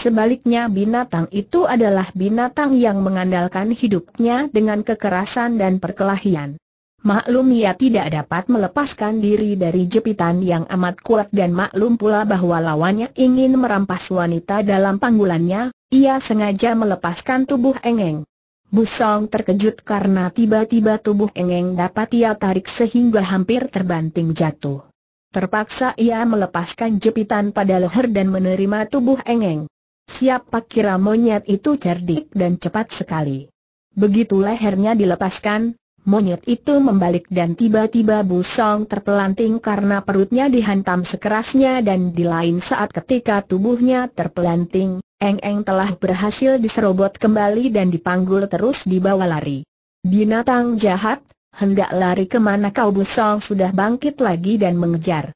Sebaliknya binatang itu adalah binatang yang mengandalkan hidupnya dengan kekerasan dan perkelahian. Maklum ia tidak dapat melepaskan diri dari jepitan yang amat kuat dan maklum pula bahwa lawannya ingin merampas wanita dalam panggulannya, ia sengaja melepaskan tubuh Engeng. Busong terkejut karena tiba-tiba tubuh Engeng dapat ia tarik sehingga hampir terbanting jatuh. Terpaksa ia melepaskan jepitan pada leher dan menerima tubuh Engeng. Siapa kira monyet itu cerdik dan cepat sekali. Begitu lehernya dilepaskan, monyet itu membalik dan tiba-tiba Busong terpelanting karena perutnya dihantam sekerasnya dan di lain saat ketika tubuhnya terpelanting, Eng Eng telah berhasil diserobot kembali dan dipanggul terus dibawa lari. Binatang jahat, hendak lari kemana kau Busong sudah bangkit lagi dan mengejar.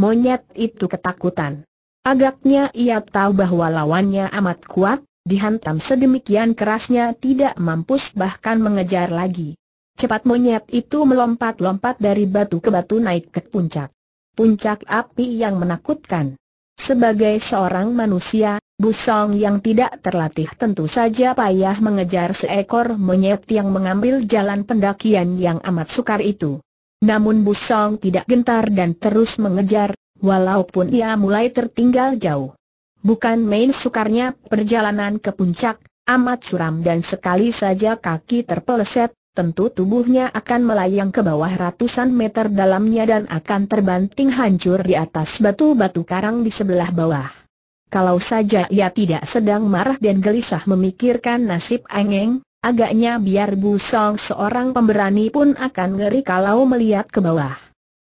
Monyet itu ketakutan. Agaknya ia tahu bahwa lawannya amat kuat, dihantam sedemikian kerasnya tidak mampus bahkan mengejar lagi. Cepat monyet itu melompat-lompat dari batu ke batu naik ke puncak. Puncak api yang menakutkan. Sebagai seorang manusia, Busong yang tidak terlatih tentu saja payah mengejar seekor monyet yang mengambil jalan pendakian yang amat sukar itu. Namun Busong tidak gentar dan terus mengejar, Walaupun ia mulai tertinggal jauh. Bukan main sukarnya perjalanan ke puncak, amat suram dan sekali saja kaki terpeleset, tentu tubuhnya akan melayang ke bawah ratusan meter dalamnya dan akan terbanting hancur di atas batu-batu karang di sebelah bawah. Kalau saja ia tidak sedang marah dan gelisah memikirkan nasib Angeng, agaknya biar Busong seorang pemberani pun akan ngeri kalau melihat ke bawah.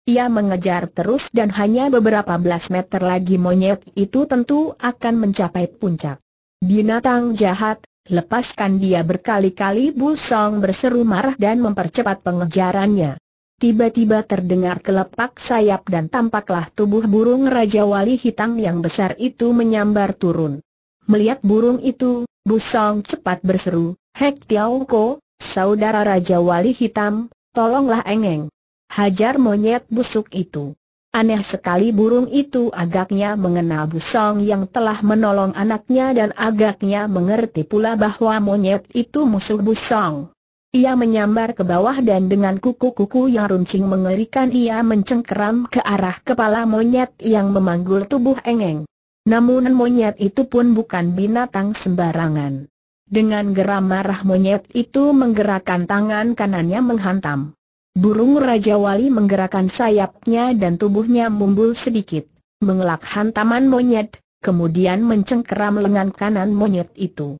Ia mengejar terus dan hanya beberapa belas meter lagi monyet itu tentu akan mencapai puncak. Binatang jahat, lepaskan dia berkali-kali Busong berseru marah dan mempercepat pengejarannya. Tiba-tiba terdengar kelepak sayap dan tampaklah tubuh burung Raja Wali Hitam yang besar itu menyambar turun. Melihat burung itu, Busong cepat berseru, Hek Tiao Ko, saudara Raja Wali Hitam, tolonglah Engeng hajar monyet busuk itu. Aneh sekali burung itu agaknya mengenal Busong yang telah menolong anaknya dan agaknya mengerti pula bahwa monyet itu musuh Busong. Ia menyambar ke bawah dan dengan kuku-kuku yang runcing mengerikan ia mencengkeram ke arah kepala monyet yang memanggul tubuh engeng. Namun monyet itu pun bukan binatang sembarangan. Dengan geram marah monyet itu menggerakkan tangan kanannya menghantam. Burung Raja Wali menggerakkan sayapnya dan tubuhnya mumbul sedikit, mengelak hantaman monyet, kemudian mencengkeram lengan kanan monyet itu.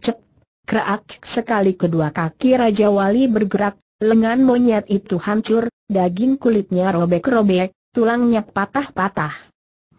Cep, kerak sekali kedua kaki Raja Wali bergerak, lengan monyet itu hancur, daging kulitnya robek-robek, tulangnya patah-patah.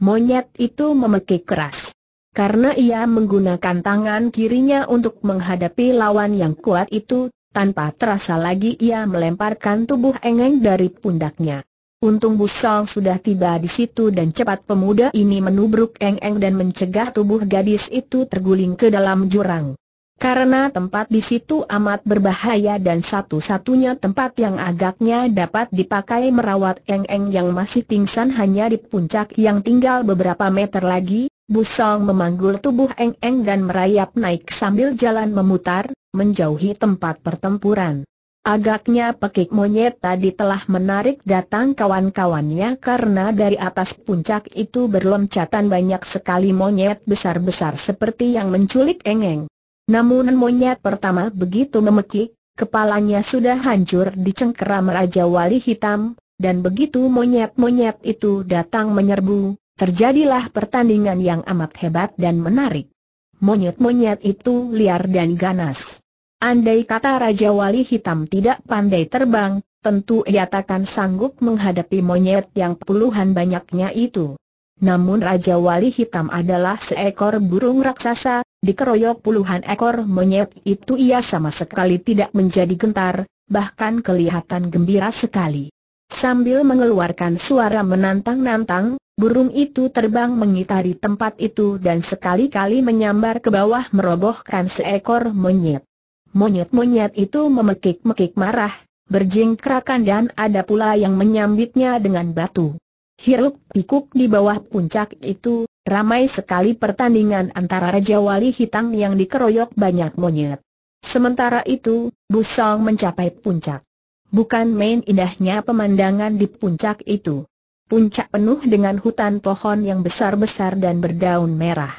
Monyet itu memekik keras. Karena ia menggunakan tangan kirinya untuk menghadapi lawan yang kuat itu, tanpa terasa lagi ia melemparkan tubuh Engeng dari pundaknya. Untung Busong sudah tiba di situ dan cepat pemuda ini menubruk Engeng dan mencegah tubuh gadis itu terguling ke dalam jurang. Karena tempat di situ amat berbahaya dan satu-satunya tempat yang agaknya dapat dipakai merawat Eng yang masih pingsan hanya di puncak yang tinggal beberapa meter lagi, Busong memanggul tubuh Eng-Eng dan merayap naik sambil jalan memutar, menjauhi tempat pertempuran. Agaknya pekik monyet tadi telah menarik datang kawan-kawannya karena dari atas puncak itu berloncatan banyak sekali monyet besar-besar seperti yang menculik Eng-Eng. Namun monyet pertama begitu memekik, kepalanya sudah hancur dicengkeram Raja Wali Hitam, dan begitu monyet-monyet itu datang menyerbu, Terjadilah pertandingan yang amat hebat dan menarik. Monyet-monyet itu liar dan ganas. Andai kata Raja Wali Hitam tidak pandai terbang, tentu ia takkan sanggup menghadapi monyet yang puluhan banyaknya itu. Namun Raja Wali Hitam adalah seekor burung raksasa, dikeroyok puluhan ekor monyet itu ia sama sekali tidak menjadi gentar, bahkan kelihatan gembira sekali. Sambil mengeluarkan suara menantang-nantang, Burung itu terbang mengitari tempat itu dan sekali-kali menyambar ke bawah merobohkan seekor monyet. Monyet-monyet itu memekik-mekik marah, berjingkrakan dan ada pula yang menyambitnya dengan batu. Hiruk pikuk di bawah puncak itu, ramai sekali pertandingan antara Raja Wali Hitam yang dikeroyok banyak monyet. Sementara itu, Busong mencapai puncak. Bukan main indahnya pemandangan di puncak itu puncak penuh dengan hutan pohon yang besar-besar dan berdaun merah.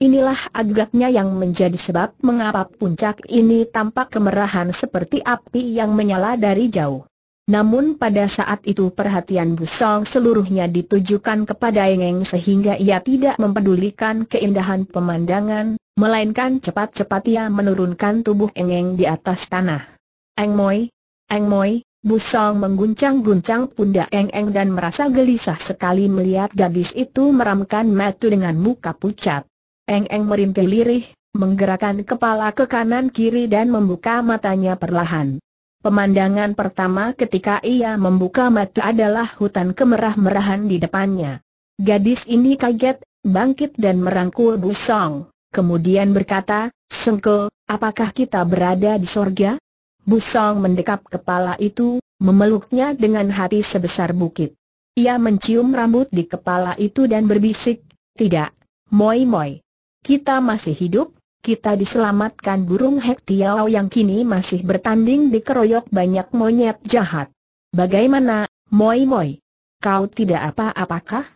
Inilah agaknya yang menjadi sebab mengapa puncak ini tampak kemerahan seperti api yang menyala dari jauh. Namun pada saat itu perhatian Busong seluruhnya ditujukan kepada Engeng sehingga ia tidak mempedulikan keindahan pemandangan, melainkan cepat-cepat ia menurunkan tubuh Engeng di atas tanah. Eng Moi, Eng Moi, Busong mengguncang-guncang pundak Eng-Eng dan merasa gelisah sekali melihat gadis itu meramkan matu dengan muka pucat. Eng-Eng merintih lirih, menggerakkan kepala ke kanan-kiri dan membuka matanya perlahan. Pemandangan pertama ketika ia membuka mata adalah hutan kemerah-merahan di depannya. Gadis ini kaget, bangkit dan merangkul Busong. Kemudian berkata, Sengkel, apakah kita berada di sorga? Busong mendekap kepala itu, memeluknya dengan hati sebesar bukit. Ia mencium rambut di kepala itu dan berbisik, tidak, moi moi. Kita masih hidup, kita diselamatkan burung Hek yang kini masih bertanding di keroyok banyak monyet jahat. Bagaimana, moi moi? Kau tidak apa-apakah?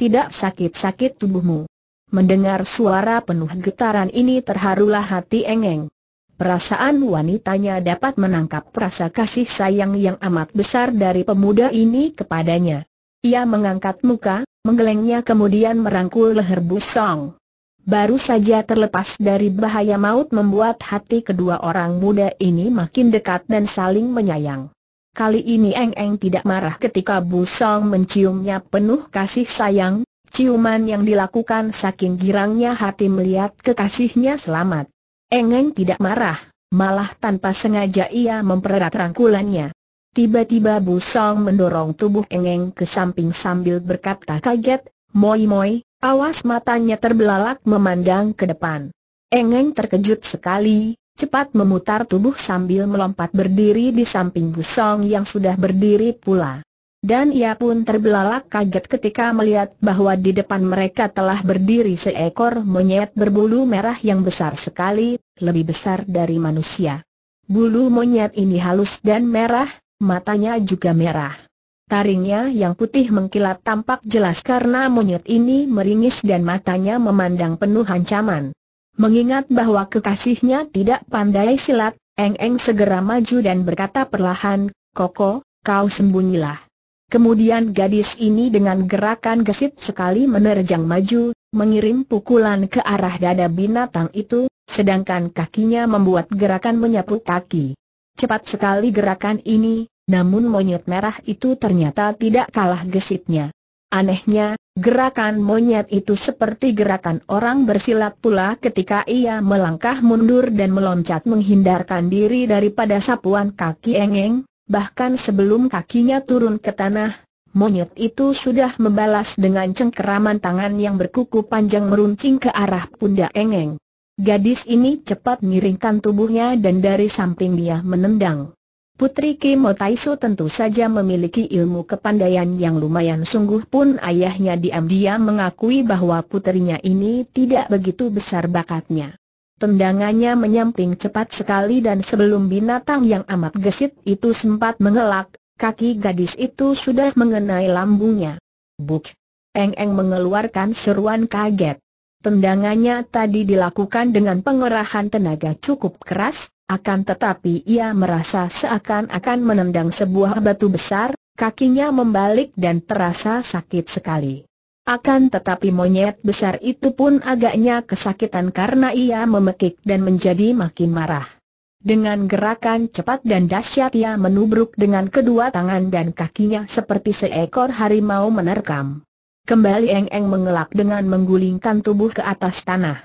Tidak sakit-sakit tubuhmu. Mendengar suara penuh getaran ini terharulah hati Engeng. Perasaan wanitanya dapat menangkap rasa kasih sayang yang amat besar dari pemuda ini kepadanya. Ia mengangkat muka, menggelengnya kemudian merangkul leher Busong. Baru saja terlepas dari bahaya maut membuat hati kedua orang muda ini makin dekat dan saling menyayang. Kali ini Eng Eng tidak marah ketika Busong menciumnya penuh kasih sayang, ciuman yang dilakukan saking girangnya hati melihat kekasihnya selamat. Engeng tidak marah, malah tanpa sengaja ia mempererat rangkulannya. Tiba-tiba Busong mendorong tubuh Engeng ke samping sambil berkata kaget, Moi Moi, awas matanya terbelalak memandang ke depan. Engeng terkejut sekali, cepat memutar tubuh sambil melompat berdiri di samping Busong yang sudah berdiri pula. Dan ia pun terbelalak kaget ketika melihat bahwa di depan mereka telah berdiri seekor monyet berbulu merah yang besar sekali, lebih besar dari manusia. Bulu monyet ini halus dan merah, matanya juga merah. Taringnya yang putih mengkilat tampak jelas karena monyet ini meringis dan matanya memandang penuh ancaman. Mengingat bahwa kekasihnya tidak pandai silat, Eng Eng segera maju dan berkata perlahan, Koko, kau sembunyilah. Kemudian gadis ini dengan gerakan gesit sekali menerjang maju, mengirim pukulan ke arah dada binatang itu, sedangkan kakinya membuat gerakan menyapu kaki. Cepat sekali gerakan ini, namun monyet merah itu ternyata tidak kalah gesitnya. Anehnya, gerakan monyet itu seperti gerakan orang bersilat pula ketika ia melangkah mundur dan meloncat menghindarkan diri daripada sapuan kaki engeng, bahkan sebelum kakinya turun ke tanah, monyet itu sudah membalas dengan cengkeraman tangan yang berkuku panjang meruncing ke arah pundak Engeng. Gadis ini cepat miringkan tubuhnya dan dari samping dia menendang. Putri Kimo Taiso tentu saja memiliki ilmu kepandaian yang lumayan sungguh pun ayahnya diam-diam mengakui bahwa putrinya ini tidak begitu besar bakatnya. Tendangannya menyamping cepat sekali dan sebelum binatang yang amat gesit itu sempat mengelak, kaki gadis itu sudah mengenai lambungnya. Buk! Eng-eng mengeluarkan seruan kaget. Tendangannya tadi dilakukan dengan pengerahan tenaga cukup keras, akan tetapi ia merasa seakan-akan menendang sebuah batu besar, kakinya membalik dan terasa sakit sekali. Akan tetapi monyet besar itu pun agaknya kesakitan karena ia memekik dan menjadi makin marah. Dengan gerakan cepat dan dahsyat ia menubruk dengan kedua tangan dan kakinya seperti seekor harimau menerkam. Kembali Eng Eng mengelak dengan menggulingkan tubuh ke atas tanah.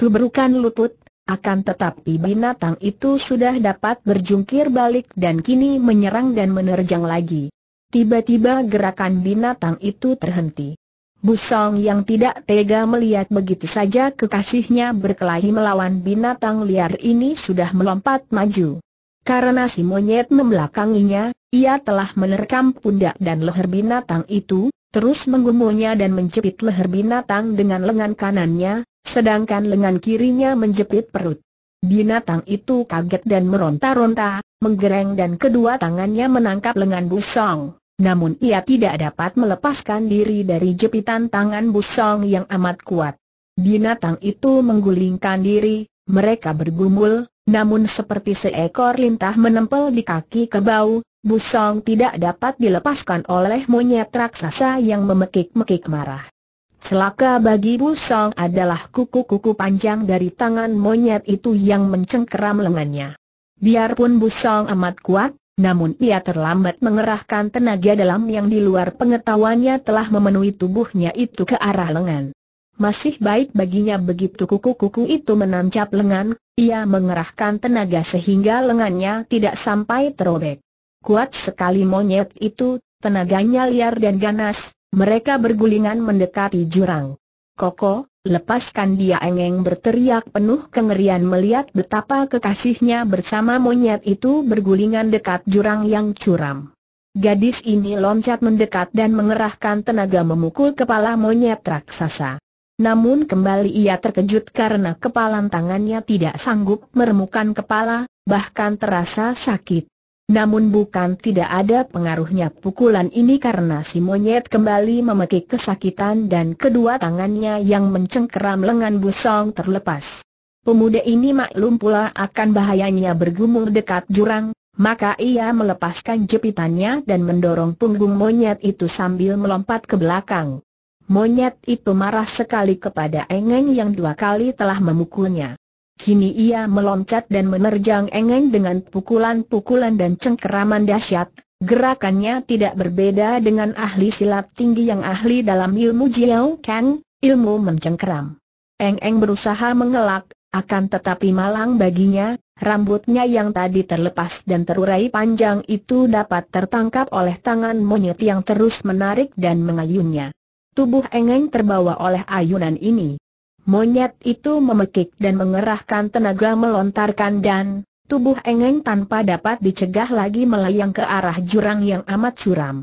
Tubrukan lutut, akan tetapi binatang itu sudah dapat berjungkir balik dan kini menyerang dan menerjang lagi. Tiba-tiba gerakan binatang itu terhenti. Busong yang tidak tega melihat begitu saja kekasihnya berkelahi melawan binatang liar ini sudah melompat maju. Karena si monyet membelakanginya, ia telah menerkam pundak dan leher binatang itu, terus menggumulnya dan menjepit leher binatang dengan lengan kanannya, sedangkan lengan kirinya menjepit perut. Binatang itu kaget dan meronta-ronta, menggereng dan kedua tangannya menangkap lengan busong. Namun ia tidak dapat melepaskan diri dari jepitan tangan busong yang amat kuat. Binatang itu menggulingkan diri, mereka bergumul, namun seperti seekor lintah menempel di kaki kebau, busong tidak dapat dilepaskan oleh monyet raksasa yang memekik-mekik marah. Celaka bagi busong adalah kuku-kuku panjang dari tangan monyet itu yang mencengkeram lengannya. Biarpun busong amat kuat, namun ia terlambat mengerahkan tenaga dalam yang di luar pengetahuannya telah memenuhi tubuhnya itu ke arah lengan. Masih baik baginya begitu kuku-kuku itu menancap lengan, ia mengerahkan tenaga sehingga lengannya tidak sampai terobek. Kuat sekali monyet itu, tenaganya liar dan ganas, mereka bergulingan mendekati jurang. Koko, Lepaskan dia Engeng berteriak penuh kengerian melihat betapa kekasihnya bersama monyet itu bergulingan dekat jurang yang curam. Gadis ini loncat mendekat dan mengerahkan tenaga memukul kepala monyet raksasa. Namun kembali ia terkejut karena kepalan tangannya tidak sanggup meremukan kepala, bahkan terasa sakit. Namun bukan tidak ada pengaruhnya pukulan ini karena si monyet kembali memekik kesakitan dan kedua tangannya yang mencengkeram lengan busong terlepas. Pemuda ini maklum pula akan bahayanya bergumul dekat jurang, maka ia melepaskan jepitannya dan mendorong punggung monyet itu sambil melompat ke belakang. Monyet itu marah sekali kepada Engeng yang dua kali telah memukulnya. Kini ia meloncat dan menerjang Engeng dengan pukulan-pukulan dan cengkeraman dahsyat. Gerakannya tidak berbeda dengan ahli silat tinggi yang ahli dalam ilmu Jiao Kang, ilmu mencengkeram. Eng-eng berusaha mengelak, akan tetapi malang baginya, rambutnya yang tadi terlepas dan terurai panjang itu dapat tertangkap oleh tangan monyet yang terus menarik dan mengayunnya. Tubuh Eng-eng terbawa oleh ayunan ini. Monyet itu memekik dan mengerahkan tenaga melontarkan dan tubuh Engeng tanpa dapat dicegah lagi melayang ke arah jurang yang amat curam.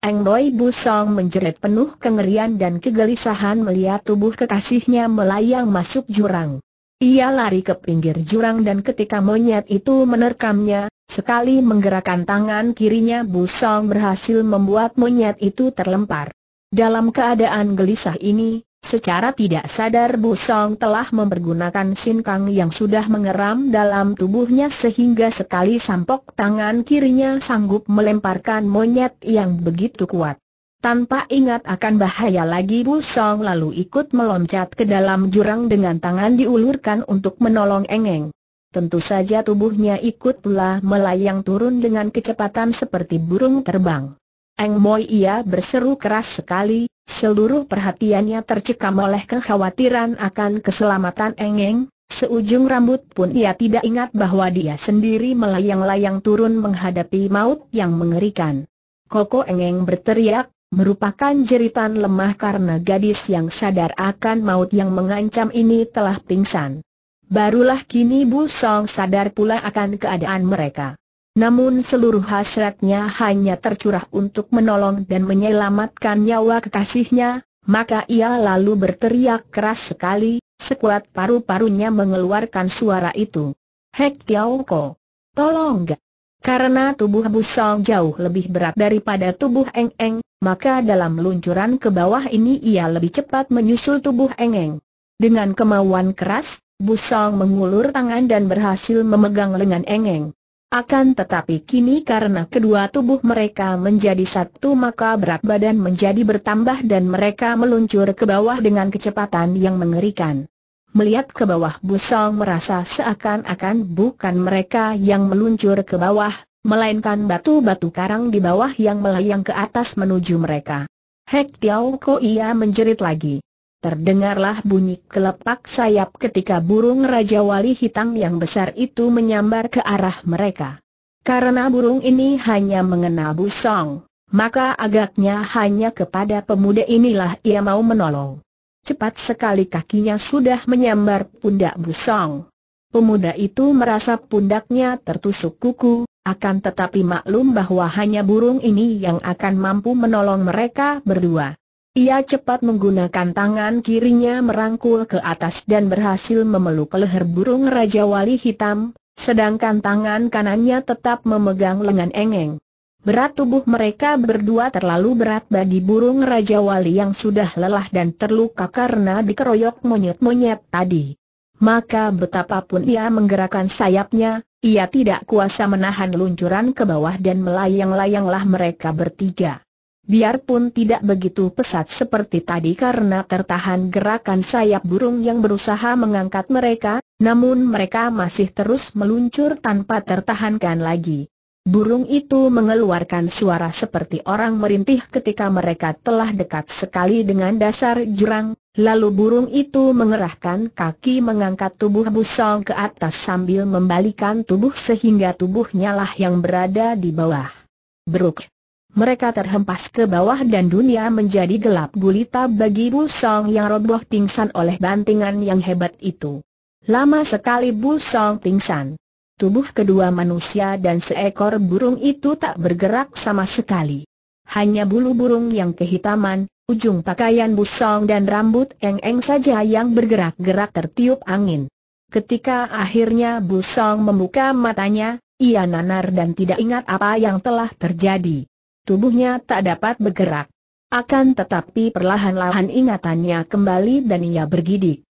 Eng Doi Busong menjerit penuh kengerian dan kegelisahan melihat tubuh kekasihnya melayang masuk jurang. Ia lari ke pinggir jurang dan ketika monyet itu menerkamnya, sekali menggerakkan tangan kirinya Busong berhasil membuat monyet itu terlempar. Dalam keadaan gelisah ini, Secara tidak sadar Bu Song telah mempergunakan Kang yang sudah mengeram dalam tubuhnya sehingga sekali sampok tangan kirinya sanggup melemparkan monyet yang begitu kuat. Tanpa ingat akan bahaya lagi Bu Song lalu ikut meloncat ke dalam jurang dengan tangan diulurkan untuk menolong Engeng. Tentu saja tubuhnya ikut pula melayang turun dengan kecepatan seperti burung terbang. Eng Moi ia berseru keras sekali, seluruh perhatiannya tercekam oleh kekhawatiran akan keselamatan Eng Eng, seujung rambut pun ia tidak ingat bahwa dia sendiri melayang-layang turun menghadapi maut yang mengerikan. Koko Eng Eng berteriak, merupakan jeritan lemah karena gadis yang sadar akan maut yang mengancam ini telah pingsan. Barulah kini Bu Song sadar pula akan keadaan mereka. Namun seluruh hasratnya hanya tercurah untuk menolong dan menyelamatkan nyawa kekasihnya, maka ia lalu berteriak keras sekali, sekuat paru-parunya mengeluarkan suara itu. Hek Tiao Ko! Tolong gak! Karena tubuh Busong jauh lebih berat daripada tubuh Eng Eng, maka dalam luncuran ke bawah ini ia lebih cepat menyusul tubuh Eng Eng. Dengan kemauan keras, Busong mengulur tangan dan berhasil memegang lengan Eng Eng. Akan tetapi kini karena kedua tubuh mereka menjadi satu maka berat badan menjadi bertambah dan mereka meluncur ke bawah dengan kecepatan yang mengerikan. Melihat ke bawah Busong merasa seakan-akan bukan mereka yang meluncur ke bawah, melainkan batu-batu karang di bawah yang melayang ke atas menuju mereka. Hek Tiao Ko ia menjerit lagi. Terdengarlah bunyi kelepak sayap ketika burung Raja Wali Hitam yang besar itu menyambar ke arah mereka. Karena burung ini hanya mengenal busong, maka agaknya hanya kepada pemuda inilah ia mau menolong. Cepat sekali kakinya sudah menyambar pundak busong. Pemuda itu merasa pundaknya tertusuk kuku, akan tetapi maklum bahwa hanya burung ini yang akan mampu menolong mereka berdua. Ia cepat menggunakan tangan kirinya merangkul ke atas dan berhasil memeluk leher burung Raja Wali Hitam, sedangkan tangan kanannya tetap memegang lengan engeng. Berat tubuh mereka berdua terlalu berat bagi burung Raja Wali yang sudah lelah dan terluka karena dikeroyok monyet-monyet tadi. Maka betapapun ia menggerakkan sayapnya, ia tidak kuasa menahan luncuran ke bawah dan melayang-layanglah mereka bertiga biarpun tidak begitu pesat seperti tadi karena tertahan gerakan sayap burung yang berusaha mengangkat mereka, namun mereka masih terus meluncur tanpa tertahankan lagi. Burung itu mengeluarkan suara seperti orang merintih ketika mereka telah dekat sekali dengan dasar jurang, lalu burung itu mengerahkan kaki mengangkat tubuh busong ke atas sambil membalikan tubuh sehingga tubuhnya lah yang berada di bawah. Beruk! mereka terhempas ke bawah dan dunia menjadi gelap gulita bagi Bu Song yang roboh pingsan oleh bantingan yang hebat itu. Lama sekali Bu Song pingsan. Tubuh kedua manusia dan seekor burung itu tak bergerak sama sekali. Hanya bulu burung yang kehitaman, ujung pakaian busong dan rambut eng-eng saja yang bergerak-gerak tertiup angin. Ketika akhirnya busong membuka matanya, ia nanar dan tidak ingat apa yang telah terjadi. Tubuhnya tak dapat bergerak. Akan tetapi perlahan-lahan ingatannya kembali dan ia bergidik.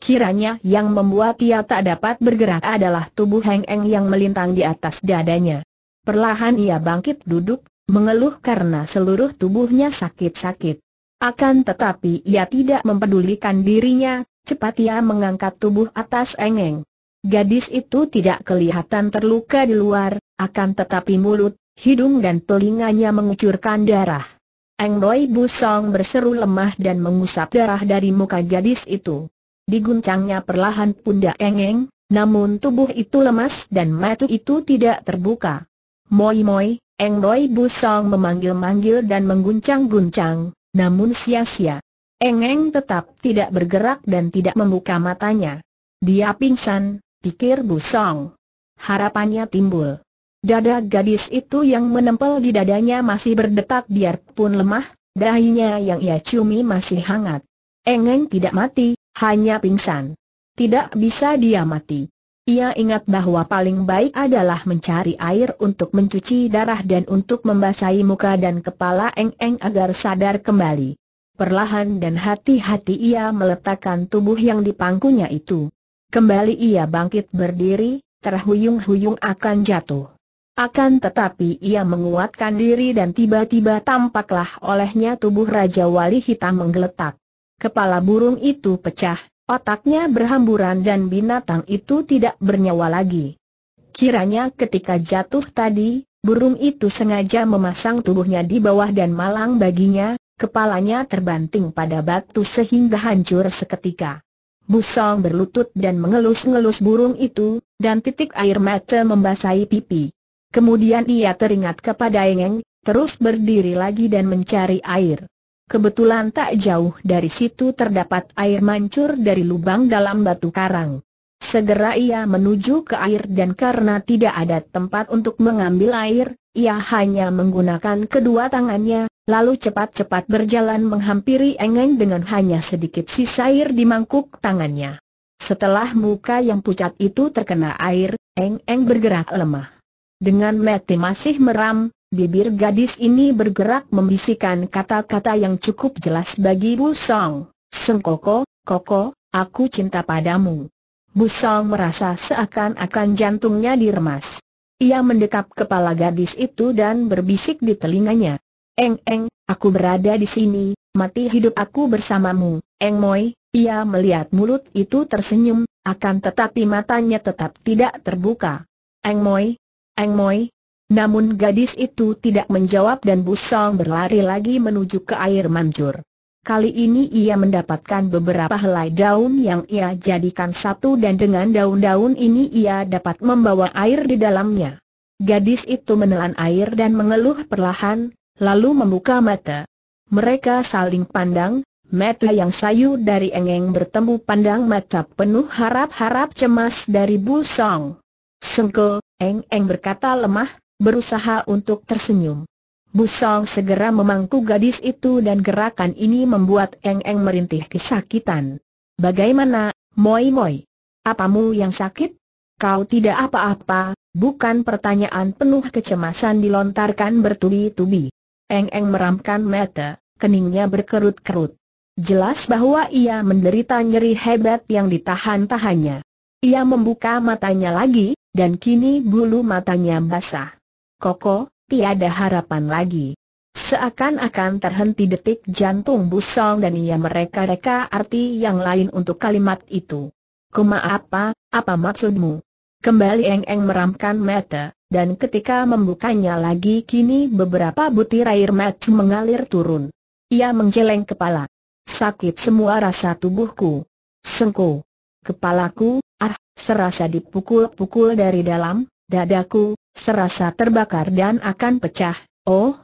Kiranya yang membuat ia tak dapat bergerak adalah tubuh Heng Eng yang melintang di atas dadanya. Perlahan ia bangkit duduk, mengeluh karena seluruh tubuhnya sakit-sakit. Akan tetapi ia tidak mempedulikan dirinya, cepat ia mengangkat tubuh atas Eng Eng. Gadis itu tidak kelihatan terluka di luar, akan tetapi mulut hidung dan telinganya mengucurkan darah. Eng Doi Busong berseru lemah dan mengusap darah dari muka gadis itu. Diguncangnya perlahan pundak Eng Eng, namun tubuh itu lemas dan mata itu tidak terbuka. Moi Moi, Eng Doi Busong memanggil-manggil dan mengguncang-guncang, namun sia-sia. Eng Eng tetap tidak bergerak dan tidak membuka matanya. Dia pingsan, pikir Busong. Harapannya timbul. Dada gadis itu yang menempel di dadanya masih berdetak biarpun lemah, dahinya yang ia ciumi masih hangat. Engeng tidak mati, hanya pingsan. Tidak bisa dia mati. Ia ingat bahwa paling baik adalah mencari air untuk mencuci darah dan untuk membasahi muka dan kepala Engeng agar sadar kembali. Perlahan dan hati-hati ia meletakkan tubuh yang dipangkunya itu. Kembali ia bangkit berdiri, terhuyung-huyung akan jatuh. Akan tetapi ia menguatkan diri dan tiba-tiba tampaklah olehnya tubuh Raja Wali Hitam menggeletak. Kepala burung itu pecah, otaknya berhamburan dan binatang itu tidak bernyawa lagi. Kiranya ketika jatuh tadi, burung itu sengaja memasang tubuhnya di bawah dan malang baginya, kepalanya terbanting pada batu sehingga hancur seketika. Busong berlutut dan mengelus-ngelus burung itu, dan titik air mata membasahi pipi. Kemudian ia teringat kepada Engeng, terus berdiri lagi dan mencari air. Kebetulan tak jauh dari situ terdapat air mancur dari lubang dalam batu karang. Segera ia menuju ke air dan karena tidak ada tempat untuk mengambil air, ia hanya menggunakan kedua tangannya, lalu cepat-cepat berjalan menghampiri Engeng dengan hanya sedikit sisa air di mangkuk tangannya. Setelah muka yang pucat itu terkena air, Engeng bergerak lemah. Dengan mati masih meram, bibir gadis ini bergerak membisikkan kata-kata yang cukup jelas bagi Bu Song. Sengkoko, Koko, Koko, aku cinta padamu. Bu Song merasa seakan-akan jantungnya diremas. Ia mendekap kepala gadis itu dan berbisik di telinganya. Eng Eng, aku berada di sini, mati hidup aku bersamamu, Eng Moi. Ia melihat mulut itu tersenyum, akan tetapi matanya tetap tidak terbuka. Eng Moi, Eng Moi. Namun gadis itu tidak menjawab dan Busong berlari lagi menuju ke air mancur. Kali ini ia mendapatkan beberapa helai daun yang ia jadikan satu dan dengan daun-daun ini ia dapat membawa air di dalamnya. Gadis itu menelan air dan mengeluh perlahan, lalu membuka mata. Mereka saling pandang, mata yang sayu dari Engeng bertemu pandang mata penuh harap-harap cemas dari Busong. Song. Eng-eng berkata lemah, berusaha untuk tersenyum. Busong segera memangku gadis itu dan gerakan ini membuat Eng-eng merintih kesakitan. Bagaimana, Moi Moi? Apamu yang sakit? Kau tidak apa-apa, bukan pertanyaan penuh kecemasan dilontarkan bertubi-tubi. Eng-eng meramkan mata, keningnya berkerut-kerut. Jelas bahwa ia menderita nyeri hebat yang ditahan-tahannya. Ia membuka matanya lagi, dan kini bulu matanya basah. Koko, tiada harapan lagi. Seakan-akan terhenti detik jantung busong dan ia mereka-reka arti yang lain untuk kalimat itu. Kuma apa, apa maksudmu? Kembali Eng-Eng meramkan mata, dan ketika membukanya lagi kini beberapa butir air mata mengalir turun. Ia menggeleng kepala. Sakit semua rasa tubuhku. Sengku. Kepalaku, Serasa dipukul-pukul dari dalam, dadaku, serasa terbakar dan akan pecah, oh!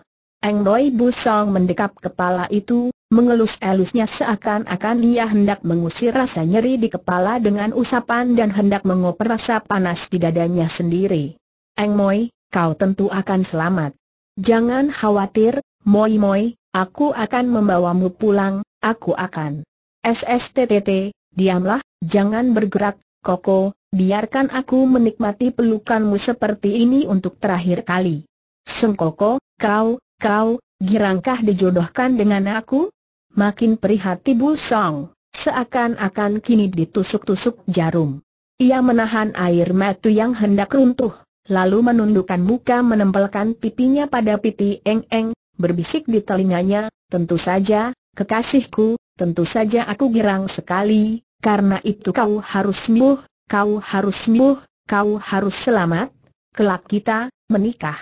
Eng Doi Busong mendekap kepala itu, mengelus-elusnya seakan-akan ia hendak mengusir rasa nyeri di kepala dengan usapan dan hendak mengoper rasa panas di dadanya sendiri. Eng Moi, kau tentu akan selamat. Jangan khawatir, Moi Moi, aku akan membawamu pulang, aku akan. SSTTT, diamlah, jangan bergerak, Koko, biarkan aku menikmati pelukanmu seperti ini untuk terakhir kali. Sengkoko, kau, kau, girangkah dijodohkan dengan aku? Makin prihati Bu Song, seakan-akan kini ditusuk-tusuk jarum. Ia menahan air mata yang hendak runtuh, lalu menundukkan muka menempelkan pipinya pada pipi Eng Eng, berbisik di telinganya, tentu saja, kekasihku, tentu saja aku girang sekali, karena itu kau harus sembuh, kau harus sembuh, kau harus selamat, kelak kita, menikah.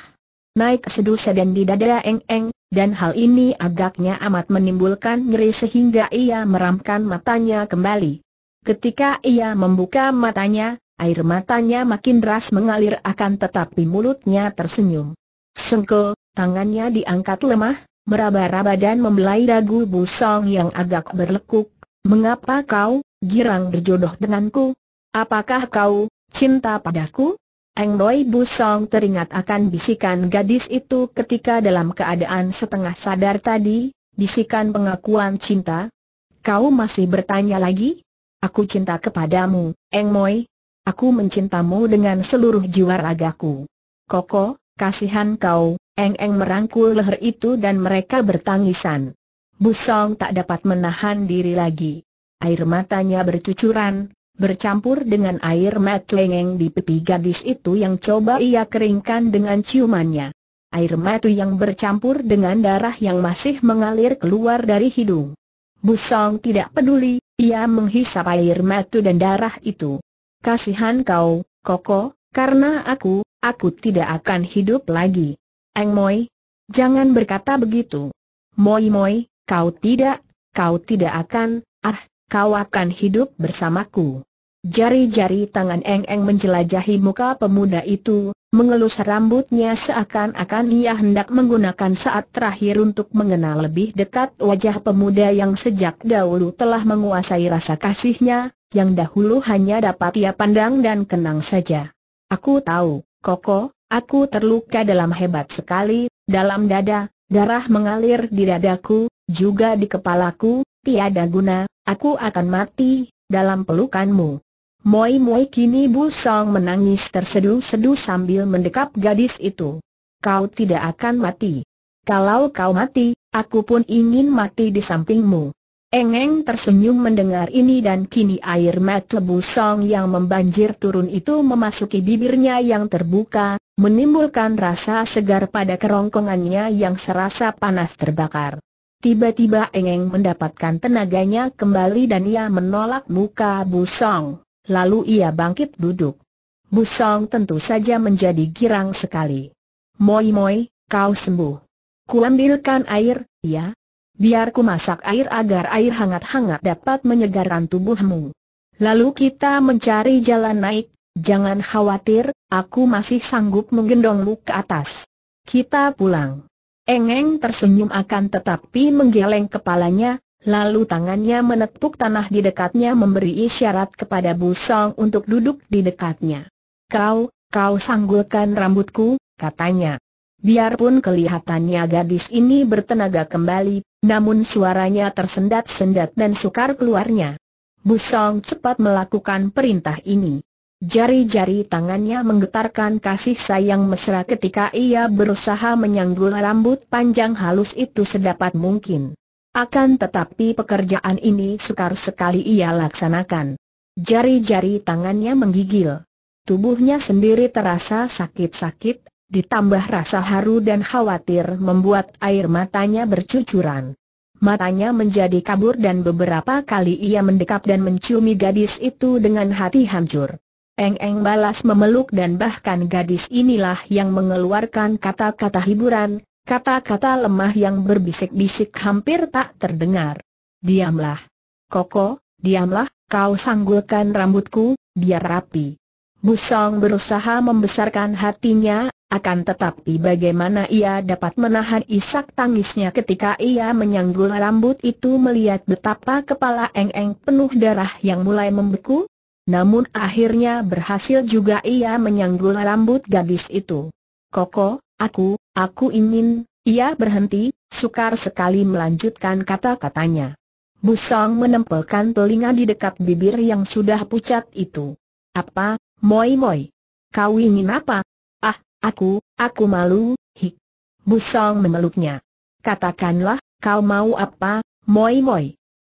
Naik sedusa dan di dada eng-eng, dan hal ini agaknya amat menimbulkan nyeri sehingga ia meramkan matanya kembali. Ketika ia membuka matanya, air matanya makin deras mengalir akan tetapi mulutnya tersenyum. Sengke, tangannya diangkat lemah, meraba-raba dan membelai dagu busong yang agak berlekuk. Mengapa kau, girang berjodoh denganku? Apakah kau cinta padaku? Eng Doi Busong teringat akan bisikan gadis itu ketika dalam keadaan setengah sadar tadi, bisikan pengakuan cinta. Kau masih bertanya lagi? Aku cinta kepadamu, Eng Moi. Aku mencintamu dengan seluruh jiwa ragaku. Koko, kasihan kau, Eng Eng merangkul leher itu dan mereka bertangisan. Busong tak dapat menahan diri lagi. Air matanya bercucuran, bercampur dengan air lengeng di pipi gadis itu yang coba ia keringkan dengan ciumannya. Air matu yang bercampur dengan darah yang masih mengalir keluar dari hidung. Busong tidak peduli, ia menghisap air matu dan darah itu. Kasihan kau, Koko, karena aku, aku tidak akan hidup lagi. Eng Moi, jangan berkata begitu. Moi Moi, kau tidak, kau tidak akan, ah, kau akan hidup bersamaku. Jari-jari tangan Eng-Eng menjelajahi muka pemuda itu, mengelus rambutnya seakan-akan ia hendak menggunakan saat terakhir untuk mengenal lebih dekat wajah pemuda yang sejak dahulu telah menguasai rasa kasihnya, yang dahulu hanya dapat ia pandang dan kenang saja. Aku tahu, Koko, aku terluka dalam hebat sekali, dalam dada, darah mengalir di dadaku, juga di kepalaku, tiada guna, aku akan mati, dalam pelukanmu. Moi Moi kini Bu Song menangis tersedu-sedu sambil mendekap gadis itu. Kau tidak akan mati. Kalau kau mati, aku pun ingin mati di sampingmu. Engeng tersenyum mendengar ini dan kini air mata Bu Song yang membanjir turun itu memasuki bibirnya yang terbuka, menimbulkan rasa segar pada kerongkongannya yang serasa panas terbakar. Tiba-tiba Engeng mendapatkan tenaganya kembali dan ia menolak muka Busong. Lalu ia bangkit duduk. Busong tentu saja menjadi girang sekali. Moi moi, kau sembuh. Kuambilkan air, ya? Biar ku masak air agar air hangat-hangat dapat menyegarkan tubuhmu. Lalu kita mencari jalan naik, jangan khawatir, aku masih sanggup menggendongmu ke atas. Kita pulang. Engeng tersenyum akan tetapi menggeleng kepalanya, lalu tangannya menepuk tanah di dekatnya memberi isyarat kepada Busong untuk duduk di dekatnya. Kau, kau sanggulkan rambutku, katanya. Biarpun kelihatannya gadis ini bertenaga kembali, namun suaranya tersendat-sendat dan sukar keluarnya. Busong cepat melakukan perintah ini. Jari-jari tangannya menggetarkan kasih sayang mesra ketika ia berusaha menyanggul rambut panjang halus itu sedapat mungkin. Akan tetapi pekerjaan ini sukar sekali ia laksanakan. Jari-jari tangannya menggigil. Tubuhnya sendiri terasa sakit-sakit, ditambah rasa haru dan khawatir membuat air matanya bercucuran. Matanya menjadi kabur dan beberapa kali ia mendekap dan menciumi gadis itu dengan hati hancur. Eng-eng balas memeluk dan bahkan gadis inilah yang mengeluarkan kata-kata hiburan, kata-kata lemah yang berbisik-bisik hampir tak terdengar. Diamlah. Koko, diamlah, kau sanggulkan rambutku, biar rapi. Busong berusaha membesarkan hatinya, akan tetapi bagaimana ia dapat menahan isak tangisnya ketika ia menyanggul rambut itu melihat betapa kepala Eng-Eng penuh darah yang mulai membeku? namun akhirnya berhasil juga ia menyanggul rambut gadis itu. Koko, aku, aku ingin, ia berhenti, sukar sekali melanjutkan kata-katanya. Busong menempelkan telinga di dekat bibir yang sudah pucat itu. Apa, moi moi? Kau ingin apa? Ah, aku, aku malu, hik. Busong memeluknya. Katakanlah, kau mau apa, moi moi?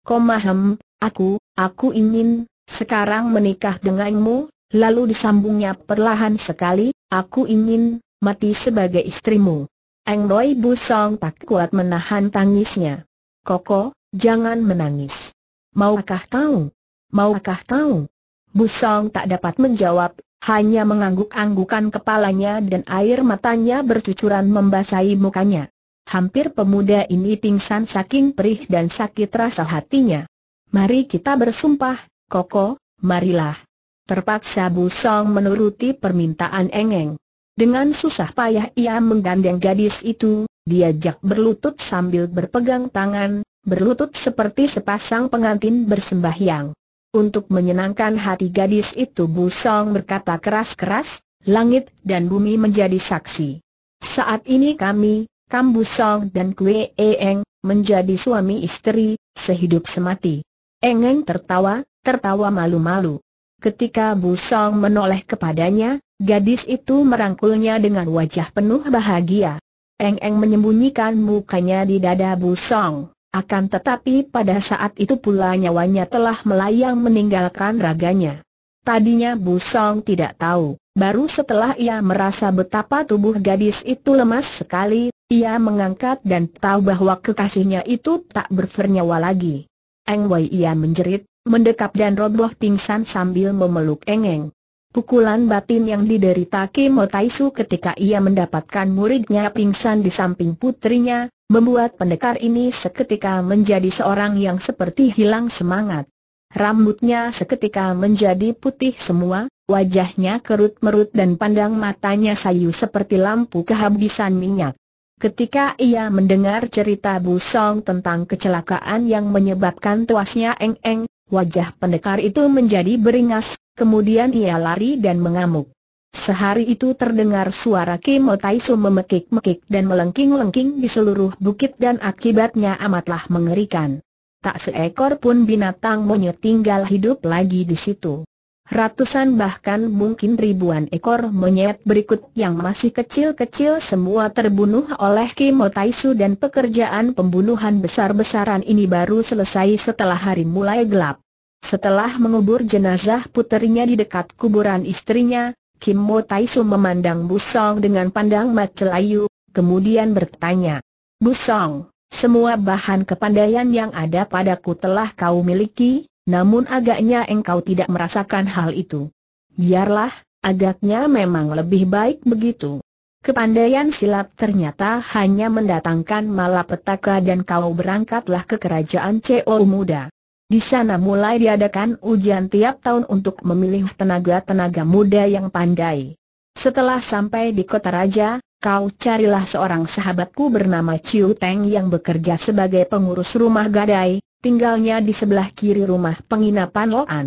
Komahem, aku, aku ingin, sekarang menikah denganmu, lalu disambungnya perlahan sekali, aku ingin mati sebagai istrimu. Eng Noi Busong tak kuat menahan tangisnya. Koko, jangan menangis. Maukah kau? Maukah kau? Busong tak dapat menjawab, hanya mengangguk-anggukan kepalanya dan air matanya bercucuran membasahi mukanya. Hampir pemuda ini pingsan saking perih dan sakit rasa hatinya. Mari kita bersumpah, Koko, marilah. Terpaksa Bu Song menuruti permintaan Engeng. Dengan susah payah ia menggandeng gadis itu, diajak berlutut sambil berpegang tangan, berlutut seperti sepasang pengantin bersembahyang. Untuk menyenangkan hati gadis itu Bu Song berkata keras-keras, langit dan bumi menjadi saksi. Saat ini kami, Kam Bu Song dan Kwe Eeng, menjadi suami istri, sehidup semati. Engeng tertawa, tertawa malu-malu. Ketika Bu Song menoleh kepadanya, gadis itu merangkulnya dengan wajah penuh bahagia. Eng-eng menyembunyikan mukanya di dada Bu Song. Akan tetapi pada saat itu pula nyawanya telah melayang meninggalkan raganya. Tadinya Bu Song tidak tahu Baru setelah ia merasa betapa tubuh gadis itu lemas sekali, ia mengangkat dan tahu bahwa kekasihnya itu tak bernyawa lagi. Eng Wei ia menjerit, mendekap dan roboh pingsan sambil memeluk engeng. Pukulan batin yang diderita Kimo Taisu ketika ia mendapatkan muridnya pingsan di samping putrinya, membuat pendekar ini seketika menjadi seorang yang seperti hilang semangat. Rambutnya seketika menjadi putih semua, wajahnya kerut-merut dan pandang matanya sayu seperti lampu kehabisan minyak. Ketika ia mendengar cerita Bu Song tentang kecelakaan yang menyebabkan tuasnya Eng Eng, Wajah pendekar itu menjadi beringas, kemudian ia lari dan mengamuk. Sehari itu terdengar suara Kimo Taisu memekik-mekik dan melengking-lengking di seluruh bukit dan akibatnya amatlah mengerikan. Tak seekor pun binatang monyet tinggal hidup lagi di situ ratusan bahkan mungkin ribuan ekor monyet berikut yang masih kecil-kecil semua terbunuh oleh Kimo Taisu dan pekerjaan pembunuhan besar-besaran ini baru selesai setelah hari mulai gelap. Setelah mengubur jenazah puterinya di dekat kuburan istrinya, Kimo Taisu memandang Busong dengan pandang macelayu, kemudian bertanya, Busong, semua bahan kepandaian yang ada padaku telah kau miliki? namun agaknya engkau tidak merasakan hal itu. Biarlah, agaknya memang lebih baik begitu. Kepandaian silat ternyata hanya mendatangkan malapetaka dan kau berangkatlah ke kerajaan CO muda. Di sana mulai diadakan ujian tiap tahun untuk memilih tenaga-tenaga muda yang pandai. Setelah sampai di kota raja, kau carilah seorang sahabatku bernama Ciu Teng yang bekerja sebagai pengurus rumah gadai, tinggalnya di sebelah kiri rumah penginapan Loan.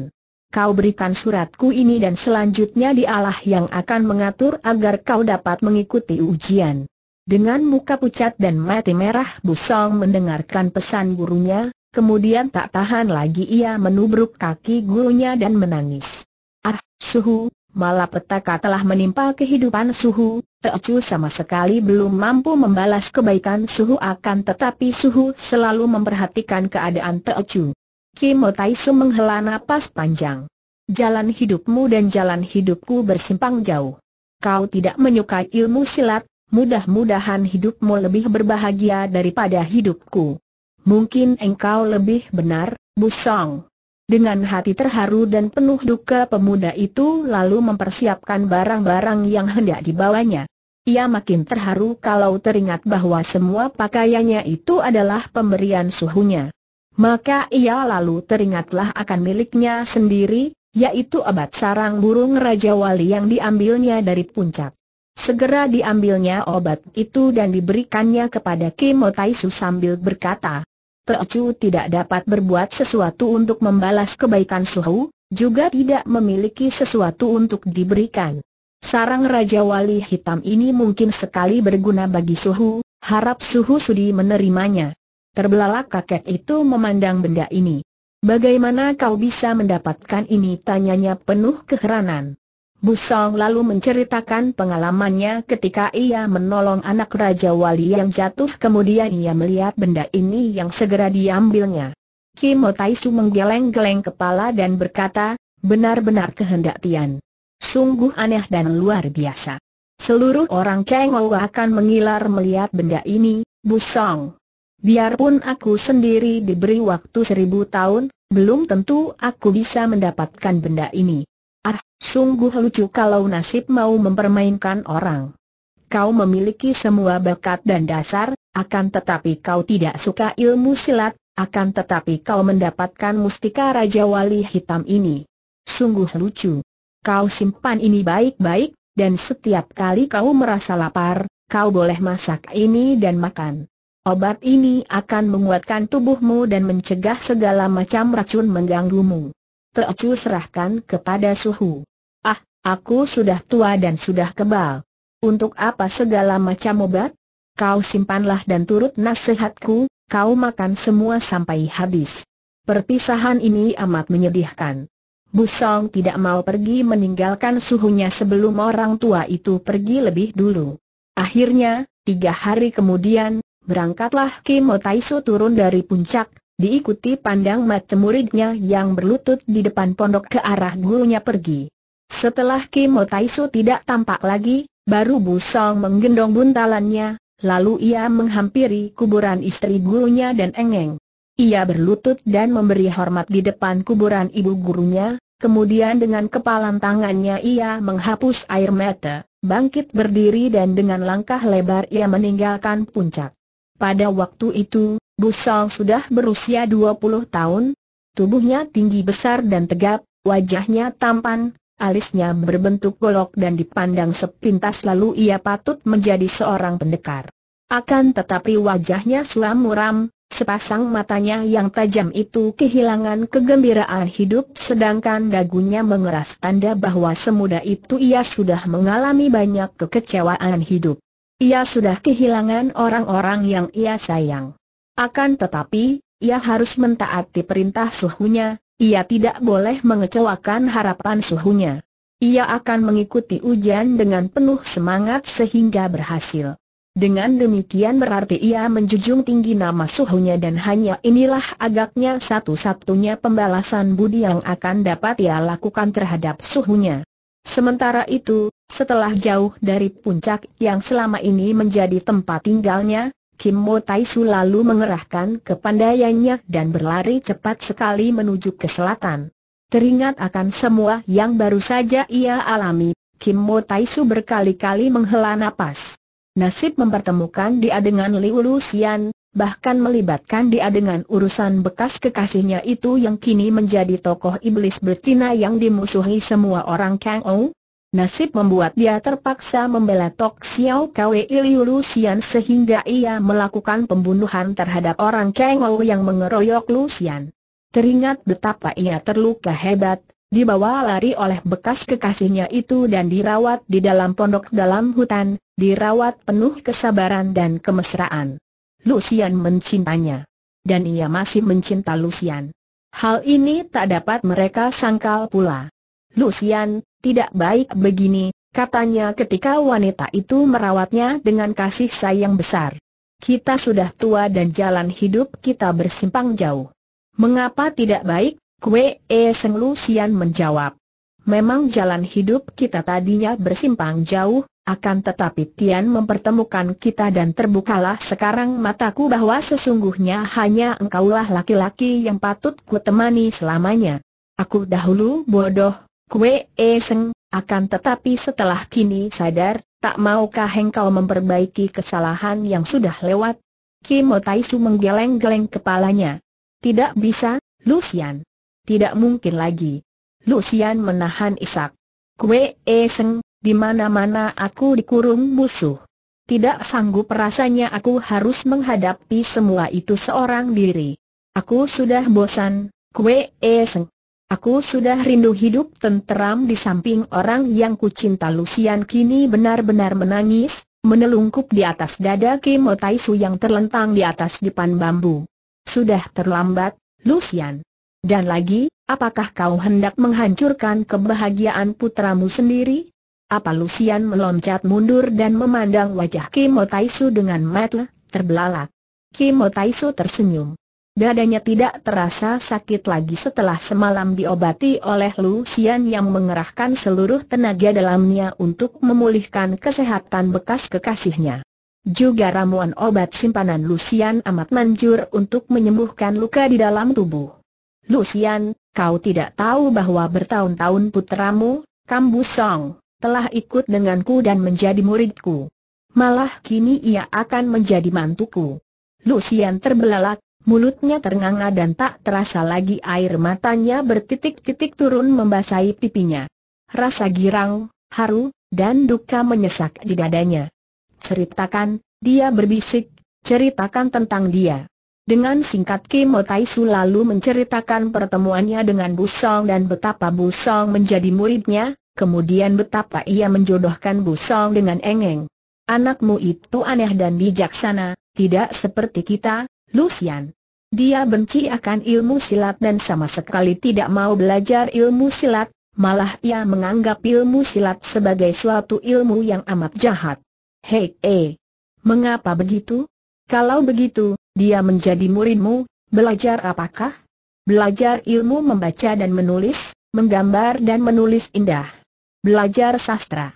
Kau berikan suratku ini dan selanjutnya dialah yang akan mengatur agar kau dapat mengikuti ujian. Dengan muka pucat dan mati merah Busong mendengarkan pesan gurunya, kemudian tak tahan lagi ia menubruk kaki gurunya dan menangis. Ah, suhu, Malah petaka telah menimpa kehidupan Suhu, Teocu sama sekali belum mampu membalas kebaikan Suhu akan tetapi Suhu selalu memperhatikan keadaan Teocu. Kimo Taisu menghela napas panjang. Jalan hidupmu dan jalan hidupku bersimpang jauh. Kau tidak menyukai ilmu silat, mudah-mudahan hidupmu lebih berbahagia daripada hidupku. Mungkin engkau lebih benar, Busong. Dengan hati terharu dan penuh duka pemuda itu lalu mempersiapkan barang-barang yang hendak dibawanya. Ia makin terharu kalau teringat bahwa semua pakaiannya itu adalah pemberian suhunya. Maka ia lalu teringatlah akan miliknya sendiri, yaitu obat sarang burung Raja Wali yang diambilnya dari puncak. Segera diambilnya obat itu dan diberikannya kepada Kim sambil berkata, Teocu tidak dapat berbuat sesuatu untuk membalas kebaikan Suhu, juga tidak memiliki sesuatu untuk diberikan. Sarang Raja Wali Hitam ini mungkin sekali berguna bagi Suhu, harap Suhu sudi menerimanya. Terbelalak kakek itu memandang benda ini. Bagaimana kau bisa mendapatkan ini? Tanyanya penuh keheranan. Busong lalu menceritakan pengalamannya ketika ia menolong anak Raja Wali yang jatuh kemudian ia melihat benda ini yang segera diambilnya. Kim Taisu menggeleng-geleng kepala dan berkata, benar-benar kehendak Tian. Sungguh aneh dan luar biasa. Seluruh orang Kengou akan mengilar melihat benda ini, Busong. Biarpun aku sendiri diberi waktu seribu tahun, belum tentu aku bisa mendapatkan benda ini. Sungguh lucu kalau nasib mau mempermainkan orang. Kau memiliki semua bakat dan dasar, akan tetapi kau tidak suka ilmu silat, akan tetapi kau mendapatkan mustika Raja Wali Hitam ini. Sungguh lucu. Kau simpan ini baik-baik, dan setiap kali kau merasa lapar, kau boleh masak ini dan makan. Obat ini akan menguatkan tubuhmu dan mencegah segala macam racun mengganggumu. Teocu serahkan kepada suhu. Aku sudah tua dan sudah kebal. Untuk apa segala macam obat? Kau simpanlah dan turut nasihatku, kau makan semua sampai habis. Perpisahan ini amat menyedihkan. Busong tidak mau pergi meninggalkan suhunya sebelum orang tua itu pergi lebih dulu. Akhirnya, tiga hari kemudian, berangkatlah Kim Taisu turun dari puncak, diikuti pandang mata muridnya yang berlutut di depan pondok ke arah gurunya pergi. Setelah Kimo Taisu tidak tampak lagi, baru Bu Song menggendong buntalannya, lalu ia menghampiri kuburan istri gurunya dan Engeng. Ia berlutut dan memberi hormat di depan kuburan ibu gurunya, kemudian dengan kepalan tangannya ia menghapus air mata, bangkit berdiri dan dengan langkah lebar ia meninggalkan puncak. Pada waktu itu, Bu Song sudah berusia 20 tahun, Tubuhnya tinggi besar dan tegap, wajahnya tampan, Alisnya berbentuk golok dan dipandang sepintas lalu ia patut menjadi seorang pendekar. Akan tetapi wajahnya selam muram, sepasang matanya yang tajam itu kehilangan kegembiraan hidup sedangkan dagunya mengeras tanda bahwa semudah itu ia sudah mengalami banyak kekecewaan hidup. Ia sudah kehilangan orang-orang yang ia sayang. Akan tetapi, ia harus mentaati perintah suhunya, ia tidak boleh mengecewakan harapan suhunya. Ia akan mengikuti ujian dengan penuh semangat sehingga berhasil. Dengan demikian berarti ia menjunjung tinggi nama suhunya dan hanya inilah agaknya satu-satunya pembalasan budi yang akan dapat ia lakukan terhadap suhunya. Sementara itu, setelah jauh dari puncak yang selama ini menjadi tempat tinggalnya, Kim Mo Taisu lalu mengerahkan kepandaiannya dan berlari cepat sekali menuju ke selatan. Teringat akan semua yang baru saja ia alami, Kim Mo Taisu berkali-kali menghela nafas. Nasib mempertemukan dia dengan Liu Xian, bahkan melibatkan dia dengan urusan bekas kekasihnya itu yang kini menjadi tokoh iblis betina yang dimusuhi semua orang Kang Ou, Nasib membuat dia terpaksa membela Tok Xiao Kwei Liu Lucian sehingga ia melakukan pembunuhan terhadap orang Kang Ou yang mengeroyok Lucian. Teringat betapa ia terluka hebat, dibawa lari oleh bekas kekasihnya itu dan dirawat di dalam pondok dalam hutan, dirawat penuh kesabaran dan kemesraan. Lucian mencintanya. Dan ia masih mencinta Lucian. Hal ini tak dapat mereka sangkal pula. Lucian, tidak baik begini, katanya ketika wanita itu merawatnya dengan kasih sayang besar. Kita sudah tua dan jalan hidup kita bersimpang jauh. Mengapa tidak baik? Kue E Seng Lusian menjawab. Memang jalan hidup kita tadinya bersimpang jauh, akan tetapi Tian mempertemukan kita dan terbukalah sekarang mataku bahwa sesungguhnya hanya engkaulah laki-laki yang patut ku temani selamanya. Aku dahulu bodoh, Kue E Seng, akan tetapi setelah kini sadar, tak maukah engkau memperbaiki kesalahan yang sudah lewat? Kim Taisu menggeleng-geleng kepalanya. Tidak bisa, Lucian. Tidak mungkin lagi. Lucian menahan isak. Kue E Seng, di mana-mana aku dikurung musuh. Tidak sanggup rasanya aku harus menghadapi semua itu seorang diri. Aku sudah bosan, Kue E Seng. Aku sudah rindu hidup tenteram di samping orang yang kucinta Lucian kini benar-benar menangis, menelungkup di atas dada Kim Taisu yang terlentang di atas dipan bambu. Sudah terlambat, Lucian. Dan lagi, apakah kau hendak menghancurkan kebahagiaan putramu sendiri? Apa Lucian meloncat mundur dan memandang wajah Kim Taisu dengan mata terbelalak. Kim Taisu tersenyum. Dadanya tidak terasa sakit lagi setelah semalam diobati oleh Lucian yang mengerahkan seluruh tenaga dalamnya untuk memulihkan kesehatan bekas kekasihnya. Juga ramuan obat simpanan Lucian amat manjur untuk menyembuhkan luka di dalam tubuh. Lucian, kau tidak tahu bahwa bertahun-tahun putramu, Song, telah ikut denganku dan menjadi muridku. Malah kini ia akan menjadi mantuku. Lucian terbelalak, mulutnya ternganga dan tak terasa lagi air matanya bertitik-titik turun membasahi pipinya. Rasa girang, haru, dan duka menyesak di dadanya. Ceritakan, dia berbisik, ceritakan tentang dia. Dengan singkat Kim Tai Su lalu menceritakan pertemuannya dengan Busong dan betapa Busong menjadi muridnya, kemudian betapa ia menjodohkan Busong dengan Engeng. Anakmu itu aneh dan bijaksana, tidak seperti kita, Lucian. Dia benci akan ilmu silat dan sama sekali tidak mau belajar ilmu silat, malah ia menganggap ilmu silat sebagai suatu ilmu yang amat jahat. Hei, eh, mengapa begitu? Kalau begitu, dia menjadi muridmu, belajar apakah? Belajar ilmu membaca dan menulis, menggambar dan menulis indah. Belajar sastra.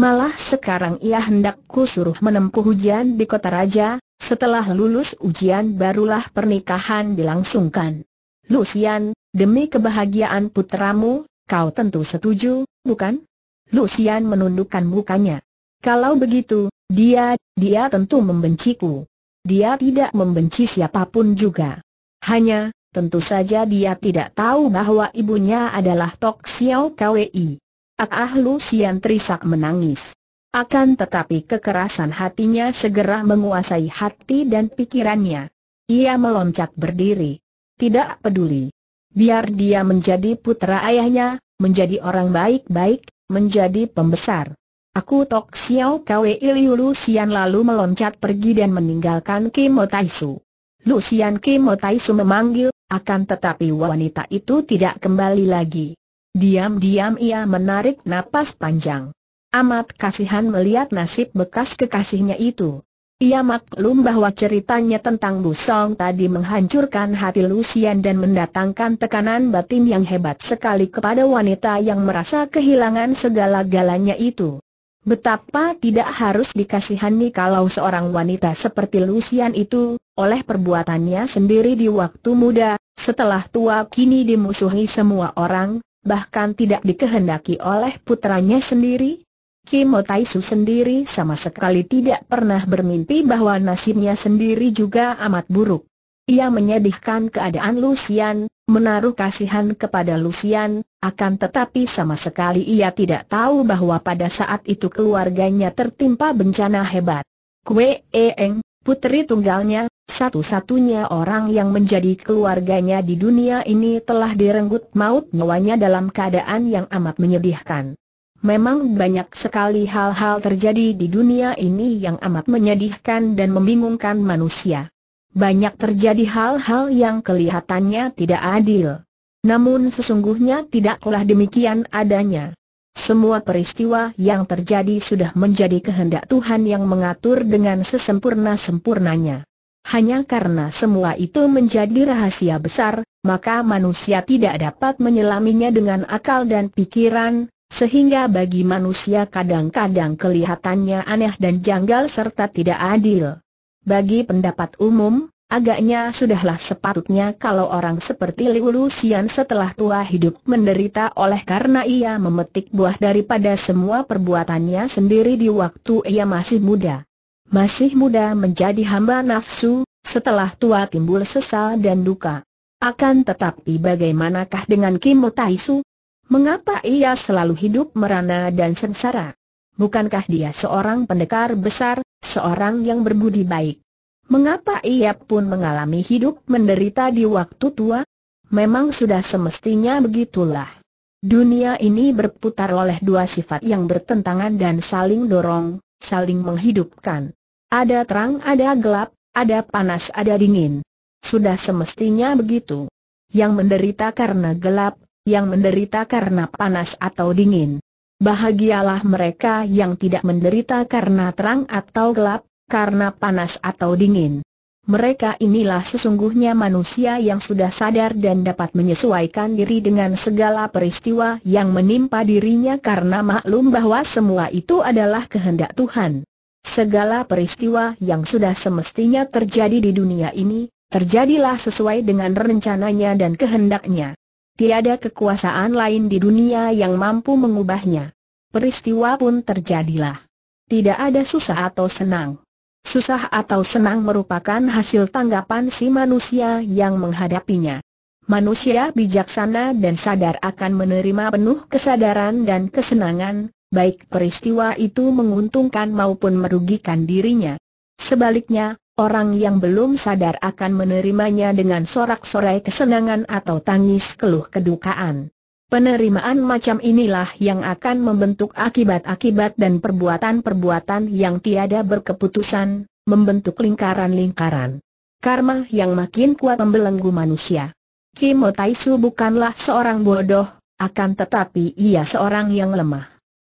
Malah sekarang ia hendak kusuruh menempuh hujan di kota raja, setelah lulus ujian barulah pernikahan dilangsungkan. Lucian, demi kebahagiaan putramu, kau tentu setuju, bukan? Lucian menundukkan mukanya. Kalau begitu, dia, dia tentu membenciku. Dia tidak membenci siapapun juga. Hanya, tentu saja dia tidak tahu bahwa ibunya adalah Tok Xiao Kwei. Ah, ah Lucian terisak menangis. Akan tetapi kekerasan hatinya segera menguasai hati dan pikirannya. Ia meloncat berdiri. Tidak peduli. Biar dia menjadi putra ayahnya, menjadi orang baik-baik, menjadi pembesar. Aku Tok Xiao Kwe Iliu Lucian lalu meloncat pergi dan meninggalkan Kimo Taisu. Lucian Kimo Taisu memanggil, akan tetapi wanita itu tidak kembali lagi. Diam-diam ia menarik napas panjang. Amat kasihan melihat nasib bekas kekasihnya itu. Ia maklum bahwa ceritanya tentang Busong tadi menghancurkan hati Lucian dan mendatangkan tekanan batin yang hebat sekali kepada wanita yang merasa kehilangan segala-galanya itu. Betapa tidak harus dikasihani kalau seorang wanita seperti Lucian itu, oleh perbuatannya sendiri di waktu muda, setelah tua kini dimusuhi semua orang, bahkan tidak dikehendaki oleh putranya sendiri, Tai Taisu sendiri sama sekali tidak pernah bermimpi bahwa nasibnya sendiri juga amat buruk. Ia menyedihkan keadaan Lucian, menaruh kasihan kepada Lucian, akan tetapi sama sekali ia tidak tahu bahwa pada saat itu keluarganya tertimpa bencana hebat. Kue Eeng, putri tunggalnya, satu-satunya orang yang menjadi keluarganya di dunia ini telah direnggut maut nyawanya dalam keadaan yang amat menyedihkan. Memang banyak sekali hal-hal terjadi di dunia ini yang amat menyedihkan dan membingungkan manusia. Banyak terjadi hal-hal yang kelihatannya tidak adil. Namun sesungguhnya tidaklah demikian adanya. Semua peristiwa yang terjadi sudah menjadi kehendak Tuhan yang mengatur dengan sesempurna-sempurnanya. Hanya karena semua itu menjadi rahasia besar, maka manusia tidak dapat menyelaminya dengan akal dan pikiran, sehingga bagi manusia kadang-kadang kelihatannya aneh dan janggal serta tidak adil. Bagi pendapat umum, agaknya sudahlah sepatutnya kalau orang seperti Liu Lusian setelah tua hidup menderita oleh karena ia memetik buah daripada semua perbuatannya sendiri di waktu ia masih muda. Masih muda menjadi hamba nafsu, setelah tua timbul sesal dan duka. Akan tetapi bagaimanakah dengan Kim Tai Su? Mengapa ia selalu hidup merana dan sengsara? Bukankah dia seorang pendekar besar, seorang yang berbudi baik? Mengapa ia pun mengalami hidup menderita di waktu tua? Memang sudah semestinya begitulah. Dunia ini berputar oleh dua sifat yang bertentangan dan saling dorong, saling menghidupkan. Ada terang ada gelap, ada panas ada dingin. Sudah semestinya begitu. Yang menderita karena gelap, yang menderita karena panas atau dingin. Bahagialah mereka yang tidak menderita karena terang atau gelap, karena panas atau dingin. Mereka inilah sesungguhnya manusia yang sudah sadar dan dapat menyesuaikan diri dengan segala peristiwa yang menimpa dirinya karena maklum bahwa semua itu adalah kehendak Tuhan. Segala peristiwa yang sudah semestinya terjadi di dunia ini, terjadilah sesuai dengan rencananya dan kehendaknya. Tiada kekuasaan lain di dunia yang mampu mengubahnya. Peristiwa pun terjadilah. Tidak ada susah atau senang. Susah atau senang merupakan hasil tanggapan si manusia yang menghadapinya. Manusia bijaksana dan sadar akan menerima penuh kesadaran dan kesenangan, baik peristiwa itu menguntungkan maupun merugikan dirinya. Sebaliknya, Orang yang belum sadar akan menerimanya dengan sorak-sorai kesenangan atau tangis keluh kedukaan. Penerimaan macam inilah yang akan membentuk akibat-akibat dan perbuatan-perbuatan yang tiada berkeputusan, membentuk lingkaran-lingkaran. Karma yang makin kuat membelenggu manusia. Kimo Taisu bukanlah seorang bodoh, akan tetapi ia seorang yang lemah.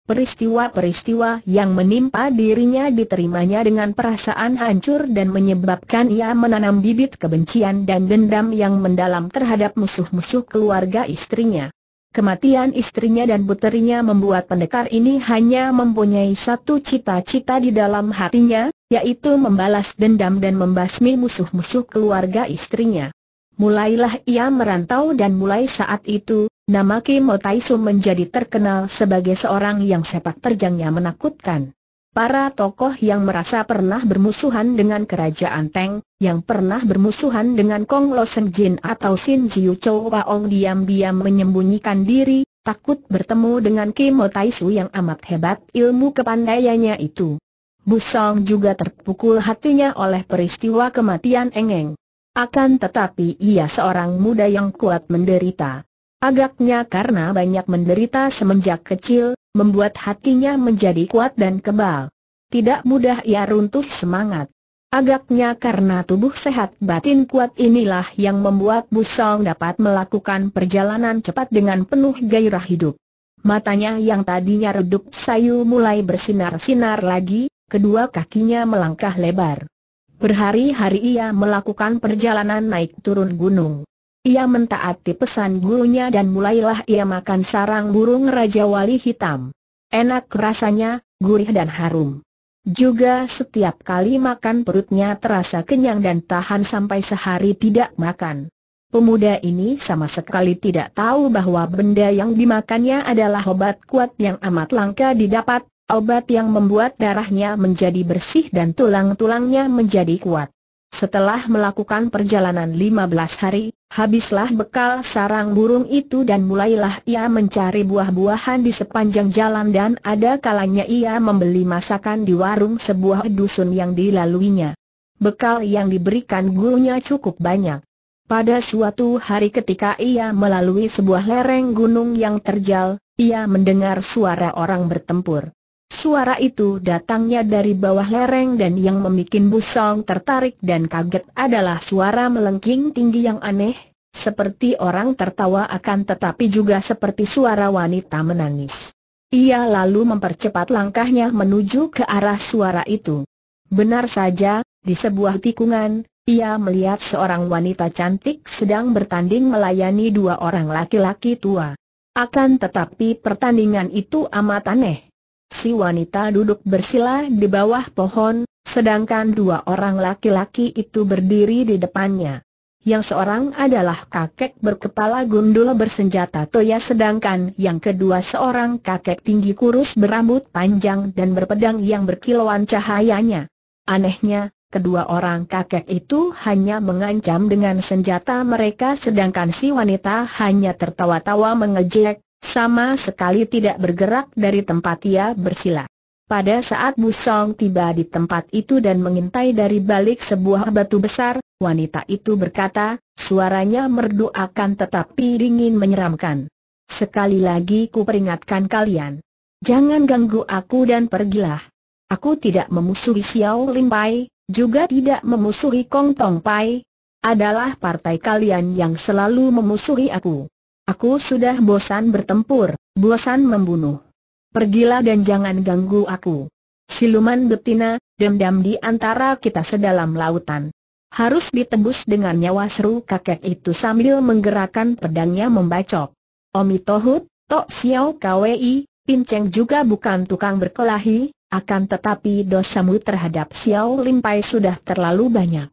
Peristiwa-peristiwa yang menimpa dirinya diterimanya dengan perasaan hancur dan menyebabkan ia menanam bibit kebencian dan dendam yang mendalam terhadap musuh-musuh keluarga istrinya. Kematian istrinya dan puterinya membuat pendekar ini hanya mempunyai satu cita-cita di dalam hatinya, yaitu membalas dendam dan membasmi musuh-musuh keluarga istrinya. Mulailah ia merantau dan mulai saat itu, nama Kim Otaisu menjadi terkenal sebagai seorang yang sepak terjangnya menakutkan. Para tokoh yang merasa pernah bermusuhan dengan kerajaan Teng, yang pernah bermusuhan dengan Kong Lo Seng Jin atau Sin Jiu Chou Waong diam-diam menyembunyikan diri, takut bertemu dengan Kim Otaisu yang amat hebat ilmu kepandaiannya itu. Busong juga terpukul hatinya oleh peristiwa kematian Engeng. Akan tetapi ia seorang muda yang kuat menderita. Agaknya karena banyak menderita semenjak kecil, membuat hatinya menjadi kuat dan kebal. Tidak mudah ia runtuh semangat. Agaknya karena tubuh sehat batin kuat inilah yang membuat Busong dapat melakukan perjalanan cepat dengan penuh gairah hidup. Matanya yang tadinya redup sayu mulai bersinar-sinar lagi, kedua kakinya melangkah lebar. Berhari-hari ia melakukan perjalanan naik turun gunung. Ia mentaati pesan gurunya dan mulailah ia makan sarang burung Raja Wali Hitam. Enak rasanya, gurih dan harum. Juga setiap kali makan perutnya terasa kenyang dan tahan sampai sehari tidak makan. Pemuda ini sama sekali tidak tahu bahwa benda yang dimakannya adalah obat kuat yang amat langka didapat, Obat yang membuat darahnya menjadi bersih dan tulang-tulangnya menjadi kuat. Setelah melakukan perjalanan 15 hari, habislah bekal sarang burung itu dan mulailah ia mencari buah-buahan di sepanjang jalan dan ada kalanya ia membeli masakan di warung sebuah dusun yang dilaluinya. Bekal yang diberikan gurunya cukup banyak. Pada suatu hari ketika ia melalui sebuah lereng gunung yang terjal, ia mendengar suara orang bertempur. Suara itu datangnya dari bawah lereng dan yang memikin Busong tertarik dan kaget adalah suara melengking tinggi yang aneh, seperti orang tertawa akan tetapi juga seperti suara wanita menangis. Ia lalu mempercepat langkahnya menuju ke arah suara itu. Benar saja, di sebuah tikungan, ia melihat seorang wanita cantik sedang bertanding melayani dua orang laki-laki tua. Akan tetapi pertandingan itu amat aneh. Si wanita duduk bersila di bawah pohon, sedangkan dua orang laki-laki itu berdiri di depannya. Yang seorang adalah kakek berkepala gundul bersenjata toya sedangkan yang kedua seorang kakek tinggi kurus berambut panjang dan berpedang yang berkilauan cahayanya. Anehnya, kedua orang kakek itu hanya mengancam dengan senjata mereka sedangkan si wanita hanya tertawa-tawa mengejek, sama sekali tidak bergerak dari tempat ia bersila. Pada saat Busong tiba di tempat itu dan mengintai dari balik sebuah batu besar, wanita itu berkata, suaranya merdu akan tetapi dingin menyeramkan. Sekali lagi ku peringatkan kalian. Jangan ganggu aku dan pergilah. Aku tidak memusuhi Xiao Lim Pai, juga tidak memusuhi Kong Tong Pai. Adalah partai kalian yang selalu memusuhi aku. Aku sudah bosan bertempur, bosan membunuh. Pergilah dan jangan ganggu aku. Siluman betina, dendam di antara kita sedalam lautan. Harus ditebus dengan nyawa seru kakek itu sambil menggerakkan pedangnya membacok. Omi Tohut, Tok Xiao Kwei, Pinceng juga bukan tukang berkelahi, akan tetapi dosamu terhadap Xiao Limpai sudah terlalu banyak.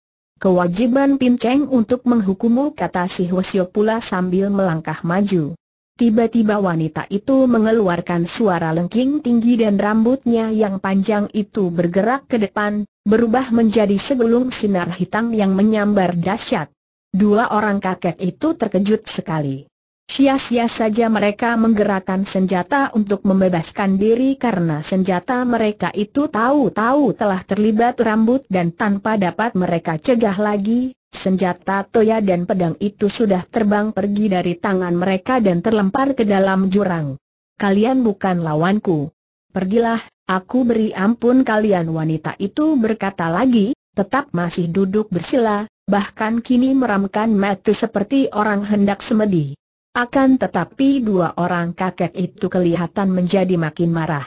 Kewajiban Pinceng untuk menghukummu kata si Hwasyo pula sambil melangkah maju. Tiba-tiba wanita itu mengeluarkan suara lengking tinggi dan rambutnya yang panjang itu bergerak ke depan, berubah menjadi segelung sinar hitam yang menyambar dahsyat. Dua orang kakek itu terkejut sekali. Sia-sia saja mereka menggerakkan senjata untuk membebaskan diri karena senjata mereka itu tahu-tahu telah terlibat rambut dan tanpa dapat mereka cegah lagi, senjata toya dan pedang itu sudah terbang pergi dari tangan mereka dan terlempar ke dalam jurang. Kalian bukan lawanku. Pergilah, aku beri ampun kalian wanita itu berkata lagi, tetap masih duduk bersila, bahkan kini meramkan mata seperti orang hendak semedi. Akan tetapi dua orang kakek itu kelihatan menjadi makin marah.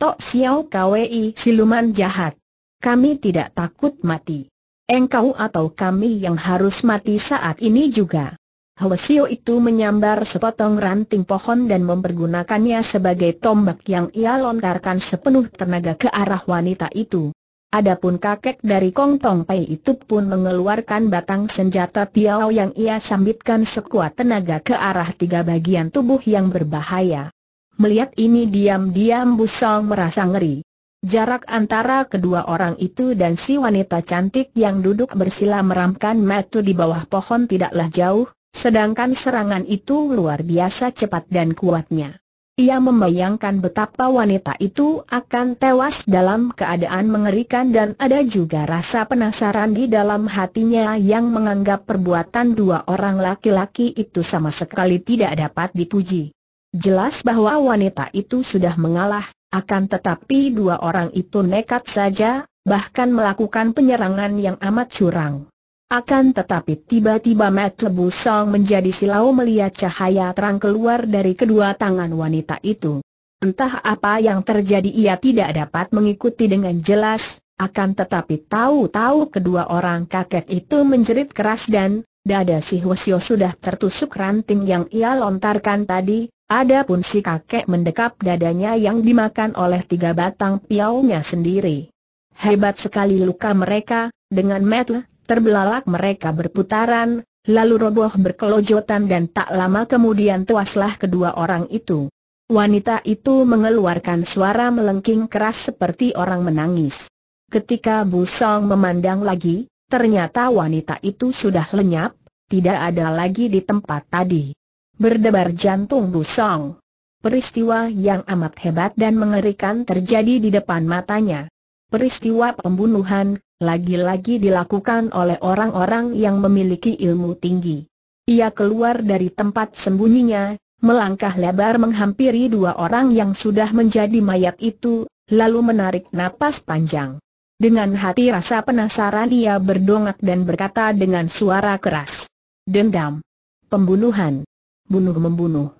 Tok Xiao Kwei siluman jahat. Kami tidak takut mati. Engkau atau kami yang harus mati saat ini juga. Hwasio itu menyambar sepotong ranting pohon dan mempergunakannya sebagai tombak yang ia lontarkan sepenuh tenaga ke arah wanita itu. Adapun kakek dari Kong Tong Pei itu pun mengeluarkan batang senjata piau yang ia sambitkan sekuat tenaga ke arah tiga bagian tubuh yang berbahaya. Melihat ini diam-diam Busong merasa ngeri. Jarak antara kedua orang itu dan si wanita cantik yang duduk bersila meramkan mata di bawah pohon tidaklah jauh, sedangkan serangan itu luar biasa cepat dan kuatnya. Ia membayangkan betapa wanita itu akan tewas dalam keadaan mengerikan dan ada juga rasa penasaran di dalam hatinya yang menganggap perbuatan dua orang laki-laki itu sama sekali tidak dapat dipuji. Jelas bahwa wanita itu sudah mengalah, akan tetapi dua orang itu nekat saja, bahkan melakukan penyerangan yang amat curang. Akan tetapi tiba-tiba Mat Lebu Song menjadi silau melihat cahaya terang keluar dari kedua tangan wanita itu. Entah apa yang terjadi ia tidak dapat mengikuti dengan jelas, akan tetapi tahu-tahu kedua orang kakek itu menjerit keras dan dada si Hwasyo sudah tertusuk ranting yang ia lontarkan tadi, adapun si kakek mendekap dadanya yang dimakan oleh tiga batang piaunya sendiri. Hebat sekali luka mereka, dengan metle Terbelalak mereka berputaran, lalu roboh berkelojotan dan tak lama kemudian tuaslah kedua orang itu. Wanita itu mengeluarkan suara melengking keras seperti orang menangis. Ketika Bu Song memandang lagi, ternyata wanita itu sudah lenyap, tidak ada lagi di tempat tadi. Berdebar jantung Bu Song. Peristiwa yang amat hebat dan mengerikan terjadi di depan matanya. Peristiwa pembunuhan, lagi-lagi dilakukan oleh orang-orang yang memiliki ilmu tinggi. Ia keluar dari tempat sembunyinya, melangkah lebar menghampiri dua orang yang sudah menjadi mayat itu, lalu menarik napas panjang. Dengan hati rasa penasaran ia berdongak dan berkata dengan suara keras. Dendam. Pembunuhan. Bunuh-membunuh.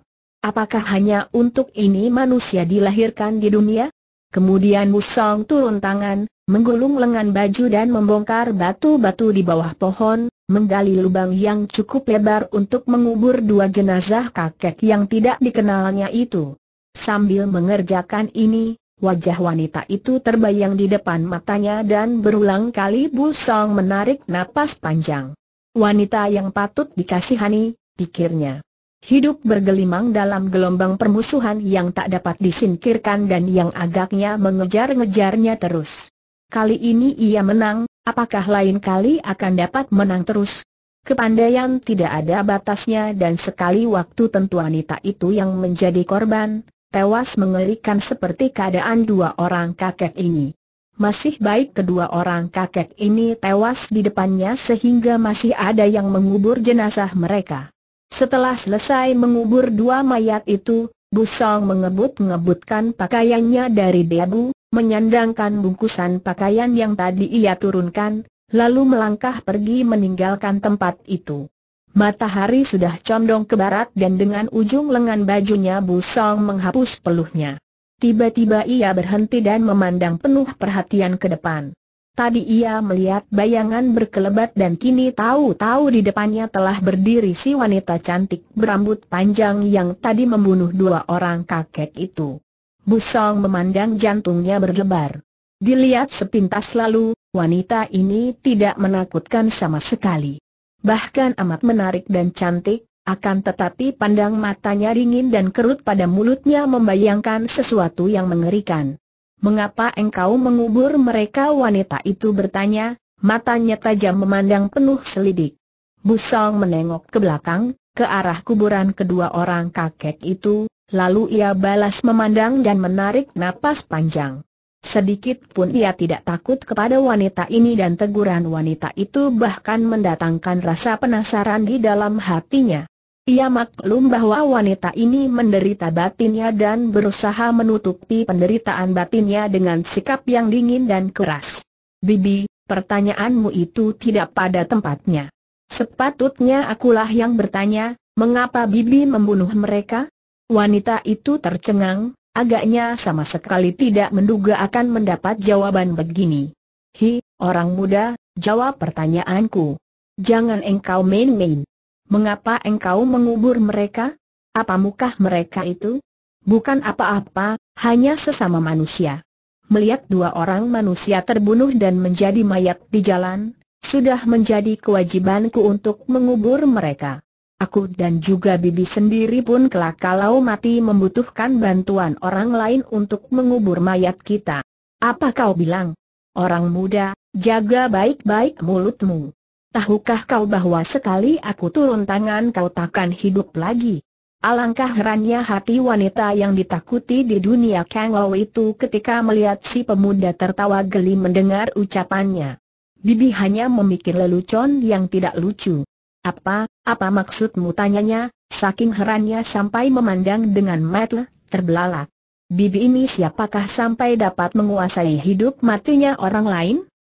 Apakah hanya untuk ini manusia dilahirkan di dunia? Kemudian Musong turun tangan, menggulung lengan baju dan membongkar batu-batu di bawah pohon, menggali lubang yang cukup lebar untuk mengubur dua jenazah kakek yang tidak dikenalnya itu. Sambil mengerjakan ini, wajah wanita itu terbayang di depan matanya dan berulang kali Busong menarik napas panjang. Wanita yang patut dikasihani, pikirnya. Hidup bergelimang dalam gelombang permusuhan yang tak dapat disingkirkan dan yang agaknya mengejar-ngejarnya terus. Kali ini ia menang, apakah lain kali akan dapat menang terus? Kepandaian tidak ada batasnya dan sekali waktu tentu wanita itu yang menjadi korban, tewas mengerikan seperti keadaan dua orang kakek ini. Masih baik kedua orang kakek ini tewas di depannya sehingga masih ada yang mengubur jenazah mereka. Setelah selesai mengubur dua mayat itu, Busong mengebut-ngebutkan pakaiannya dari debu, menyandangkan bungkusan pakaian yang tadi ia turunkan, lalu melangkah pergi meninggalkan tempat itu. Matahari sudah condong ke barat dan dengan ujung lengan bajunya Busong menghapus peluhnya. Tiba-tiba ia berhenti dan memandang penuh perhatian ke depan. Tadi ia melihat bayangan berkelebat dan kini tahu-tahu di depannya telah berdiri si wanita cantik berambut panjang yang tadi membunuh dua orang kakek itu. Busong memandang jantungnya berdebar. Dilihat sepintas lalu, wanita ini tidak menakutkan sama sekali. Bahkan amat menarik dan cantik, akan tetapi pandang matanya dingin dan kerut pada mulutnya membayangkan sesuatu yang mengerikan. Mengapa engkau mengubur mereka wanita itu bertanya, matanya tajam memandang penuh selidik. Busong menengok ke belakang, ke arah kuburan kedua orang kakek itu, Lalu ia balas memandang dan menarik napas panjang. Sedikit pun ia tidak takut kepada wanita ini dan teguran wanita itu bahkan mendatangkan rasa penasaran di dalam hatinya. Ia maklum bahwa wanita ini menderita batinnya dan berusaha menutupi penderitaan batinnya dengan sikap yang dingin dan keras. Bibi, pertanyaanmu itu tidak pada tempatnya. Sepatutnya akulah yang bertanya, mengapa Bibi membunuh mereka? Wanita itu tercengang, agaknya sama sekali tidak menduga akan mendapat jawaban begini. Hi, orang muda, jawab pertanyaanku. Jangan engkau main-main. Mengapa engkau mengubur mereka? Apa mukah mereka itu? Bukan apa-apa, hanya sesama manusia. Melihat dua orang manusia terbunuh dan menjadi mayat di jalan, sudah menjadi kewajibanku untuk mengubur mereka. Aku dan juga bibi sendiri pun kelak kalau mati membutuhkan bantuan orang lain untuk mengubur mayat kita. Apa kau bilang? Orang muda, jaga baik-baik mulutmu. Tahukah kau bahwa sekali aku turun tangan kau takkan hidup lagi? Alangkah herannya hati wanita yang ditakuti di dunia Kangou itu ketika melihat si pemuda tertawa geli mendengar ucapannya. Bibi hanya memikir lelucon yang tidak lucu. Apa, apa maksudmu tanyanya, saking herannya sampai memandang dengan mata terbelalak. Bibi ini siapakah sampai dapat menguasai hidup matinya orang lain?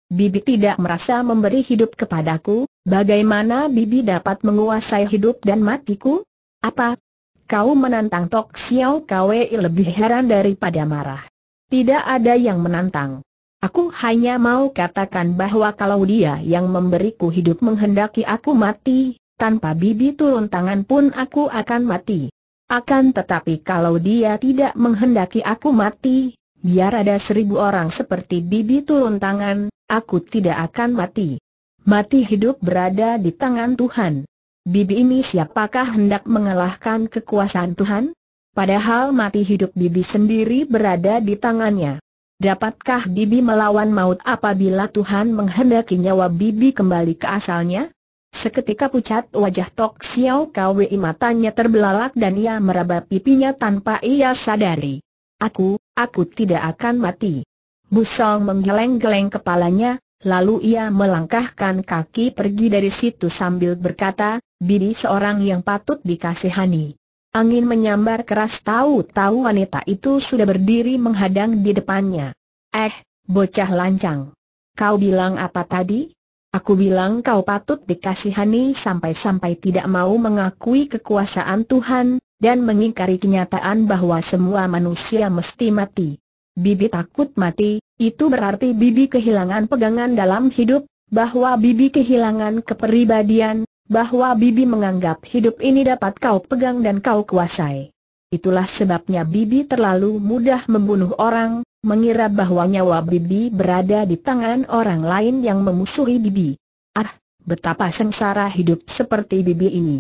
Bibi tidak merasa memberi hidup kepadaku, bagaimana Bibi dapat menguasai hidup dan matiku? Apa? Kau menantang Tok Xiao Kwei lebih heran daripada marah. Tidak ada yang menantang. Aku hanya mau katakan bahwa kalau dia yang memberiku hidup menghendaki aku mati, tanpa bibi turun tangan pun aku akan mati. Akan tetapi kalau dia tidak menghendaki aku mati, biar ada seribu orang seperti bibi turun tangan, aku tidak akan mati. Mati hidup berada di tangan Tuhan. Bibi ini siapakah hendak mengalahkan kekuasaan Tuhan? Padahal mati hidup bibi sendiri berada di tangannya. Dapatkah Bibi melawan maut apabila Tuhan menghendaki nyawa Bibi kembali ke asalnya? Seketika pucat wajah Tok Xiao Kwei matanya terbelalak dan ia meraba pipinya tanpa ia sadari. Aku, aku tidak akan mati. Busong menggeleng-geleng kepalanya, lalu ia melangkahkan kaki pergi dari situ sambil berkata, Bibi seorang yang patut dikasihani. Angin menyambar keras tahu-tahu wanita itu sudah berdiri menghadang di depannya. Eh, bocah lancang. Kau bilang apa tadi? Aku bilang kau patut dikasihani sampai-sampai tidak mau mengakui kekuasaan Tuhan, dan mengingkari kenyataan bahwa semua manusia mesti mati. Bibi takut mati, itu berarti Bibi kehilangan pegangan dalam hidup, bahwa Bibi kehilangan kepribadian, bahwa Bibi menganggap hidup ini dapat kau pegang dan kau kuasai. Itulah sebabnya Bibi terlalu mudah membunuh orang, mengira bahwa nyawa Bibi berada di tangan orang lain yang memusuhi Bibi. Ah, betapa sengsara hidup seperti Bibi ini.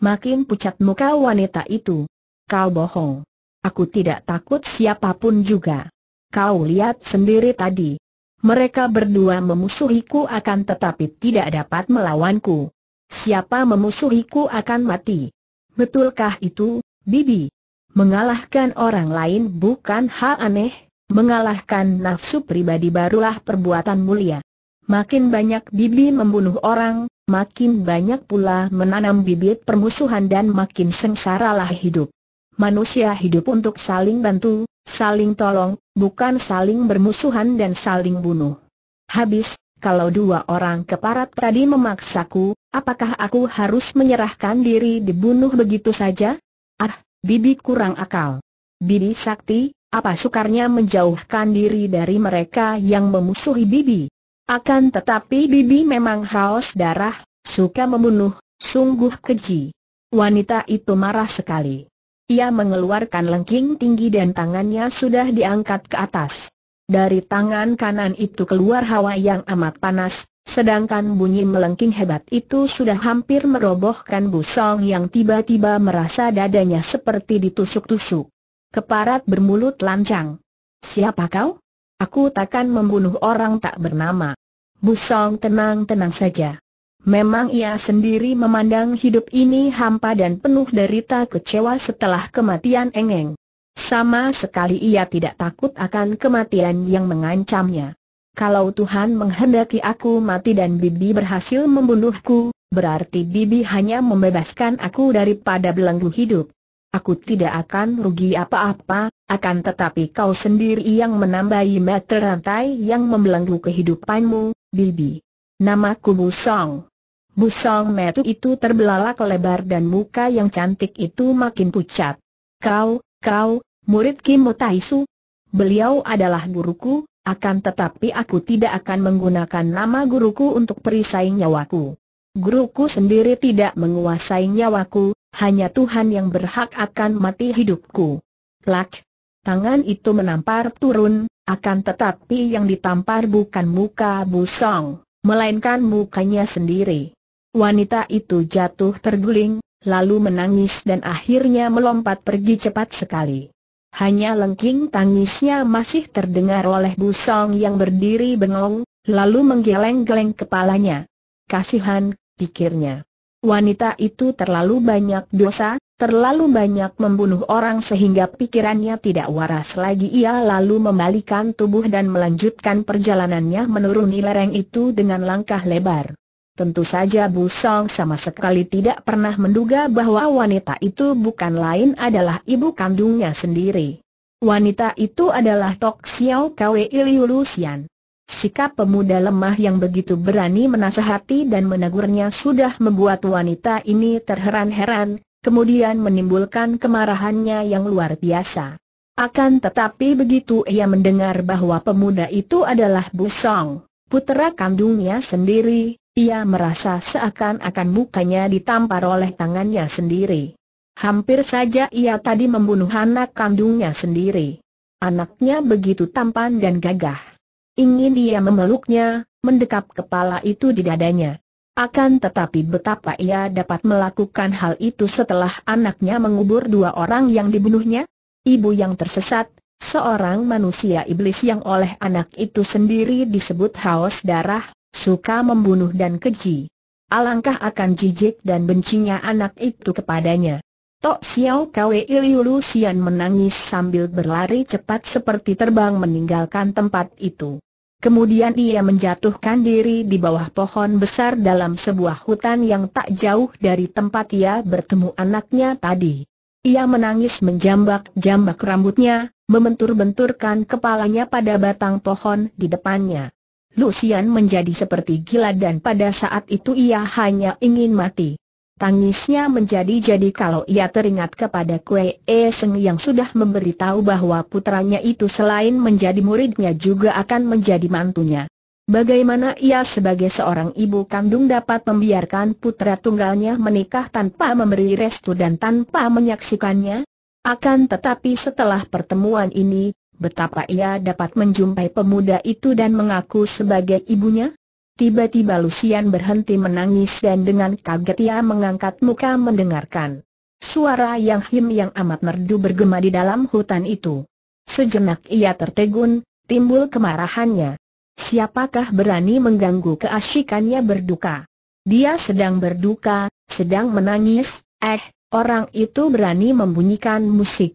Makin pucat muka wanita itu. Kau bohong. Aku tidak takut siapapun juga. Kau lihat sendiri tadi. Mereka berdua memusuhiku akan tetapi tidak dapat melawanku. Siapa memusuhiku akan mati. Betulkah itu, Bibi? Mengalahkan orang lain bukan hal aneh, mengalahkan nafsu pribadi barulah perbuatan mulia. Makin banyak Bibi membunuh orang, makin banyak pula menanam bibit permusuhan dan makin sengsaralah hidup. Manusia hidup untuk saling bantu, saling tolong, bukan saling bermusuhan dan saling bunuh. Habis, kalau dua orang keparat tadi memaksaku, apakah aku harus menyerahkan diri dibunuh begitu saja? Ah, bibi kurang akal. Bibi sakti, apa sukarnya menjauhkan diri dari mereka yang memusuhi bibi? Akan tetapi bibi memang haus darah, suka membunuh, sungguh keji. Wanita itu marah sekali. Ia mengeluarkan lengking tinggi dan tangannya sudah diangkat ke atas. Dari tangan kanan itu keluar hawa yang amat panas, sedangkan bunyi melengking hebat itu sudah hampir merobohkan busong yang tiba-tiba merasa dadanya seperti ditusuk-tusuk. Keparat bermulut lancang. Siapa kau? Aku takkan membunuh orang tak bernama. Busong tenang-tenang saja. Memang ia sendiri memandang hidup ini hampa dan penuh derita kecewa setelah kematian Engeng. Sama sekali ia tidak takut akan kematian yang mengancamnya. Kalau Tuhan menghendaki aku mati dan Bibi berhasil membunuhku, berarti Bibi hanya membebaskan aku daripada belenggu hidup. Aku tidak akan rugi apa-apa, akan tetapi kau sendiri yang menambahi meter rantai yang membelenggu kehidupanmu, Bibi. Namaku Busong. Busong metu itu terbelalak lebar dan muka yang cantik itu makin pucat. Kau, Kau, murid Kim Taisu? Beliau adalah guruku, akan tetapi aku tidak akan menggunakan nama guruku untuk perisai nyawaku. Guruku sendiri tidak menguasai nyawaku, hanya Tuhan yang berhak akan mati hidupku. Plak! Tangan itu menampar turun, akan tetapi yang ditampar bukan muka busong, melainkan mukanya sendiri. Wanita itu jatuh terguling, lalu menangis dan akhirnya melompat pergi cepat sekali. Hanya lengking tangisnya masih terdengar oleh Bu Song yang berdiri bengong, lalu menggeleng-geleng kepalanya. Kasihan, pikirnya. Wanita itu terlalu banyak dosa, terlalu banyak membunuh orang sehingga pikirannya tidak waras lagi ia lalu membalikan tubuh dan melanjutkan perjalanannya menuruni lereng itu dengan langkah lebar. Tentu saja Bu Song sama sekali tidak pernah menduga bahwa wanita itu bukan lain adalah ibu kandungnya sendiri. Wanita itu adalah Tok Xiao Kwe Liu Lusian. Sikap pemuda lemah yang begitu berani menasehati dan menegurnya sudah membuat wanita ini terheran-heran, kemudian menimbulkan kemarahannya yang luar biasa. Akan tetapi begitu ia mendengar bahwa pemuda itu adalah Bu Song, putera kandungnya sendiri, ia merasa seakan-akan mukanya ditampar oleh tangannya sendiri. Hampir saja ia tadi membunuh anak kandungnya sendiri. Anaknya begitu tampan dan gagah. Ingin dia memeluknya, mendekap kepala itu di dadanya. Akan tetapi betapa ia dapat melakukan hal itu setelah anaknya mengubur dua orang yang dibunuhnya? Ibu yang tersesat, seorang manusia iblis yang oleh anak itu sendiri disebut haus darah, suka membunuh dan keji. Alangkah akan jijik dan bencinya anak itu kepadanya. Tok Xiao Kwe Iliu Xian menangis sambil berlari cepat seperti terbang meninggalkan tempat itu. Kemudian ia menjatuhkan diri di bawah pohon besar dalam sebuah hutan yang tak jauh dari tempat ia bertemu anaknya tadi. Ia menangis menjambak-jambak rambutnya, membentur-benturkan kepalanya pada batang pohon di depannya. Lucian menjadi seperti gila dan pada saat itu ia hanya ingin mati. Tangisnya menjadi-jadi kalau ia teringat kepada Kue E Seng yang sudah memberitahu bahwa putranya itu selain menjadi muridnya juga akan menjadi mantunya. Bagaimana ia sebagai seorang ibu kandung dapat membiarkan putra tunggalnya menikah tanpa memberi restu dan tanpa menyaksikannya? Akan tetapi setelah pertemuan ini, betapa ia dapat menjumpai pemuda itu dan mengaku sebagai ibunya? Tiba-tiba Lucian berhenti menangis dan dengan kaget ia mengangkat muka mendengarkan. Suara yang him yang amat merdu bergema di dalam hutan itu. Sejenak ia tertegun, timbul kemarahannya. Siapakah berani mengganggu keasyikannya berduka? Dia sedang berduka, sedang menangis, eh, orang itu berani membunyikan musik.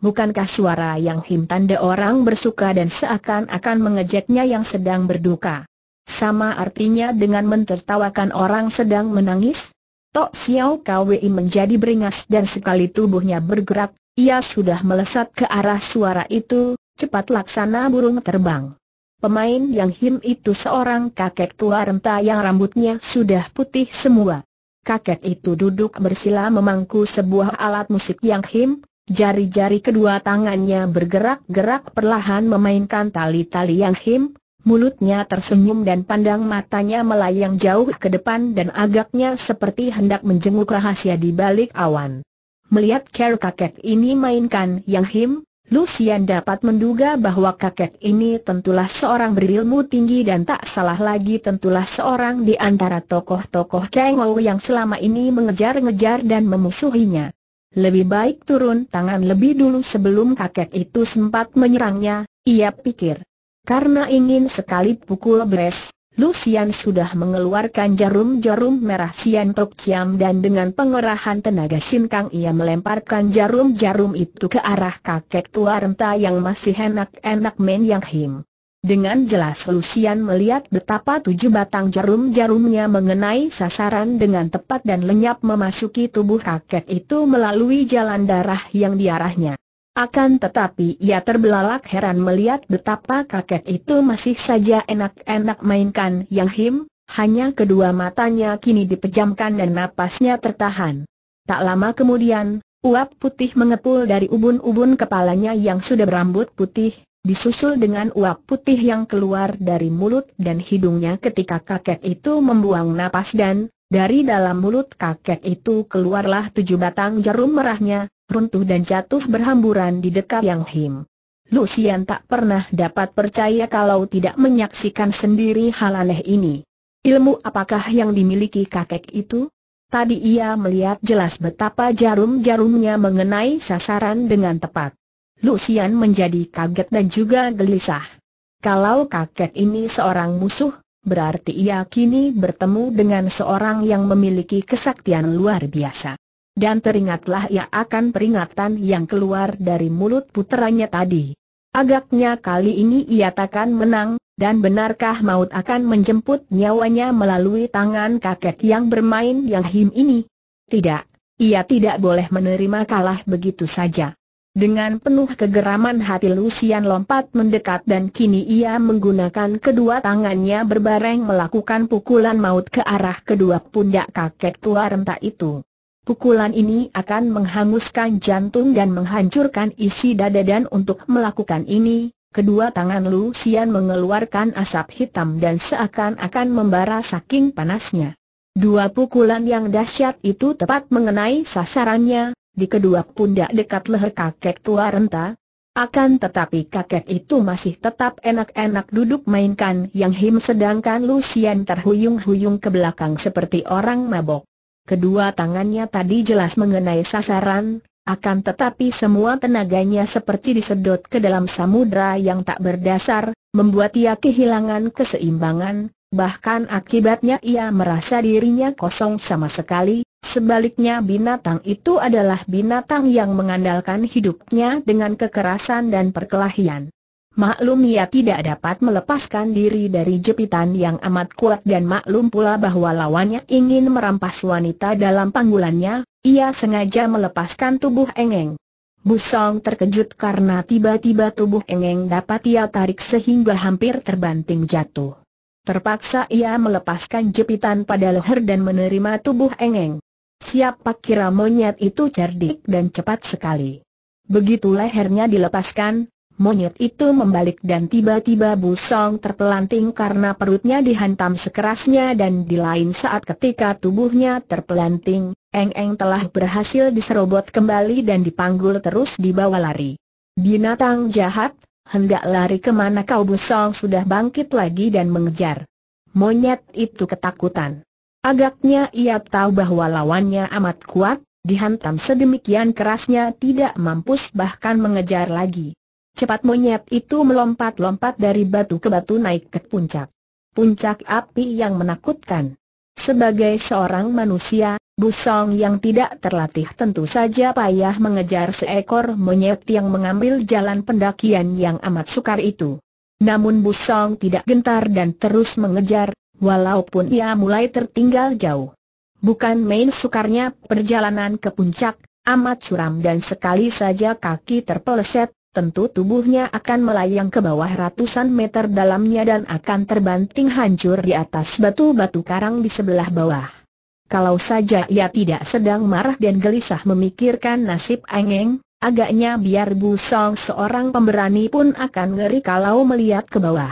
Bukankah suara yang him tanda orang bersuka dan seakan-akan mengejeknya yang sedang berduka? Sama artinya dengan mentertawakan orang sedang menangis? Tok Xiao Kwei menjadi beringas dan sekali tubuhnya bergerak, ia sudah melesat ke arah suara itu, cepat laksana burung terbang. Pemain yang him itu seorang kakek tua renta yang rambutnya sudah putih semua. Kakek itu duduk bersila memangku sebuah alat musik yang him, Jari-jari kedua tangannya bergerak-gerak perlahan memainkan tali-tali yang him, mulutnya tersenyum dan pandang matanya melayang jauh ke depan dan agaknya seperti hendak menjenguk rahasia di balik awan. Melihat care kakek ini mainkan yang him, Lucian dapat menduga bahwa kakek ini tentulah seorang berilmu tinggi dan tak salah lagi tentulah seorang di antara tokoh-tokoh Kengou yang selama ini mengejar-ngejar dan memusuhinya. Lebih baik turun tangan lebih dulu sebelum kakek itu sempat menyerangnya, ia pikir. Karena ingin sekali pukul beres, Lucian sudah mengeluarkan jarum-jarum merah Sian Tok Chiam dan dengan pengerahan tenaga sinkang ia melemparkan jarum-jarum itu ke arah kakek tua renta yang masih enak-enak Men Yang Him. Dengan jelas Lucian melihat betapa tujuh batang jarum-jarumnya mengenai sasaran dengan tepat dan lenyap memasuki tubuh kakek itu melalui jalan darah yang diarahnya. Akan tetapi ia terbelalak heran melihat betapa kakek itu masih saja enak-enak mainkan Yang Him, hanya kedua matanya kini dipejamkan dan napasnya tertahan. Tak lama kemudian, uap putih mengepul dari ubun-ubun kepalanya yang sudah berambut putih, disusul dengan uap putih yang keluar dari mulut dan hidungnya ketika kakek itu membuang napas dan, dari dalam mulut kakek itu keluarlah tujuh batang jarum merahnya, runtuh dan jatuh berhamburan di dekat Yang Him. Lucian tak pernah dapat percaya kalau tidak menyaksikan sendiri hal aneh ini. Ilmu apakah yang dimiliki kakek itu? Tadi ia melihat jelas betapa jarum-jarumnya mengenai sasaran dengan tepat. Lucian menjadi kaget dan juga gelisah. Kalau kakek ini seorang musuh, berarti ia kini bertemu dengan seorang yang memiliki kesaktian luar biasa. Dan teringatlah ia akan peringatan yang keluar dari mulut puteranya tadi. Agaknya kali ini ia takkan menang, dan benarkah maut akan menjemput nyawanya melalui tangan kakek yang bermain yang him ini? Tidak, ia tidak boleh menerima kalah begitu saja. Dengan penuh kegeraman hati Lucian lompat mendekat dan kini ia menggunakan kedua tangannya berbareng melakukan pukulan maut ke arah kedua pundak kakek tua renta itu. Pukulan ini akan menghanguskan jantung dan menghancurkan isi dada dan untuk melakukan ini, kedua tangan Lucian mengeluarkan asap hitam dan seakan-akan membara saking panasnya. Dua pukulan yang dahsyat itu tepat mengenai sasarannya, di kedua pundak dekat leher kakek tua renta. Akan tetapi kakek itu masih tetap enak-enak duduk mainkan Yang Him sedangkan Lucian terhuyung-huyung ke belakang seperti orang mabok. Kedua tangannya tadi jelas mengenai sasaran, akan tetapi semua tenaganya seperti disedot ke dalam samudra yang tak berdasar, membuat ia kehilangan keseimbangan, bahkan akibatnya ia merasa dirinya kosong sama sekali, Sebaliknya binatang itu adalah binatang yang mengandalkan hidupnya dengan kekerasan dan perkelahian. Maklum ia tidak dapat melepaskan diri dari jepitan yang amat kuat dan maklum pula bahwa lawannya ingin merampas wanita dalam panggulannya, ia sengaja melepaskan tubuh Engeng. Busong terkejut karena tiba-tiba tubuh Engeng dapat ia tarik sehingga hampir terbanting jatuh. Terpaksa ia melepaskan jepitan pada leher dan menerima tubuh Engeng. Siapa kira monyet itu cerdik dan cepat sekali. Begitu lehernya dilepaskan, monyet itu membalik dan tiba-tiba busong terpelanting karena perutnya dihantam sekerasnya dan di lain saat ketika tubuhnya terpelanting, Eng-Eng telah berhasil diserobot kembali dan dipanggul terus dibawa lari. Binatang jahat, hendak lari kemana kau busong sudah bangkit lagi dan mengejar. Monyet itu ketakutan. Agaknya ia tahu bahwa lawannya amat kuat, dihantam sedemikian kerasnya tidak mampus bahkan mengejar lagi. Cepat monyet itu melompat-lompat dari batu ke batu naik ke puncak. Puncak api yang menakutkan. Sebagai seorang manusia, Busong yang tidak terlatih tentu saja payah mengejar seekor monyet yang mengambil jalan pendakian yang amat sukar itu. Namun Busong tidak gentar dan terus mengejar, walaupun ia mulai tertinggal jauh. Bukan main sukarnya perjalanan ke puncak, amat curam dan sekali saja kaki terpeleset, tentu tubuhnya akan melayang ke bawah ratusan meter dalamnya dan akan terbanting hancur di atas batu-batu karang di sebelah bawah. Kalau saja ia tidak sedang marah dan gelisah memikirkan nasib Angeng, agaknya biar Bu Song seorang pemberani pun akan ngeri kalau melihat ke bawah.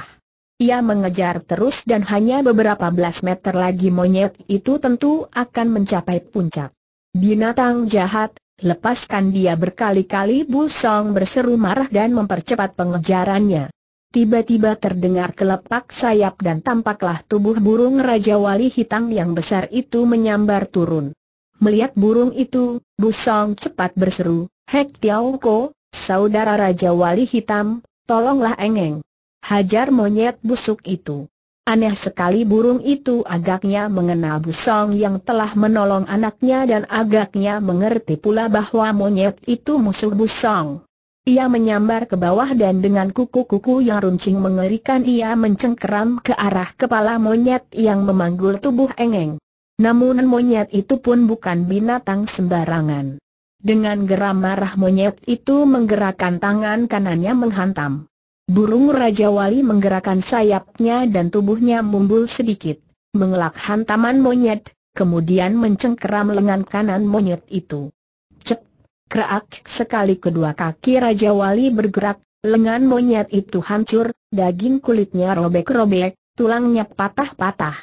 Ia mengejar terus dan hanya beberapa belas meter lagi monyet itu tentu akan mencapai puncak. Binatang jahat, lepaskan dia berkali-kali Busong berseru marah dan mempercepat pengejarannya. Tiba-tiba terdengar kelepak sayap dan tampaklah tubuh burung Raja Wali Hitam yang besar itu menyambar turun. Melihat burung itu, Busong cepat berseru, Hek Tiao Ko, saudara Raja Wali Hitam, tolonglah Engeng. Hajar monyet busuk itu. Aneh sekali burung itu agaknya mengenal Busong yang telah menolong anaknya dan agaknya mengerti pula bahwa monyet itu musuh Busong. Ia menyambar ke bawah dan dengan kuku-kuku yang runcing mengerikan ia mencengkeram ke arah kepala monyet yang memanggul tubuh engeng. Namun monyet itu pun bukan binatang sembarangan. Dengan geram marah monyet itu menggerakkan tangan kanannya menghantam. Burung Raja Wali menggerakkan sayapnya dan tubuhnya mumbul sedikit, mengelak hantaman monyet, kemudian mencengkeram lengan kanan monyet itu. Cep, kerak sekali kedua kaki Raja Wali bergerak, lengan monyet itu hancur, daging kulitnya robek-robek, tulangnya patah-patah.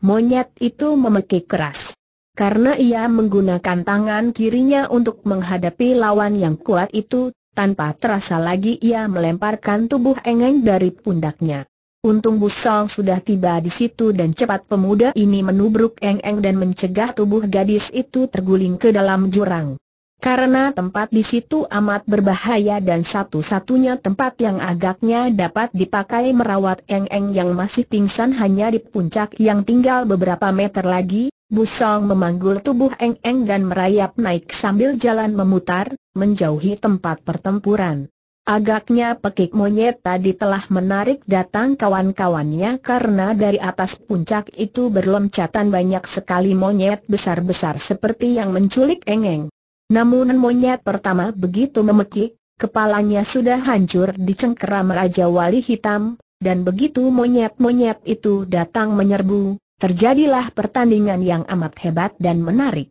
Monyet itu memekik keras. Karena ia menggunakan tangan kirinya untuk menghadapi lawan yang kuat itu, tanpa terasa lagi ia melemparkan tubuh Engeng dari pundaknya. Untung Busong sudah tiba di situ dan cepat pemuda ini menubruk Engeng dan mencegah tubuh gadis itu terguling ke dalam jurang. Karena tempat di situ amat berbahaya dan satu-satunya tempat yang agaknya dapat dipakai merawat Engeng yang masih pingsan hanya di puncak yang tinggal beberapa meter lagi, Busong memanggul tubuh Eng-Eng dan merayap naik sambil jalan memutar, menjauhi tempat pertempuran. Agaknya pekik monyet tadi telah menarik datang kawan-kawannya karena dari atas puncak itu berloncatan banyak sekali monyet besar-besar seperti yang menculik Eng-Eng. Namun monyet pertama begitu memekik, kepalanya sudah hancur dicengkeram Raja Wali Hitam, dan begitu monyet-monyet itu datang menyerbu, Terjadilah pertandingan yang amat hebat dan menarik.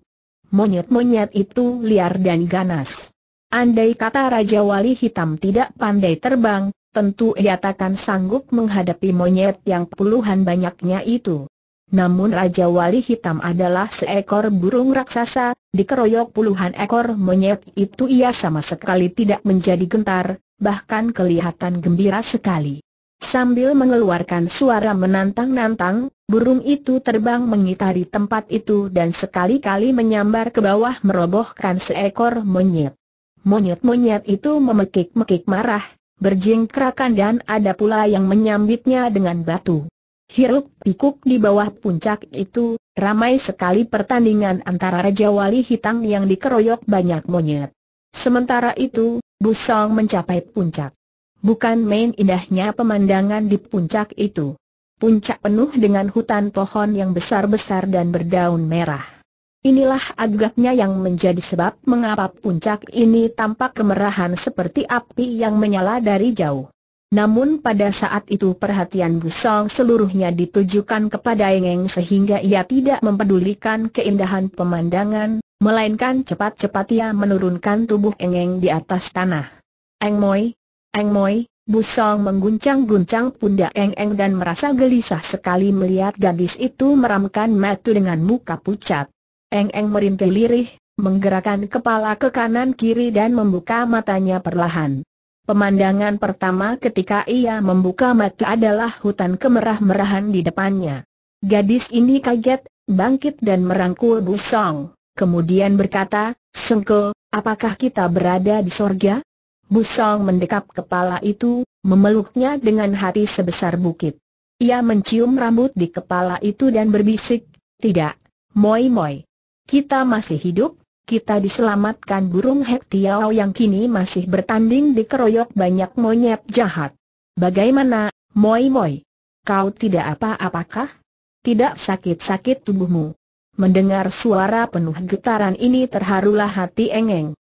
Monyet-monyet itu liar dan ganas. Andai kata Raja Wali Hitam tidak pandai terbang, tentu ia takkan sanggup menghadapi monyet yang puluhan banyaknya itu. Namun Raja Wali Hitam adalah seekor burung raksasa, dikeroyok puluhan ekor monyet itu ia sama sekali tidak menjadi gentar, bahkan kelihatan gembira sekali. Sambil mengeluarkan suara menantang-nantang, Burung itu terbang mengitari tempat itu dan sekali-kali menyambar ke bawah merobohkan seekor monyet. Monyet-monyet itu memekik-mekik marah, berjingkrakan dan ada pula yang menyambitnya dengan batu. Hiruk pikuk di bawah puncak itu, ramai sekali pertandingan antara Raja Wali Hitam yang dikeroyok banyak monyet. Sementara itu, Busong mencapai puncak. Bukan main indahnya pemandangan di puncak itu puncak penuh dengan hutan pohon yang besar-besar dan berdaun merah. Inilah agaknya yang menjadi sebab mengapa puncak ini tampak kemerahan seperti api yang menyala dari jauh. Namun pada saat itu perhatian Busong seluruhnya ditujukan kepada Engeng sehingga ia tidak mempedulikan keindahan pemandangan, melainkan cepat-cepat ia menurunkan tubuh Engeng di atas tanah. Eng Eng Moy. Busong mengguncang-guncang pundak Eng-Eng dan merasa gelisah sekali melihat gadis itu meramkan mata dengan muka pucat. Eng-Eng merintih lirih, menggerakkan kepala ke kanan-kiri dan membuka matanya perlahan. Pemandangan pertama ketika ia membuka mata adalah hutan kemerah-merahan di depannya. Gadis ini kaget, bangkit dan merangkul Busong, kemudian berkata, Sengko, apakah kita berada di sorga? Busong mendekap kepala itu, memeluknya dengan hati sebesar bukit. Ia mencium rambut di kepala itu dan berbisik, tidak, moi moi. Kita masih hidup, kita diselamatkan burung Hek yang kini masih bertanding di keroyok banyak monyet jahat. Bagaimana, moi moi? Kau tidak apa-apakah? Tidak sakit-sakit tubuhmu. Mendengar suara penuh getaran ini terharulah hati Engeng.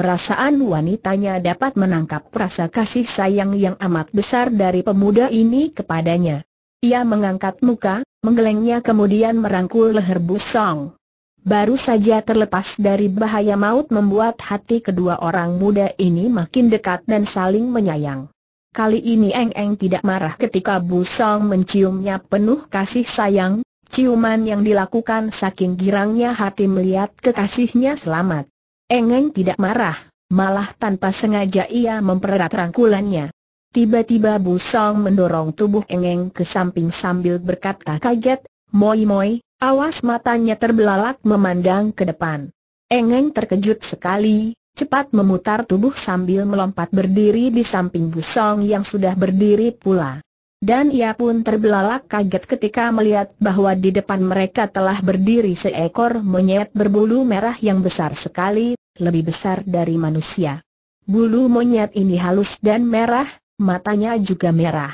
Perasaan wanitanya dapat menangkap rasa kasih sayang yang amat besar dari pemuda ini kepadanya. Ia mengangkat muka, menggelengnya kemudian merangkul leher Busong. Baru saja terlepas dari bahaya maut membuat hati kedua orang muda ini makin dekat dan saling menyayang. Kali ini Eng Eng tidak marah ketika Busong menciumnya penuh kasih sayang, ciuman yang dilakukan saking girangnya hati melihat kekasihnya selamat. Engeng tidak marah, malah tanpa sengaja ia mempererat rangkulannya. Tiba-tiba Bu Song mendorong tubuh Engeng ke samping sambil berkata kaget, Moi Moi, awas matanya terbelalak memandang ke depan. Engeng terkejut sekali, cepat memutar tubuh sambil melompat berdiri di samping Bu Song yang sudah berdiri pula. Dan ia pun terbelalak kaget ketika melihat bahwa di depan mereka telah berdiri seekor monyet berbulu merah yang besar sekali, lebih besar dari manusia. Bulu monyet ini halus dan merah, matanya juga merah.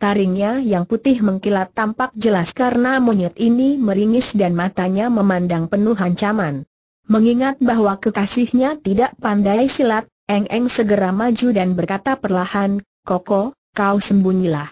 Taringnya yang putih mengkilat tampak jelas karena monyet ini meringis dan matanya memandang penuh ancaman. Mengingat bahwa kekasihnya tidak pandai silat, Eng Eng segera maju dan berkata perlahan, Koko, kau sembunyilah.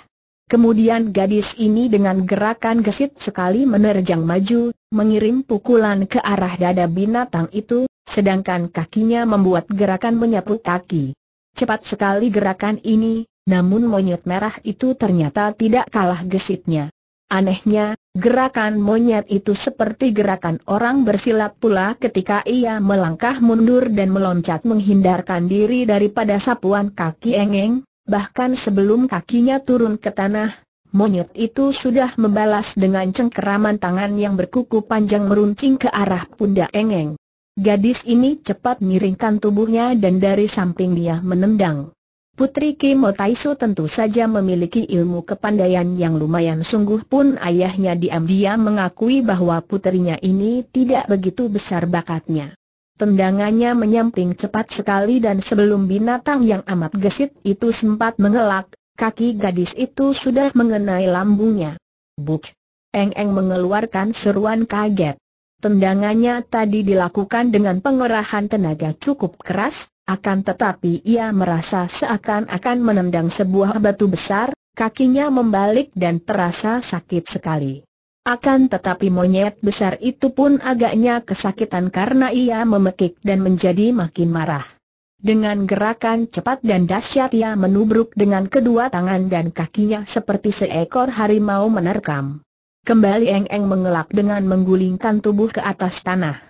Kemudian gadis ini dengan gerakan gesit sekali menerjang maju, mengirim pukulan ke arah dada binatang itu, Sedangkan kakinya membuat gerakan menyapu kaki. Cepat sekali gerakan ini, namun monyet merah itu ternyata tidak kalah gesitnya. Anehnya, gerakan monyet itu seperti gerakan orang bersilat pula ketika ia melangkah mundur dan meloncat menghindarkan diri daripada sapuan kaki engeng, bahkan sebelum kakinya turun ke tanah, monyet itu sudah membalas dengan cengkeraman tangan yang berkuku panjang meruncing ke arah pundak engeng. Gadis ini cepat miringkan tubuhnya dan dari samping dia menendang. Putri Kim tentu saja memiliki ilmu kepandaian yang lumayan sungguh pun ayahnya diam-diam mengakui bahwa putrinya ini tidak begitu besar bakatnya. Tendangannya menyamping cepat sekali dan sebelum binatang yang amat gesit itu sempat mengelak, kaki gadis itu sudah mengenai lambungnya. Buk! Eng-eng mengeluarkan seruan kaget. Tendangannya tadi dilakukan dengan pengerahan tenaga cukup keras, akan tetapi ia merasa seakan-akan menendang sebuah batu besar, kakinya membalik dan terasa sakit sekali. Akan tetapi monyet besar itu pun agaknya kesakitan karena ia memekik dan menjadi makin marah. Dengan gerakan cepat dan dahsyat ia menubruk dengan kedua tangan dan kakinya seperti seekor harimau menerkam. Kembali Eng-Eng mengelak dengan menggulingkan tubuh ke atas tanah.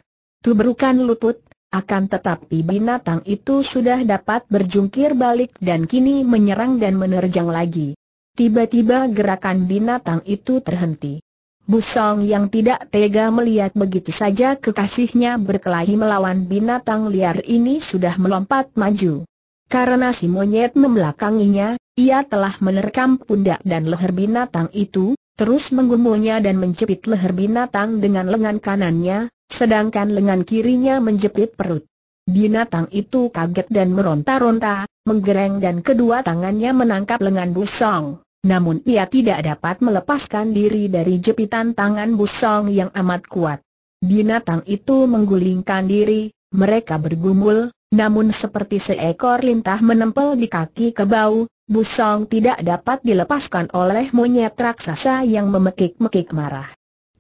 Tubrukan luput, akan tetapi binatang itu sudah dapat berjungkir balik dan kini menyerang dan menerjang lagi. Tiba-tiba gerakan binatang itu terhenti. Busong yang tidak tega melihat begitu saja kekasihnya berkelahi melawan binatang liar ini sudah melompat maju. Karena si monyet membelakanginya, ia telah menerkam pundak dan leher binatang itu, terus menggumulnya dan menjepit leher binatang dengan lengan kanannya, sedangkan lengan kirinya menjepit perut. Binatang itu kaget dan meronta-ronta, menggereng dan kedua tangannya menangkap lengan busong. Namun ia tidak dapat melepaskan diri dari jepitan tangan busong yang amat kuat. Binatang itu menggulingkan diri, mereka bergumul, namun seperti seekor lintah menempel di kaki kebau, Busong tidak dapat dilepaskan oleh monyet raksasa yang memekik-mekik marah.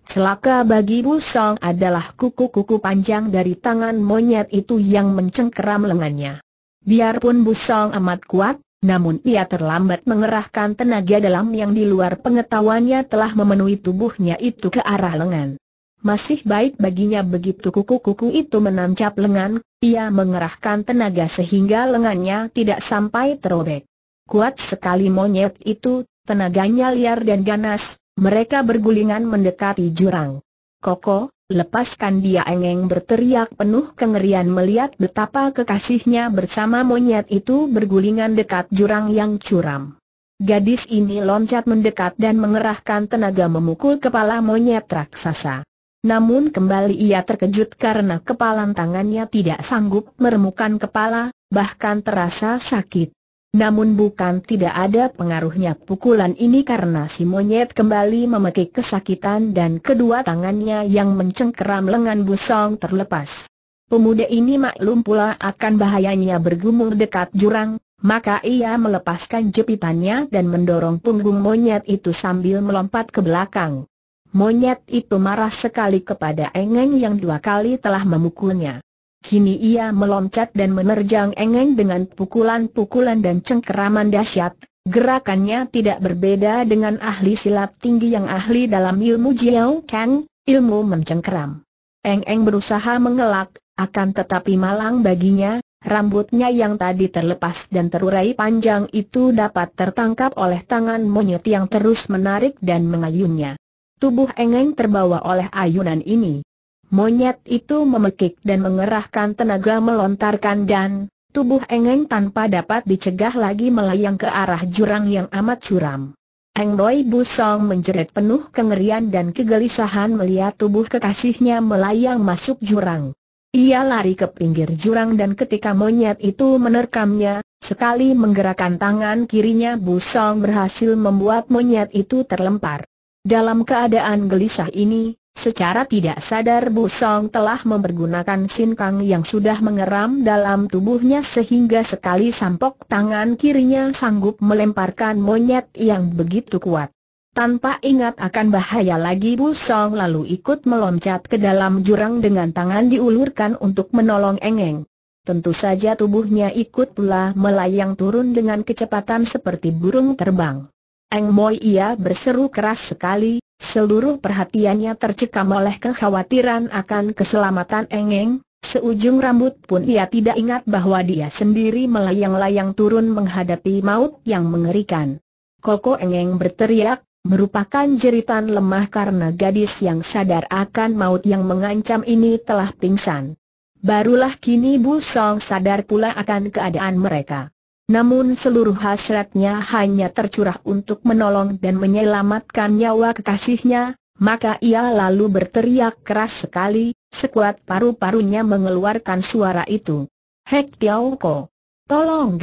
Celaka bagi Busong adalah kuku-kuku panjang dari tangan monyet itu yang mencengkeram lengannya. Biarpun Busong amat kuat, namun ia terlambat mengerahkan tenaga dalam yang di luar pengetahuannya telah memenuhi tubuhnya itu ke arah lengan. Masih baik baginya begitu kuku-kuku itu menancap lengan, ia mengerahkan tenaga sehingga lengannya tidak sampai terobek. Kuat sekali monyet itu, tenaganya liar dan ganas, mereka bergulingan mendekati jurang. Koko, lepaskan dia engeng berteriak penuh kengerian melihat betapa kekasihnya bersama monyet itu bergulingan dekat jurang yang curam. Gadis ini loncat mendekat dan mengerahkan tenaga memukul kepala monyet raksasa. Namun kembali ia terkejut karena kepalan tangannya tidak sanggup meremukan kepala, bahkan terasa sakit. Namun bukan tidak ada pengaruhnya pukulan ini karena si monyet kembali memekik kesakitan dan kedua tangannya yang mencengkeram lengan busong terlepas. Pemuda ini maklum pula akan bahayanya bergumul dekat jurang, maka ia melepaskan jepitannya dan mendorong punggung monyet itu sambil melompat ke belakang. Monyet itu marah sekali kepada Engeng yang dua kali telah memukulnya. Kini ia meloncat dan menerjang Engeng dengan pukulan-pukulan dan cengkeraman dahsyat. Gerakannya tidak berbeda dengan ahli silat tinggi yang ahli dalam ilmu Jiao Kang, ilmu mencengkeram. Engeng berusaha mengelak, akan tetapi malang baginya, rambutnya yang tadi terlepas dan terurai panjang itu dapat tertangkap oleh tangan monyet yang terus menarik dan mengayunnya. Tubuh Engeng terbawa oleh ayunan ini. Monyet itu memekik dan mengerahkan tenaga melontarkan dan, tubuh Engeng tanpa dapat dicegah lagi melayang ke arah jurang yang amat curam. Eng Boy Busong menjerit penuh kengerian dan kegelisahan melihat tubuh kekasihnya melayang masuk jurang. Ia lari ke pinggir jurang dan ketika monyet itu menerkamnya, sekali menggerakkan tangan kirinya Busong berhasil membuat monyet itu terlempar. Dalam keadaan gelisah ini, Secara tidak sadar Bu Song telah mempergunakan Kang yang sudah mengeram dalam tubuhnya sehingga sekali sampok tangan kirinya sanggup melemparkan monyet yang begitu kuat. Tanpa ingat akan bahaya lagi Bu Song lalu ikut meloncat ke dalam jurang dengan tangan diulurkan untuk menolong Engeng. Tentu saja tubuhnya ikut pula melayang turun dengan kecepatan seperti burung terbang. Eng Moi ia berseru keras sekali, Seluruh perhatiannya tercekam oleh kekhawatiran akan keselamatan Engeng, seujung rambut pun ia tidak ingat bahwa dia sendiri melayang-layang turun menghadapi maut yang mengerikan. Koko Engeng berteriak, merupakan jeritan lemah karena gadis yang sadar akan maut yang mengancam ini telah pingsan. Barulah kini Bu Song sadar pula akan keadaan mereka. Namun seluruh hasratnya hanya tercurah untuk menolong dan menyelamatkan nyawa kekasihnya, maka ia lalu berteriak keras sekali, sekuat paru-parunya mengeluarkan suara itu. Hek Tiao Ko! Tolong!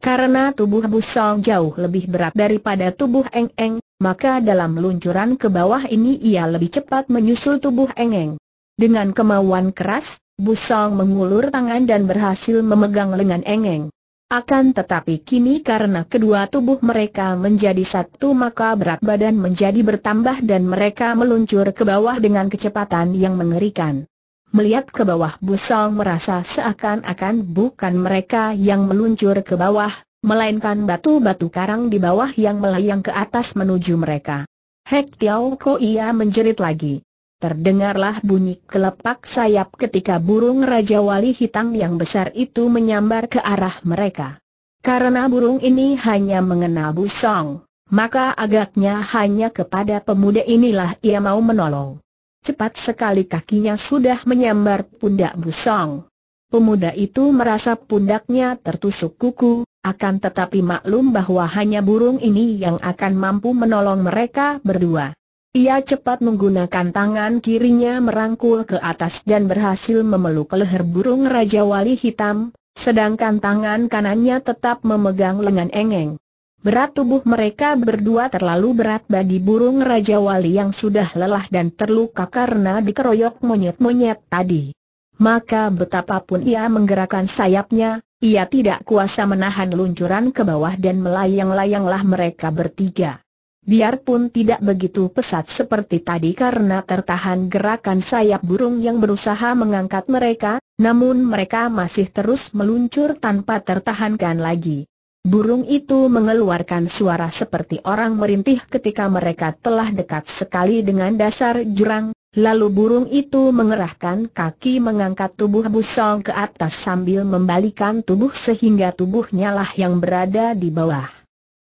Karena tubuh Busong jauh lebih berat daripada tubuh Eng Eng, maka dalam luncuran ke bawah ini ia lebih cepat menyusul tubuh Eng Eng. Dengan kemauan keras, Busong mengulur tangan dan berhasil memegang lengan Eng Eng. Akan tetapi kini karena kedua tubuh mereka menjadi satu maka berat badan menjadi bertambah dan mereka meluncur ke bawah dengan kecepatan yang mengerikan. Melihat ke bawah Busong merasa seakan-akan bukan mereka yang meluncur ke bawah, melainkan batu-batu karang di bawah yang melayang ke atas menuju mereka. Hek Tiao Ko ia menjerit lagi. Terdengarlah bunyi kelepak sayap ketika burung Raja Wali Hitam yang besar itu menyambar ke arah mereka. Karena burung ini hanya mengenal Busong, maka agaknya hanya kepada pemuda inilah ia mau menolong. Cepat sekali kakinya sudah menyambar pundak Busong. Pemuda itu merasa pundaknya tertusuk kuku, akan tetapi maklum bahwa hanya burung ini yang akan mampu menolong mereka berdua. Ia cepat menggunakan tangan kirinya merangkul ke atas dan berhasil memeluk leher burung Raja Wali Hitam, sedangkan tangan kanannya tetap memegang lengan engeng. Berat tubuh mereka berdua terlalu berat bagi burung Raja Wali yang sudah lelah dan terluka karena dikeroyok monyet-monyet tadi. Maka betapapun ia menggerakkan sayapnya, ia tidak kuasa menahan luncuran ke bawah dan melayang-layanglah mereka bertiga biarpun tidak begitu pesat seperti tadi karena tertahan gerakan sayap burung yang berusaha mengangkat mereka, namun mereka masih terus meluncur tanpa tertahankan lagi. Burung itu mengeluarkan suara seperti orang merintih ketika mereka telah dekat sekali dengan dasar jurang, lalu burung itu mengerahkan kaki mengangkat tubuh busong ke atas sambil membalikan tubuh sehingga tubuhnya lah yang berada di bawah.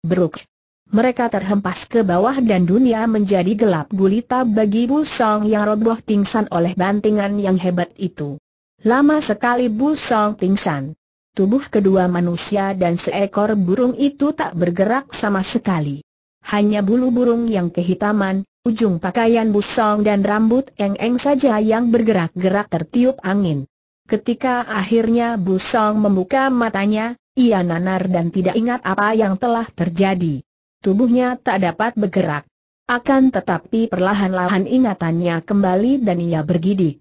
Beruk! mereka terhempas ke bawah dan dunia menjadi gelap gulita bagi Bu Song yang roboh pingsan oleh bantingan yang hebat itu. Lama sekali Bu Song pingsan. Tubuh kedua manusia dan seekor burung itu tak bergerak sama sekali. Hanya bulu burung yang kehitaman, ujung pakaian Bu Song dan rambut eng-eng saja yang bergerak-gerak tertiup angin. Ketika akhirnya Bu Song membuka matanya, ia nanar dan tidak ingat apa yang telah terjadi tubuhnya tak dapat bergerak. Akan tetapi perlahan-lahan ingatannya kembali dan ia bergidik.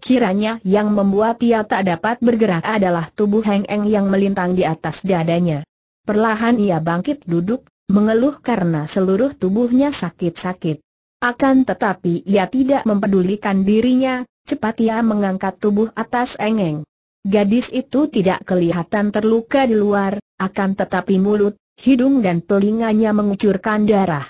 Kiranya yang membuat ia tak dapat bergerak adalah tubuh Heng Eng yang melintang di atas dadanya. Perlahan ia bangkit duduk, mengeluh karena seluruh tubuhnya sakit-sakit. Akan tetapi ia tidak mempedulikan dirinya, cepat ia mengangkat tubuh atas Eng Eng. Gadis itu tidak kelihatan terluka di luar, akan tetapi mulut, hidung dan telinganya mengucurkan darah.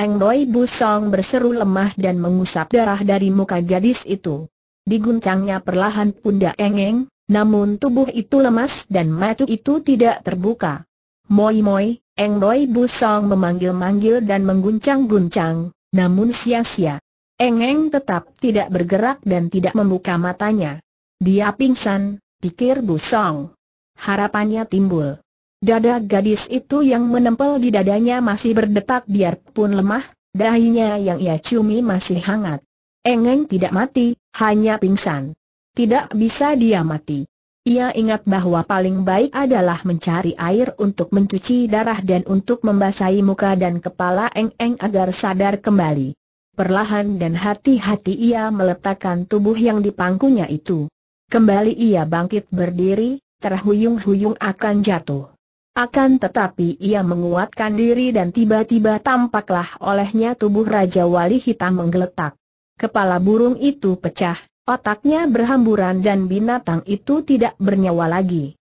Eng Doi Busong berseru lemah dan mengusap darah dari muka gadis itu. Diguncangnya perlahan pundak Engeng, namun tubuh itu lemas dan mata itu tidak terbuka. Moi Moi, Eng Doi Busong memanggil-manggil dan mengguncang-guncang, namun sia-sia. Engeng tetap tidak bergerak dan tidak membuka matanya. Dia pingsan, pikir Busong. Harapannya timbul. Dada gadis itu yang menempel di dadanya masih berdetak biarpun lemah, dahinya yang ia ciumi masih hangat. Engeng tidak mati, hanya pingsan. Tidak bisa dia mati. Ia ingat bahwa paling baik adalah mencari air untuk mencuci darah dan untuk membasahi muka dan kepala Engeng agar sadar kembali. Perlahan dan hati-hati ia meletakkan tubuh yang dipangkunya itu. Kembali ia bangkit berdiri, terhuyung-huyung akan jatuh. Akan tetapi ia menguatkan diri dan tiba-tiba tampaklah olehnya tubuh Raja Wali Hitam menggeletak. Kepala burung itu pecah, otaknya berhamburan dan binatang itu tidak bernyawa lagi.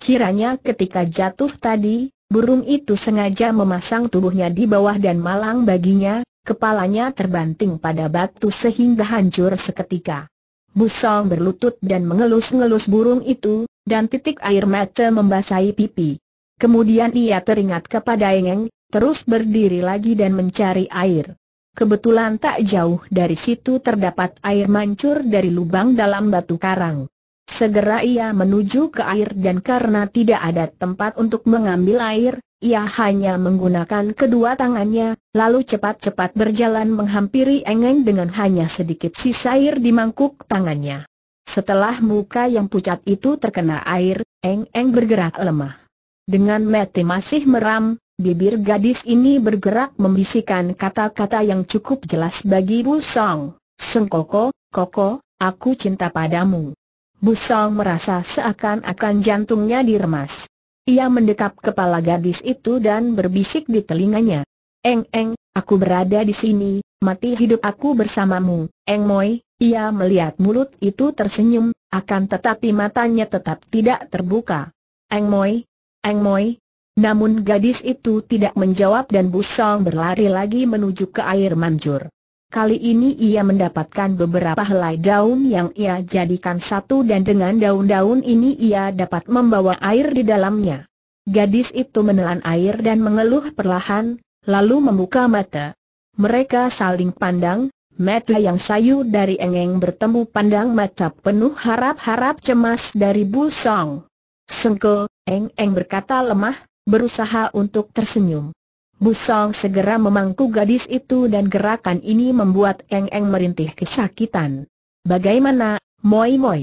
Kiranya ketika jatuh tadi, burung itu sengaja memasang tubuhnya di bawah dan malang baginya, kepalanya terbanting pada batu sehingga hancur seketika. Busong berlutut dan mengelus-ngelus burung itu, dan titik air mata membasahi pipi. Kemudian ia teringat kepada Engeng, terus berdiri lagi dan mencari air. Kebetulan tak jauh dari situ terdapat air mancur dari lubang dalam batu karang. Segera ia menuju ke air dan karena tidak ada tempat untuk mengambil air, ia hanya menggunakan kedua tangannya, lalu cepat-cepat berjalan menghampiri Engeng dengan hanya sedikit sisa air di mangkuk tangannya. Setelah muka yang pucat itu terkena air, Engeng bergerak lemah. Dengan mati masih meram, bibir gadis ini bergerak membisikkan kata-kata yang cukup jelas bagi Bu Song. Sengkoko, Koko, aku cinta padamu. Bu Song merasa seakan-akan jantungnya diremas. Ia mendekap kepala gadis itu dan berbisik di telinganya. Eng Eng, aku berada di sini, mati hidup aku bersamamu, Eng Moi. Ia melihat mulut itu tersenyum, akan tetapi matanya tetap tidak terbuka. Eng Moi, Eng Moi. Namun gadis itu tidak menjawab dan Busong berlari lagi menuju ke air manjur. Kali ini ia mendapatkan beberapa helai daun yang ia jadikan satu dan dengan daun-daun ini ia dapat membawa air di dalamnya. Gadis itu menelan air dan mengeluh perlahan, lalu membuka mata. Mereka saling pandang, mata yang sayu dari Engeng bertemu pandang mata penuh harap-harap cemas dari Busong. Sengke, Eng Eng berkata lemah, berusaha untuk tersenyum. Busong segera memangku gadis itu dan gerakan ini membuat Eng Eng merintih kesakitan. Bagaimana, Moi Moi?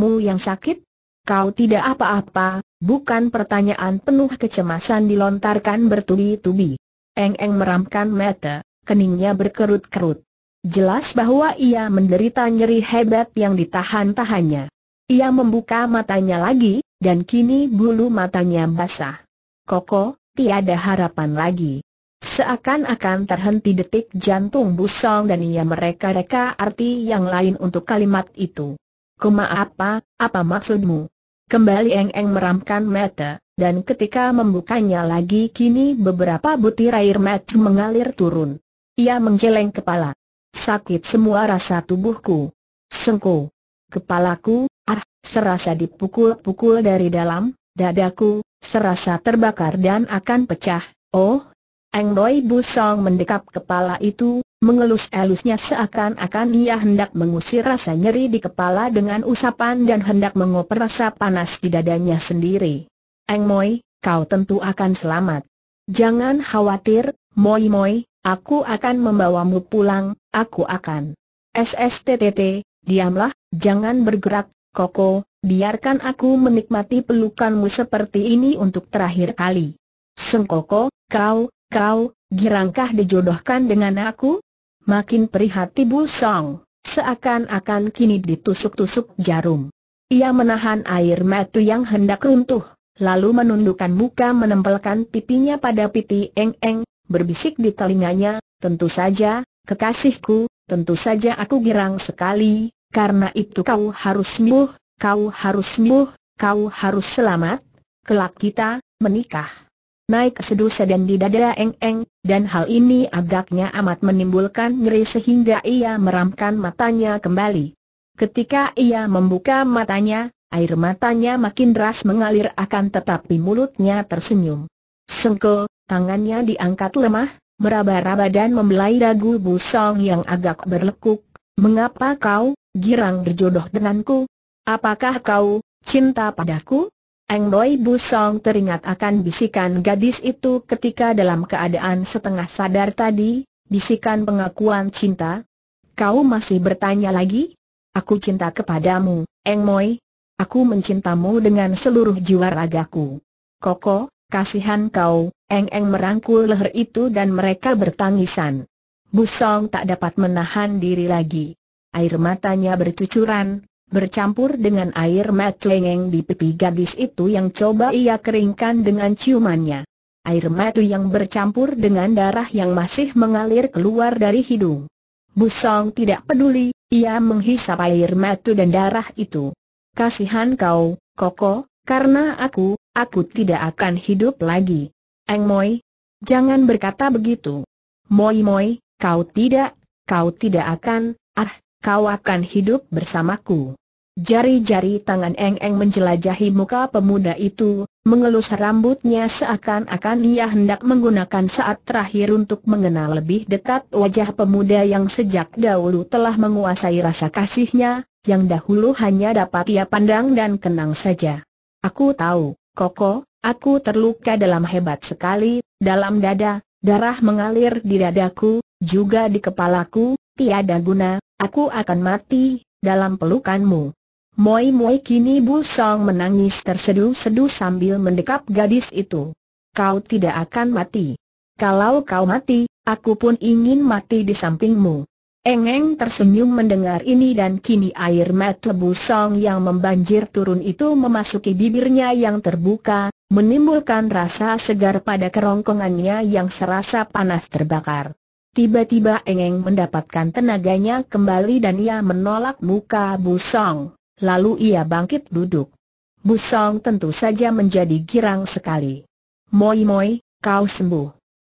mu yang sakit? Kau tidak apa-apa, bukan pertanyaan penuh kecemasan dilontarkan bertubi-tubi. Eng Eng meramkan mata, keningnya berkerut-kerut. Jelas bahwa ia menderita nyeri hebat yang ditahan-tahannya. Ia membuka matanya lagi, dan kini bulu matanya basah. Koko, tiada harapan lagi. Seakan-akan terhenti detik jantung busong dan ia mereka-reka arti yang lain untuk kalimat itu. Kuma apa, apa maksudmu? Kembali Eng-Eng meramkan mata, dan ketika membukanya lagi kini beberapa butir air mata mengalir turun. Ia menggeleng kepala. Sakit semua rasa tubuhku. Sengku. Kepalaku, Serasa dipukul-pukul dari dalam, dadaku, serasa terbakar dan akan pecah. Oh, Eng Doi Busong mendekap kepala itu, mengelus-elusnya seakan-akan ia hendak mengusir rasa nyeri di kepala dengan usapan dan hendak mengoper rasa panas di dadanya sendiri. Eng Moy, kau tentu akan selamat. Jangan khawatir, Moy Moy, aku akan membawamu pulang, aku akan. SSTTT, diamlah, jangan bergerak, Koko, biarkan aku menikmati pelukanmu seperti ini untuk terakhir kali. Koko, kau, kau, girangkah dijodohkan dengan aku? Makin perhati Bu Song, seakan-akan kini ditusuk-tusuk jarum. Ia menahan air mata yang hendak runtuh, lalu menundukkan muka menempelkan pipinya pada pipi Eng Eng, berbisik di telinganya, tentu saja, kekasihku, tentu saja aku girang sekali, karena itu kau harus sembuh, kau harus sembuh, kau harus selamat. Kelak kita menikah. Naik sedu dan di dada Eng Eng, dan hal ini agaknya amat menimbulkan ngeri sehingga ia meramkan matanya kembali. Ketika ia membuka matanya, air matanya makin deras mengalir akan tetapi mulutnya tersenyum. Sengko, tangannya diangkat lemah, meraba-raba dan membelai dagu busong yang agak berlekuk. Mengapa kau, girang berjodoh denganku? Apakah kau cinta padaku? Eng Doi Busong teringat akan bisikan gadis itu ketika dalam keadaan setengah sadar tadi, bisikan pengakuan cinta. Kau masih bertanya lagi? Aku cinta kepadamu, Eng Moi. Aku mencintamu dengan seluruh jiwa ragaku. Koko, kasihan kau, Eng Eng merangkul leher itu dan mereka bertangisan. Busong tak dapat menahan diri lagi air matanya bercucuran, bercampur dengan air mata lengeng di pipi gadis itu yang coba ia keringkan dengan ciumannya. Air matu yang bercampur dengan darah yang masih mengalir keluar dari hidung. Busong tidak peduli, ia menghisap air matu dan darah itu. Kasihan kau, Koko, karena aku, aku tidak akan hidup lagi. Eng Moi, jangan berkata begitu. Moi Moi, kau tidak, kau tidak akan, ah, kau akan hidup bersamaku. Jari-jari tangan Eng-Eng menjelajahi muka pemuda itu, mengelus rambutnya seakan-akan ia hendak menggunakan saat terakhir untuk mengenal lebih dekat wajah pemuda yang sejak dahulu telah menguasai rasa kasihnya, yang dahulu hanya dapat ia pandang dan kenang saja. Aku tahu, Koko, aku terluka dalam hebat sekali, dalam dada, darah mengalir di dadaku, juga di kepalaku, tiada guna, aku akan mati, dalam pelukanmu. Moi Moi kini Bu Song menangis tersedu-sedu sambil mendekap gadis itu. Kau tidak akan mati. Kalau kau mati, aku pun ingin mati di sampingmu. Engeng tersenyum mendengar ini dan kini air mata Bu Song yang membanjir turun itu memasuki bibirnya yang terbuka, menimbulkan rasa segar pada kerongkongannya yang serasa panas terbakar. Tiba-tiba Engeng mendapatkan tenaganya kembali dan ia menolak muka Busong. Lalu ia bangkit duduk. Busong tentu saja menjadi girang sekali. Moi moi, kau sembuh.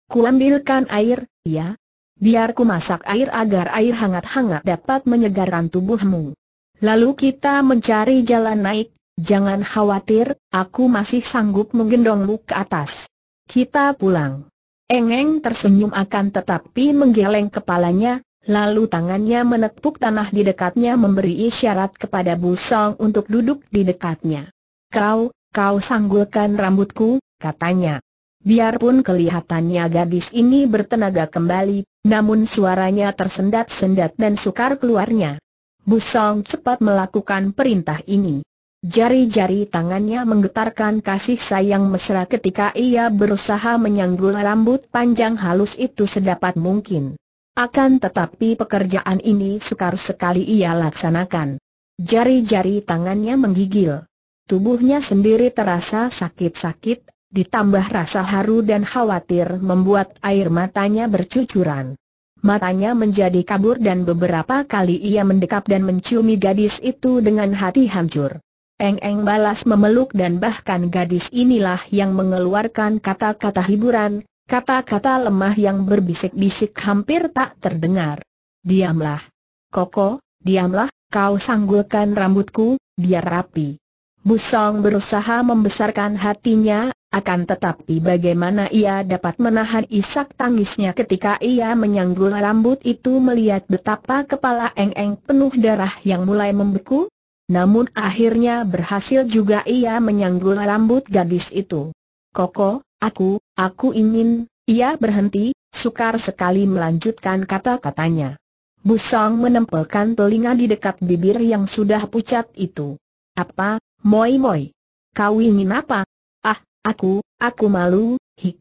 Kuambilkan air, ya. Biar ku masak air agar air hangat-hangat dapat menyegarkan tubuhmu. Lalu kita mencari jalan naik, jangan khawatir, aku masih sanggup menggendongmu ke atas. Kita pulang. Engeng tersenyum akan tetapi menggeleng kepalanya, lalu tangannya menepuk tanah di dekatnya memberi isyarat kepada Busong untuk duduk di dekatnya. Kau, kau sanggulkan rambutku, katanya. Biarpun kelihatannya gadis ini bertenaga kembali, namun suaranya tersendat-sendat dan sukar keluarnya. Busong cepat melakukan perintah ini. Jari-jari tangannya menggetarkan kasih sayang mesra ketika ia berusaha menyanggul rambut panjang halus itu sedapat mungkin. Akan tetapi pekerjaan ini sukar sekali ia laksanakan. Jari-jari tangannya menggigil. Tubuhnya sendiri terasa sakit-sakit, ditambah rasa haru dan khawatir membuat air matanya bercucuran. Matanya menjadi kabur dan beberapa kali ia mendekap dan menciumi gadis itu dengan hati hancur. Eng-eng balas memeluk dan bahkan gadis inilah yang mengeluarkan kata-kata hiburan, kata-kata lemah yang berbisik-bisik hampir tak terdengar. Diamlah. Koko, diamlah, kau sanggulkan rambutku, biar rapi. Busong berusaha membesarkan hatinya, akan tetapi bagaimana ia dapat menahan isak tangisnya ketika ia menyanggul rambut itu melihat betapa kepala Eng-Eng penuh darah yang mulai membeku? Namun akhirnya berhasil juga ia menyanggul rambut gadis itu. Koko, aku, aku ingin, ia berhenti, sukar sekali melanjutkan kata-katanya. Busong menempelkan telinga di dekat bibir yang sudah pucat itu. Apa, moi moi? Kau ingin apa? Ah, aku, aku malu, hik.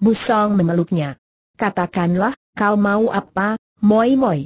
Busong memeluknya. Katakanlah, kau mau apa, moi moi?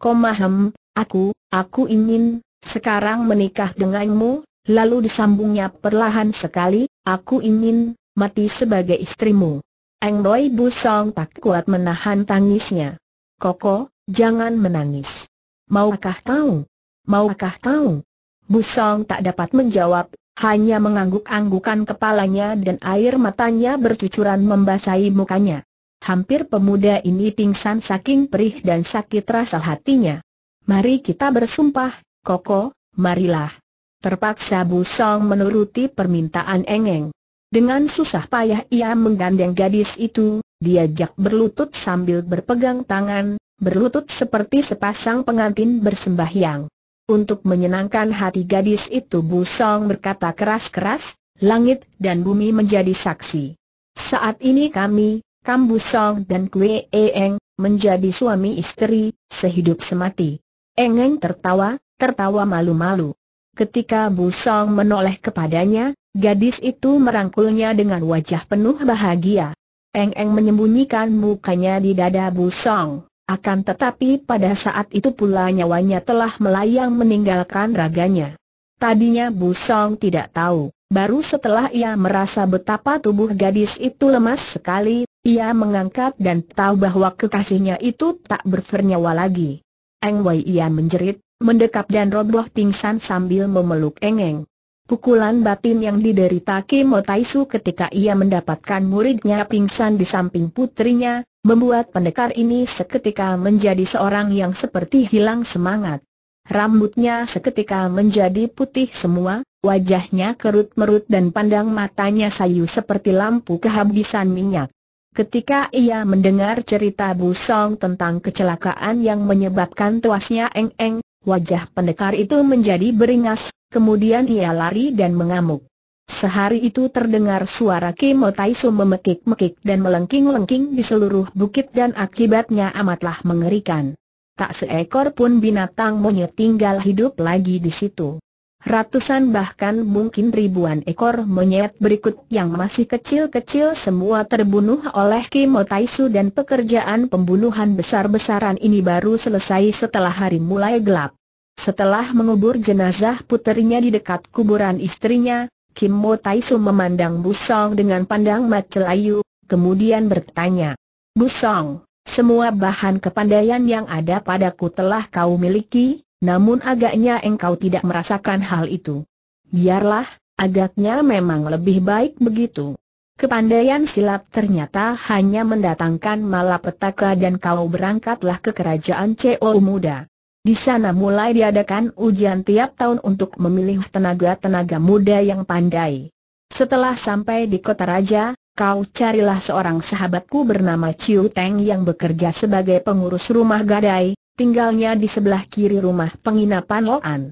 Komahem, aku, aku ingin, sekarang menikah denganmu, lalu disambungnya perlahan sekali, aku ingin mati sebagai istrimu. Eng Doi Busong tak kuat menahan tangisnya. Koko, jangan menangis. Maukah kau? Maukah kau? Busong tak dapat menjawab, hanya mengangguk-anggukan kepalanya dan air matanya bercucuran membasahi mukanya. Hampir pemuda ini pingsan saking perih dan sakit rasa hatinya. Mari kita bersumpah, Koko, marilah. Terpaksa Busong menuruti permintaan Engeng. Dengan susah payah ia menggandeng gadis itu, diajak berlutut sambil berpegang tangan, berlutut seperti sepasang pengantin bersembahyang. Untuk menyenangkan hati gadis itu Busong berkata keras-keras, langit dan bumi menjadi saksi. Saat ini kami, Kam Kambusong dan Kue Eeng, menjadi suami istri, sehidup semati. Engeng tertawa, tertawa malu-malu. Ketika Busong menoleh kepadanya, gadis itu merangkulnya dengan wajah penuh bahagia. Eng-eng menyembunyikan mukanya di dada Busong. Akan tetapi pada saat itu pula nyawanya telah melayang meninggalkan raganya. Tadinya Busong tidak tahu, baru setelah ia merasa betapa tubuh gadis itu lemas sekali, ia mengangkat dan tahu bahwa kekasihnya itu tak bernyawa lagi. Eng Wei ia menjerit, mendekap dan roboh pingsan sambil memeluk engeng. Pukulan batin yang diderita Kimo Taisu ketika ia mendapatkan muridnya pingsan di samping putrinya, membuat pendekar ini seketika menjadi seorang yang seperti hilang semangat. Rambutnya seketika menjadi putih semua, wajahnya kerut-merut dan pandang matanya sayu seperti lampu kehabisan minyak. Ketika ia mendengar cerita Bu Song tentang kecelakaan yang menyebabkan tuasnya Eng Eng, Wajah pendekar itu menjadi beringas, kemudian ia lari dan mengamuk. Sehari itu terdengar suara Kimo Taisu memekik-mekik dan melengking-lengking di seluruh bukit dan akibatnya amatlah mengerikan. Tak seekor pun binatang monyet tinggal hidup lagi di situ ratusan bahkan mungkin ribuan ekor monyet berikut yang masih kecil-kecil semua terbunuh oleh Kimo Taisu dan pekerjaan pembunuhan besar-besaran ini baru selesai setelah hari mulai gelap. Setelah mengubur jenazah puterinya di dekat kuburan istrinya, Kimo Taisu memandang Busong dengan pandang macelayu, kemudian bertanya, Busong, semua bahan kepandaian yang ada padaku telah kau miliki? Namun agaknya engkau tidak merasakan hal itu. Biarlah, agaknya memang lebih baik begitu. Kepandaian silat ternyata hanya mendatangkan malapetaka dan kau berangkatlah ke kerajaan CO muda. Di sana mulai diadakan ujian tiap tahun untuk memilih tenaga-tenaga muda yang pandai. Setelah sampai di kota raja, kau carilah seorang sahabatku bernama Ciu Teng yang bekerja sebagai pengurus rumah gadai, tinggalnya di sebelah kiri rumah penginapan Loan.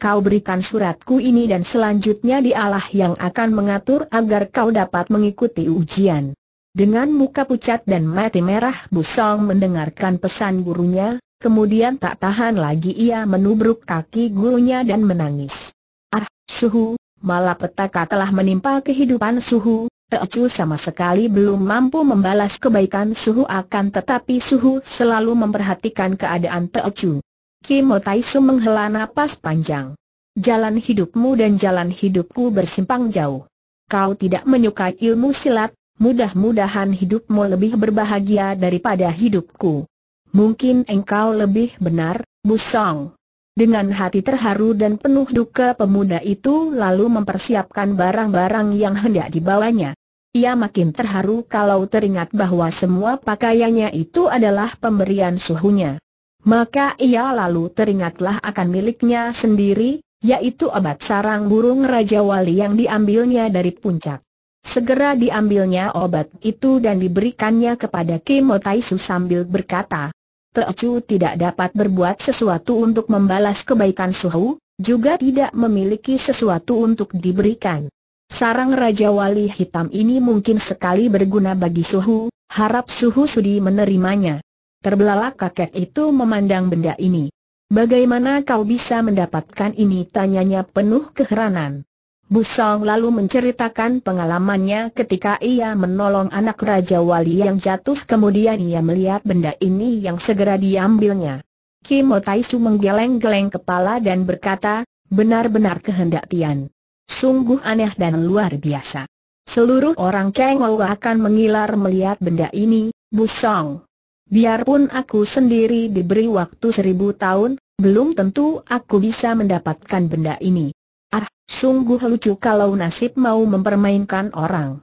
Kau berikan suratku ini dan selanjutnya dialah yang akan mengatur agar kau dapat mengikuti ujian. Dengan muka pucat dan mati merah Busong mendengarkan pesan gurunya, kemudian tak tahan lagi ia menubruk kaki gurunya dan menangis. Ah, Suhu, malapetaka telah menimpa kehidupan Suhu, Teocu sama sekali belum mampu membalas kebaikan Suhu akan tetapi Suhu selalu memperhatikan keadaan Teocu. Kimo Taisu menghela napas panjang. Jalan hidupmu dan jalan hidupku bersimpang jauh. Kau tidak menyukai ilmu silat, mudah-mudahan hidupmu lebih berbahagia daripada hidupku. Mungkin engkau lebih benar, Busong. Dengan hati terharu dan penuh duka pemuda itu lalu mempersiapkan barang-barang yang hendak dibawanya. Ia makin terharu kalau teringat bahwa semua pakaiannya itu adalah pemberian suhunya. Maka ia lalu teringatlah akan miliknya sendiri, yaitu obat sarang burung Raja Wali yang diambilnya dari puncak. Segera diambilnya obat itu dan diberikannya kepada Kimo Taisu sambil berkata, Teocu tidak dapat berbuat sesuatu untuk membalas kebaikan Suhu, juga tidak memiliki sesuatu untuk diberikan. Sarang Raja Wali Hitam ini mungkin sekali berguna bagi Suhu, harap Suhu sudi menerimanya. Terbelalak kakek itu memandang benda ini. Bagaimana kau bisa mendapatkan ini? Tanyanya penuh keheranan. Busong lalu menceritakan pengalamannya ketika ia menolong anak Raja Wali yang jatuh kemudian ia melihat benda ini yang segera diambilnya. Kimo Taisu menggeleng-geleng kepala dan berkata, benar-benar kehendak Tian. Sungguh aneh dan luar biasa. Seluruh orang Kengou akan mengilar melihat benda ini, Busong. Biarpun aku sendiri diberi waktu seribu tahun, belum tentu aku bisa mendapatkan benda ini. Ah, sungguh lucu kalau nasib mau mempermainkan orang.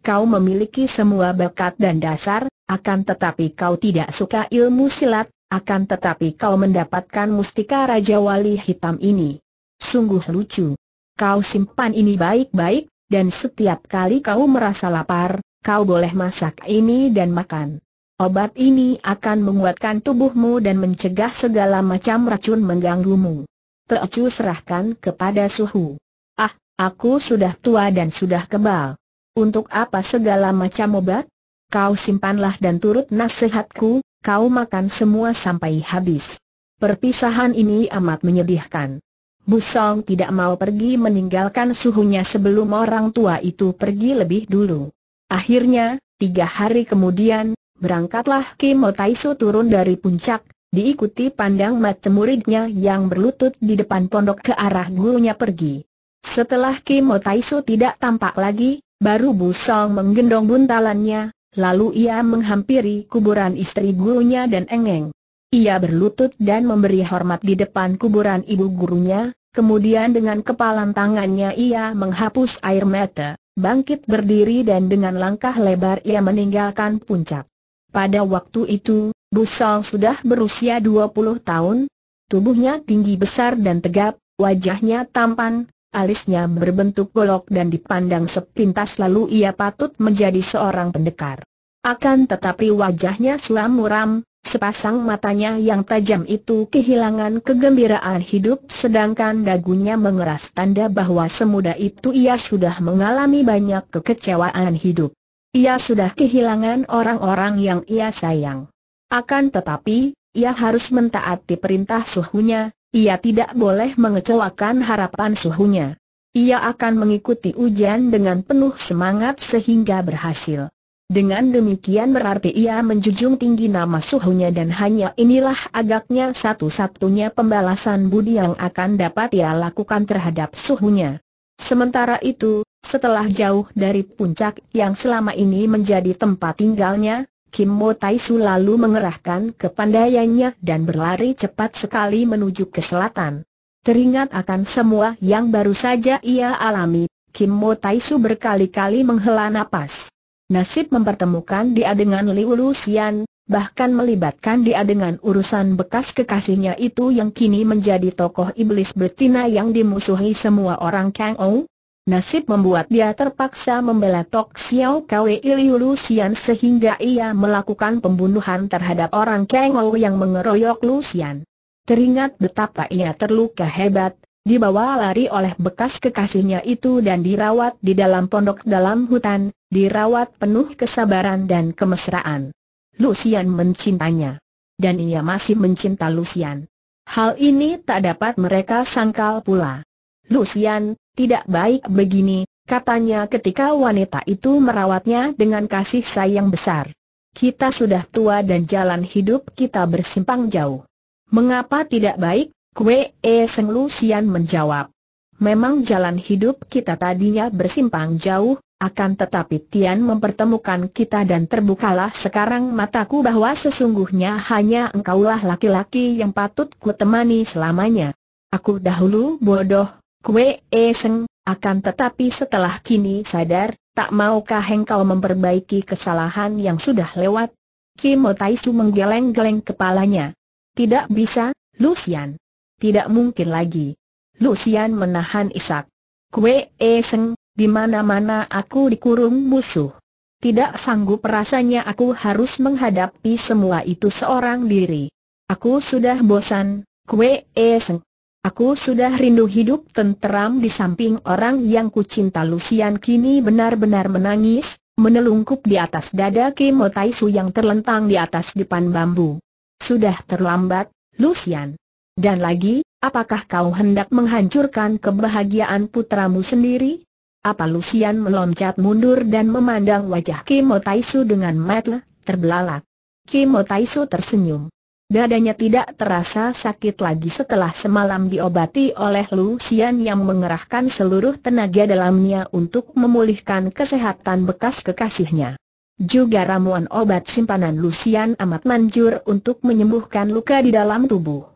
Kau memiliki semua bakat dan dasar, akan tetapi kau tidak suka ilmu silat, akan tetapi kau mendapatkan mustika Raja Wali Hitam ini. Sungguh lucu. Kau simpan ini baik-baik, dan setiap kali kau merasa lapar, kau boleh masak ini dan makan. Obat ini akan menguatkan tubuhmu dan mencegah segala macam racun mengganggumu. Teocu serahkan kepada suhu. Ah, aku sudah tua dan sudah kebal. Untuk apa segala macam obat? Kau simpanlah dan turut nasihatku, kau makan semua sampai habis. Perpisahan ini amat menyedihkan. Busong tidak mau pergi meninggalkan suhunya sebelum orang tua itu pergi lebih dulu. Akhirnya, tiga hari kemudian, berangkatlah Kimo Taiso turun dari puncak, diikuti pandang mata muridnya yang berlutut di depan pondok ke arah gurunya pergi. Setelah Kimo Taiso tidak tampak lagi, baru Busong menggendong buntalannya, lalu ia menghampiri kuburan istri gurunya dan Engeng. Ia berlutut dan memberi hormat di depan kuburan ibu gurunya, kemudian dengan kepalan tangannya ia menghapus air mata, bangkit berdiri dan dengan langkah lebar ia meninggalkan puncak. Pada waktu itu, Busong sudah berusia 20 tahun, tubuhnya tinggi besar dan tegap, wajahnya tampan, alisnya berbentuk golok dan dipandang sepintas lalu ia patut menjadi seorang pendekar. Akan tetapi wajahnya suram muram, Sepasang matanya yang tajam itu kehilangan kegembiraan hidup sedangkan dagunya mengeras tanda bahwa semudah itu ia sudah mengalami banyak kekecewaan hidup. Ia sudah kehilangan orang-orang yang ia sayang. Akan tetapi, ia harus mentaati perintah suhunya, ia tidak boleh mengecewakan harapan suhunya. Ia akan mengikuti ujian dengan penuh semangat sehingga berhasil. Dengan demikian berarti ia menjunjung tinggi nama suhunya dan hanya inilah agaknya satu-satunya pembalasan budi yang akan dapat ia lakukan terhadap suhunya. Sementara itu, setelah jauh dari puncak yang selama ini menjadi tempat tinggalnya, Kim Mo Taisu lalu mengerahkan kepandaiannya dan berlari cepat sekali menuju ke selatan. Teringat akan semua yang baru saja ia alami, Kim Mo Taisu berkali-kali menghela napas. Nasib mempertemukan dia dengan Liu Luxian, bahkan melibatkan dia dengan urusan bekas kekasihnya itu yang kini menjadi tokoh iblis betina yang dimusuhi semua orang Kang Ou. Nasib membuat dia terpaksa membela Tok Xiao Kwe Liu Luxian sehingga ia melakukan pembunuhan terhadap orang Kang Ou yang mengeroyok Lusian. Teringat betapa ia terluka hebat, dibawa lari oleh bekas kekasihnya itu dan dirawat di dalam pondok dalam hutan, dirawat penuh kesabaran dan kemesraan. Lucian mencintanya. Dan ia masih mencinta Lucian. Hal ini tak dapat mereka sangkal pula. Lucian, tidak baik begini, katanya ketika wanita itu merawatnya dengan kasih sayang besar. Kita sudah tua dan jalan hidup kita bersimpang jauh. Mengapa tidak baik? Kue E Seng Lucian menjawab. Memang jalan hidup kita tadinya bersimpang jauh, akan tetapi Tian mempertemukan kita dan terbukalah sekarang mataku bahwa sesungguhnya hanya engkaulah laki-laki yang patut ku temani selamanya. Aku dahulu bodoh, kue eseng, akan tetapi setelah kini sadar, tak maukah engkau memperbaiki kesalahan yang sudah lewat? Kimo Taisu menggeleng-geleng kepalanya. Tidak bisa, Lucian. Tidak mungkin lagi. Lucian menahan isak. Kue eseng, di mana-mana aku dikurung musuh. Tidak sanggup rasanya aku harus menghadapi semua itu seorang diri. Aku sudah bosan, kue eseng. Aku sudah rindu hidup tenteram di samping orang yang kucinta Lucian kini benar-benar menangis, menelungkup di atas dada Kimo Taisu yang terlentang di atas depan bambu. Sudah terlambat, Lucian. Dan lagi, apakah kau hendak menghancurkan kebahagiaan putramu sendiri? Apa Lucian meloncat mundur dan memandang wajah Kimo Taisu dengan mata terbelalak. Kimo Taisu tersenyum. Dadanya tidak terasa sakit lagi setelah semalam diobati oleh Lucian yang mengerahkan seluruh tenaga dalamnya untuk memulihkan kesehatan bekas kekasihnya. Juga ramuan obat simpanan Lucian amat manjur untuk menyembuhkan luka di dalam tubuh.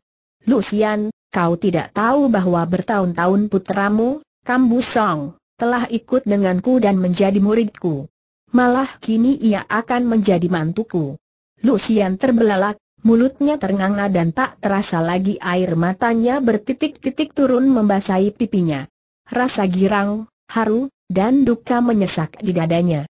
Lucian, kau tidak tahu bahwa bertahun-tahun putramu, Kambusong, telah ikut denganku dan menjadi muridku. Malah kini ia akan menjadi mantuku. Lucian terbelalak, mulutnya ternganga dan tak terasa lagi air matanya bertitik-titik turun membasahi pipinya. Rasa girang, haru, dan duka menyesak di dadanya.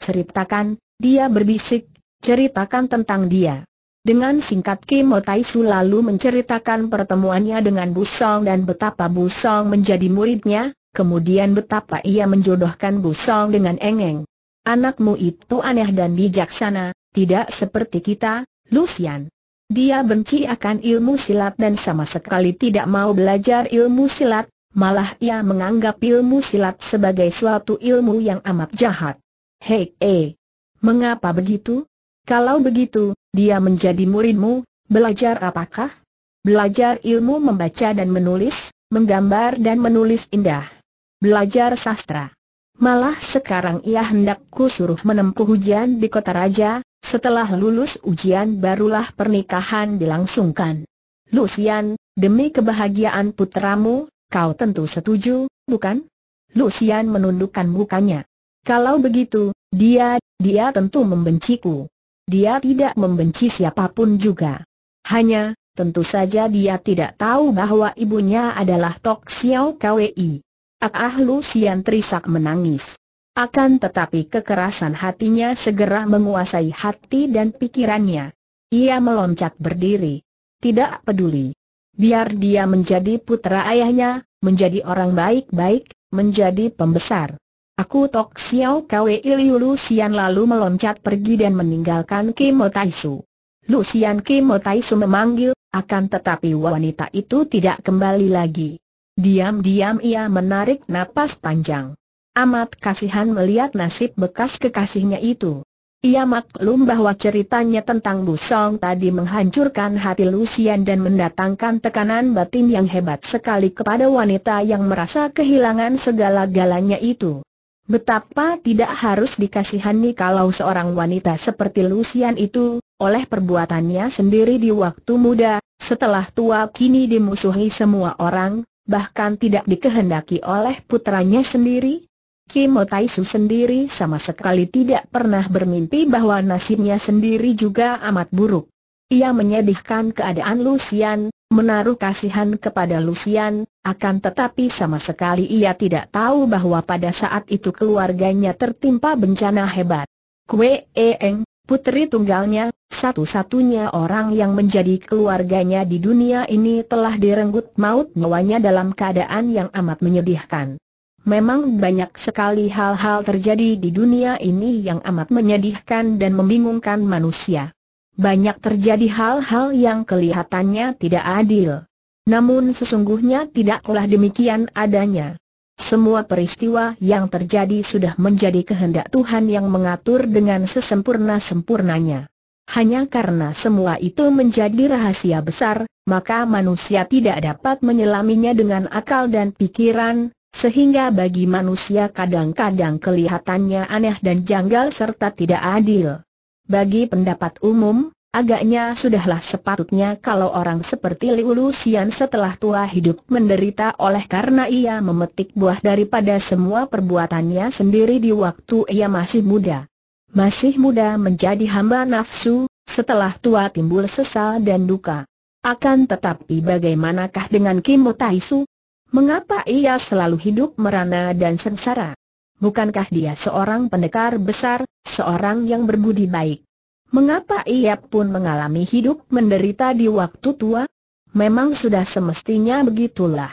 Ceritakan, dia berbisik, ceritakan tentang dia. Dengan singkat Kim Otaisu lalu menceritakan pertemuannya dengan Busong dan betapa Busong menjadi muridnya, Kemudian betapa ia menjodohkan Busong dengan Engeng. Anakmu itu aneh dan bijaksana, tidak seperti kita, Lucian. Dia benci akan ilmu silat dan sama sekali tidak mau belajar ilmu silat, malah ia menganggap ilmu silat sebagai suatu ilmu yang amat jahat. Hei, eh, mengapa begitu? Kalau begitu, dia menjadi muridmu, belajar apakah? Belajar ilmu membaca dan menulis, menggambar dan menulis indah belajar sastra. Malah sekarang ia hendakku suruh menempuh ujian di kota raja, setelah lulus ujian barulah pernikahan dilangsungkan. Lucian, demi kebahagiaan putramu, kau tentu setuju, bukan? Lucian menundukkan mukanya. Kalau begitu, dia, dia tentu membenciku. Dia tidak membenci siapapun juga. Hanya, tentu saja dia tidak tahu bahwa ibunya adalah Tok Xiao Kwei. Ah Lu Sian terisak menangis. Akan tetapi kekerasan hatinya segera menguasai hati dan pikirannya. Ia meloncat berdiri. Tidak peduli. Biar dia menjadi putra ayahnya, menjadi orang baik-baik, menjadi pembesar. Aku Tok Xiao Kwe Iliu Sian lalu meloncat pergi dan meninggalkan Kimo Taisu. Kimotaisu Kimo Taisu memanggil, akan tetapi wanita itu tidak kembali lagi. Diam-diam ia menarik napas panjang. Amat kasihan melihat nasib bekas kekasihnya itu. Ia maklum bahwa ceritanya tentang Busong tadi menghancurkan hati Lucian dan mendatangkan tekanan batin yang hebat sekali kepada wanita yang merasa kehilangan segala-galanya itu. Betapa tidak harus dikasihani kalau seorang wanita seperti Lucian itu, oleh perbuatannya sendiri di waktu muda, setelah tua kini dimusuhi semua orang, bahkan tidak dikehendaki oleh putranya sendiri? Kimo Taisu sendiri sama sekali tidak pernah bermimpi bahwa nasibnya sendiri juga amat buruk. Ia menyedihkan keadaan Lucian, menaruh kasihan kepada Lucian, akan tetapi sama sekali ia tidak tahu bahwa pada saat itu keluarganya tertimpa bencana hebat. Kue Eeng, putri tunggalnya, satu-satunya orang yang menjadi keluarganya di dunia ini telah direnggut maut nyawanya dalam keadaan yang amat menyedihkan. Memang banyak sekali hal-hal terjadi di dunia ini yang amat menyedihkan dan membingungkan manusia. Banyak terjadi hal-hal yang kelihatannya tidak adil. Namun sesungguhnya tidaklah demikian adanya. Semua peristiwa yang terjadi sudah menjadi kehendak Tuhan yang mengatur dengan sesempurna-sempurnanya. Hanya karena semua itu menjadi rahasia besar, maka manusia tidak dapat menyelaminya dengan akal dan pikiran, sehingga bagi manusia kadang-kadang kelihatannya aneh dan janggal serta tidak adil. Bagi pendapat umum, Agaknya sudahlah sepatutnya kalau orang seperti Liulusian setelah tua hidup menderita oleh karena ia memetik buah daripada semua perbuatannya sendiri di waktu ia masih muda. Masih muda menjadi hamba nafsu, setelah tua timbul sesal dan duka. Akan tetapi bagaimanakah dengan Kim Taisu? Mengapa ia selalu hidup merana dan sengsara? Bukankah dia seorang pendekar besar, seorang yang berbudi baik? Mengapa ia pun mengalami hidup menderita di waktu tua? Memang sudah semestinya begitulah.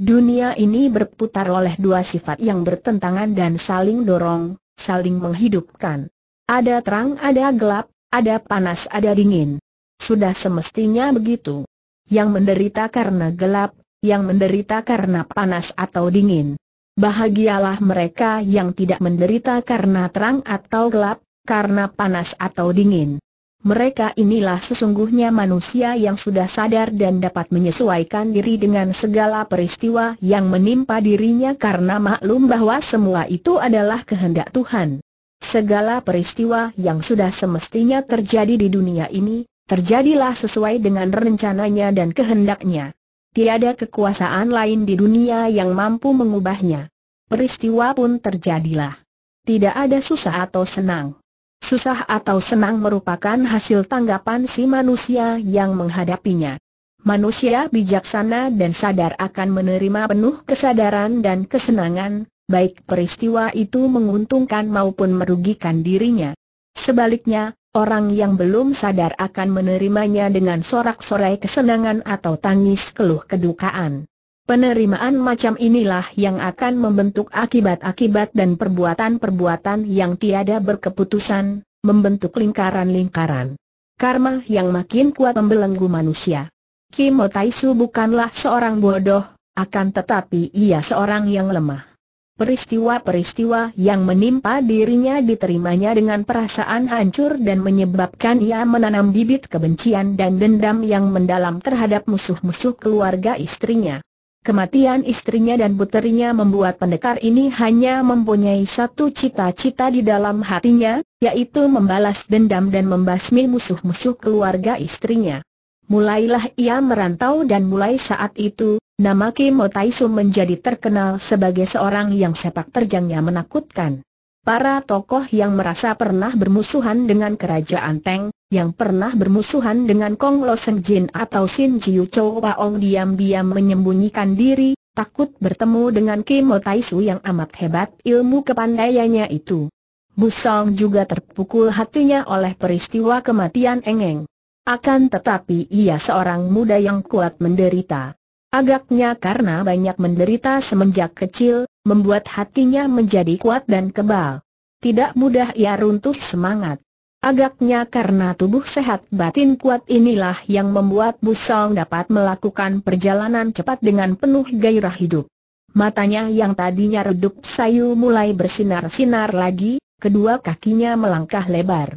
Dunia ini berputar oleh dua sifat yang bertentangan dan saling dorong, saling menghidupkan. Ada terang ada gelap, ada panas ada dingin. Sudah semestinya begitu. Yang menderita karena gelap, yang menderita karena panas atau dingin. Bahagialah mereka yang tidak menderita karena terang atau gelap, karena panas atau dingin. Mereka inilah sesungguhnya manusia yang sudah sadar dan dapat menyesuaikan diri dengan segala peristiwa yang menimpa dirinya karena maklum bahwa semua itu adalah kehendak Tuhan. Segala peristiwa yang sudah semestinya terjadi di dunia ini, terjadilah sesuai dengan rencananya dan kehendaknya. Tiada kekuasaan lain di dunia yang mampu mengubahnya. Peristiwa pun terjadilah. Tidak ada susah atau senang Susah atau senang merupakan hasil tanggapan si manusia yang menghadapinya. Manusia bijaksana dan sadar akan menerima penuh kesadaran dan kesenangan, baik peristiwa itu menguntungkan maupun merugikan dirinya. Sebaliknya, orang yang belum sadar akan menerimanya dengan sorak-sorai kesenangan atau tangis keluh kedukaan. Penerimaan macam inilah yang akan membentuk akibat-akibat dan perbuatan-perbuatan yang tiada berkeputusan, membentuk lingkaran-lingkaran. Karma yang makin kuat membelenggu manusia. Kimo Taisu bukanlah seorang bodoh, akan tetapi ia seorang yang lemah. Peristiwa-peristiwa yang menimpa dirinya diterimanya dengan perasaan hancur dan menyebabkan ia menanam bibit kebencian dan dendam yang mendalam terhadap musuh-musuh keluarga istrinya. Kematian istrinya dan puterinya membuat pendekar ini hanya mempunyai satu cita-cita di dalam hatinya, yaitu membalas dendam dan membasmi musuh-musuh keluarga istrinya. Mulailah ia merantau dan mulai saat itu, nama Kimo Taisu menjadi terkenal sebagai seorang yang sepak terjangnya menakutkan. Para tokoh yang merasa pernah bermusuhan dengan kerajaan Teng, yang pernah bermusuhan dengan Kong Lo Seng Jin atau Sin Chiu Chou diam-diam menyembunyikan diri, takut bertemu dengan Kim Mo Tai Su yang amat hebat ilmu kepandaiannya itu. Busong juga terpukul hatinya oleh peristiwa kematian Engeng. Akan tetapi ia seorang muda yang kuat menderita. Agaknya karena banyak menderita semenjak kecil, membuat hatinya menjadi kuat dan kebal. Tidak mudah ia runtuh semangat. Agaknya karena tubuh sehat batin kuat inilah yang membuat Busong dapat melakukan perjalanan cepat dengan penuh gairah hidup. Matanya yang tadinya redup sayu mulai bersinar-sinar lagi, kedua kakinya melangkah lebar.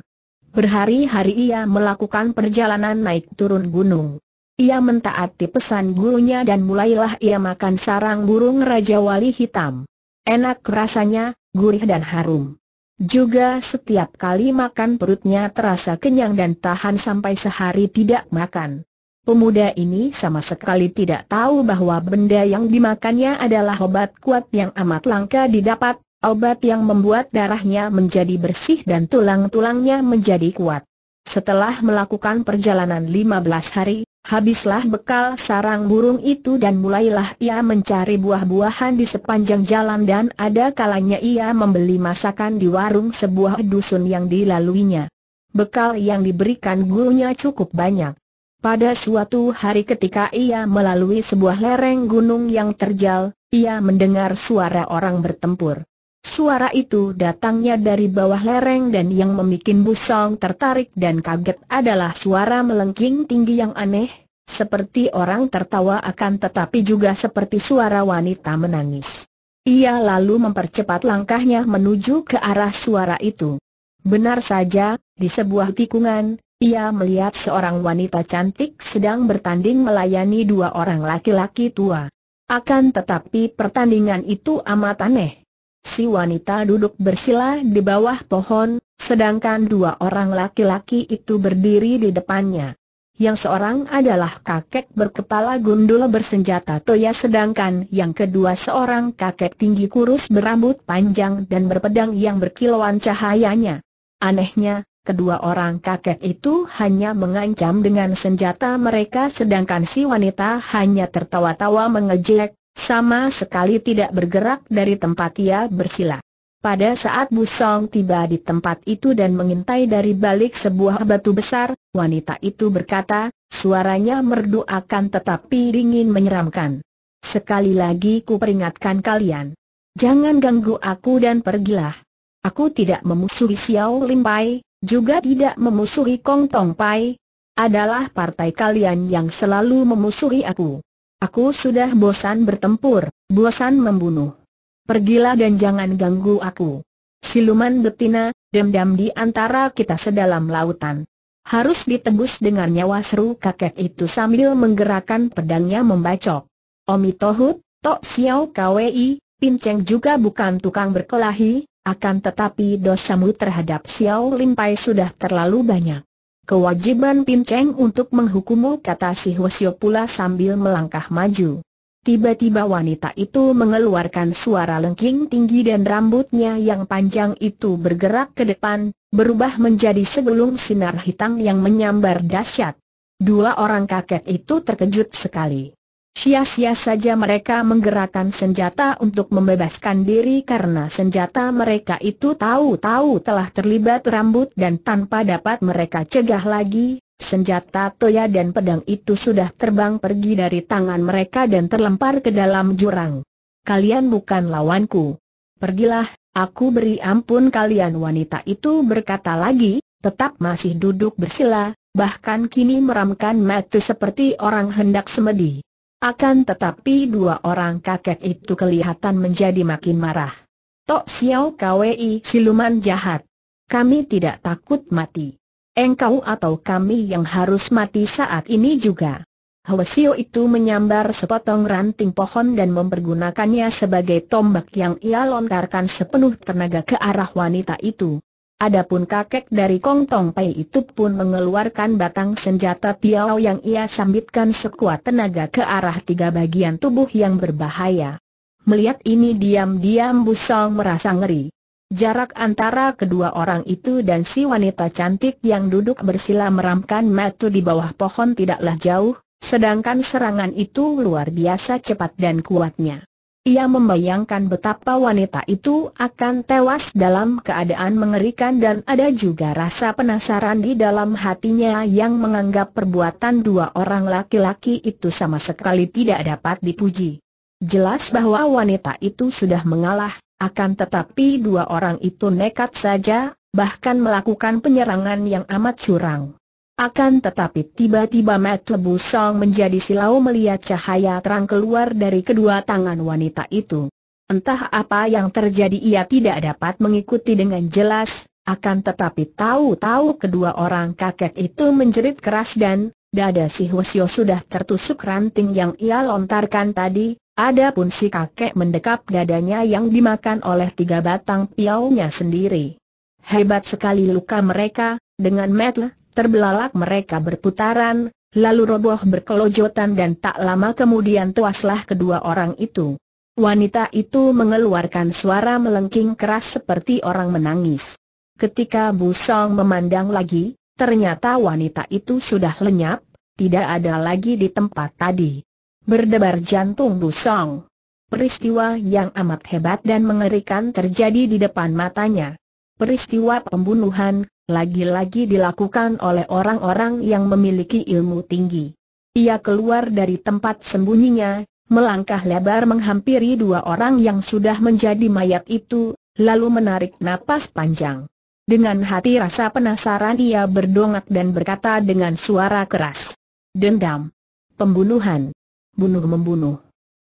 Berhari-hari ia melakukan perjalanan naik turun gunung. Ia mentaati pesan gurunya dan mulailah ia makan sarang burung Raja Wali Hitam. Enak rasanya, gurih dan harum. Juga setiap kali makan perutnya terasa kenyang dan tahan sampai sehari tidak makan. Pemuda ini sama sekali tidak tahu bahwa benda yang dimakannya adalah obat kuat yang amat langka didapat, obat yang membuat darahnya menjadi bersih dan tulang-tulangnya menjadi kuat. Setelah melakukan perjalanan 15 hari, Habislah bekal sarang burung itu dan mulailah ia mencari buah-buahan di sepanjang jalan dan ada kalanya ia membeli masakan di warung sebuah dusun yang dilaluinya. Bekal yang diberikan gurunya cukup banyak. Pada suatu hari ketika ia melalui sebuah lereng gunung yang terjal, ia mendengar suara orang bertempur. Suara itu datangnya dari bawah lereng dan yang membuat Busong tertarik dan kaget adalah suara melengking tinggi yang aneh, seperti orang tertawa akan tetapi juga seperti suara wanita menangis. Ia lalu mempercepat langkahnya menuju ke arah suara itu. Benar saja, di sebuah tikungan, ia melihat seorang wanita cantik sedang bertanding melayani dua orang laki-laki tua. Akan tetapi pertandingan itu amat aneh si wanita duduk bersila di bawah pohon, sedangkan dua orang laki-laki itu berdiri di depannya. Yang seorang adalah kakek berkepala gundul bersenjata toya sedangkan yang kedua seorang kakek tinggi kurus berambut panjang dan berpedang yang berkilauan cahayanya. Anehnya, kedua orang kakek itu hanya mengancam dengan senjata mereka sedangkan si wanita hanya tertawa-tawa mengejek, sama sekali tidak bergerak dari tempat ia bersila. Pada saat Busong tiba di tempat itu dan mengintai dari balik sebuah batu besar, wanita itu berkata, suaranya merdu akan tetapi dingin menyeramkan. Sekali lagi ku peringatkan kalian, jangan ganggu aku dan pergilah. Aku tidak memusuhi Xiao Lim Pai, juga tidak memusuhi Kong Tong Pai. Adalah partai kalian yang selalu memusuhi aku. Aku sudah bosan bertempur, bosan membunuh. Pergilah dan jangan ganggu aku. Siluman betina, dendam di antara kita sedalam lautan. Harus ditebus dengan nyawa seru kakek itu sambil menggerakkan pedangnya membacok. Omi Tohut, Tok Xiao Kwei, Pinceng juga bukan tukang berkelahi, akan tetapi dosamu terhadap Siau Limpai sudah terlalu banyak. Kewajiban pinceng Cheng untuk menghukummu," kata si Hwasyo pula sambil melangkah maju. Tiba-tiba wanita itu mengeluarkan suara lengking tinggi dan rambutnya yang panjang itu bergerak ke depan, berubah menjadi segelung sinar hitam yang menyambar dahsyat. Dua orang kakek itu terkejut sekali. Sia-sia saja mereka menggerakkan senjata untuk membebaskan diri karena senjata mereka itu tahu-tahu telah terlibat rambut dan tanpa dapat mereka cegah lagi, senjata toya dan pedang itu sudah terbang pergi dari tangan mereka dan terlempar ke dalam jurang. Kalian bukan lawanku. Pergilah, aku beri ampun kalian wanita itu berkata lagi, tetap masih duduk bersila, bahkan kini meramkan mata seperti orang hendak semedi. Akan tetapi dua orang kakek itu kelihatan menjadi makin marah. Tok Xiao Kwei siluman jahat. Kami tidak takut mati. Engkau atau kami yang harus mati saat ini juga. Sio itu menyambar sepotong ranting pohon dan mempergunakannya sebagai tombak yang ia lontarkan sepenuh tenaga ke arah wanita itu. Adapun kakek dari Kong Tong Pei itu pun mengeluarkan batang senjata piau yang ia sambitkan sekuat tenaga ke arah tiga bagian tubuh yang berbahaya. Melihat ini diam-diam Busong merasa ngeri. Jarak antara kedua orang itu dan si wanita cantik yang duduk bersila meramkan metu di bawah pohon tidaklah jauh, sedangkan serangan itu luar biasa cepat dan kuatnya. Ia membayangkan betapa wanita itu akan tewas dalam keadaan mengerikan dan ada juga rasa penasaran di dalam hatinya yang menganggap perbuatan dua orang laki-laki itu sama sekali tidak dapat dipuji. Jelas bahwa wanita itu sudah mengalah, akan tetapi dua orang itu nekat saja, bahkan melakukan penyerangan yang amat curang. Akan tetapi tiba-tiba Matlebu Song menjadi silau melihat cahaya terang keluar dari kedua tangan wanita itu. Entah apa yang terjadi ia tidak dapat mengikuti dengan jelas, akan tetapi tahu-tahu kedua orang kakek itu menjerit keras dan dada si Hwasyo sudah tertusuk ranting yang ia lontarkan tadi, adapun si kakek mendekap dadanya yang dimakan oleh tiga batang piaunya sendiri. Hebat sekali luka mereka, dengan metle, terbelalak mereka berputaran, lalu roboh berkelojotan dan tak lama kemudian tuaslah kedua orang itu. Wanita itu mengeluarkan suara melengking keras seperti orang menangis. Ketika Busong memandang lagi, ternyata wanita itu sudah lenyap, tidak ada lagi di tempat tadi. Berdebar jantung Busong. Peristiwa yang amat hebat dan mengerikan terjadi di depan matanya. Peristiwa pembunuhan, lagi-lagi dilakukan oleh orang-orang yang memiliki ilmu tinggi. Ia keluar dari tempat sembunyinya, melangkah lebar menghampiri dua orang yang sudah menjadi mayat itu, lalu menarik napas panjang. Dengan hati rasa penasaran ia berdongak dan berkata dengan suara keras. Dendam. Pembunuhan. Bunuh-membunuh.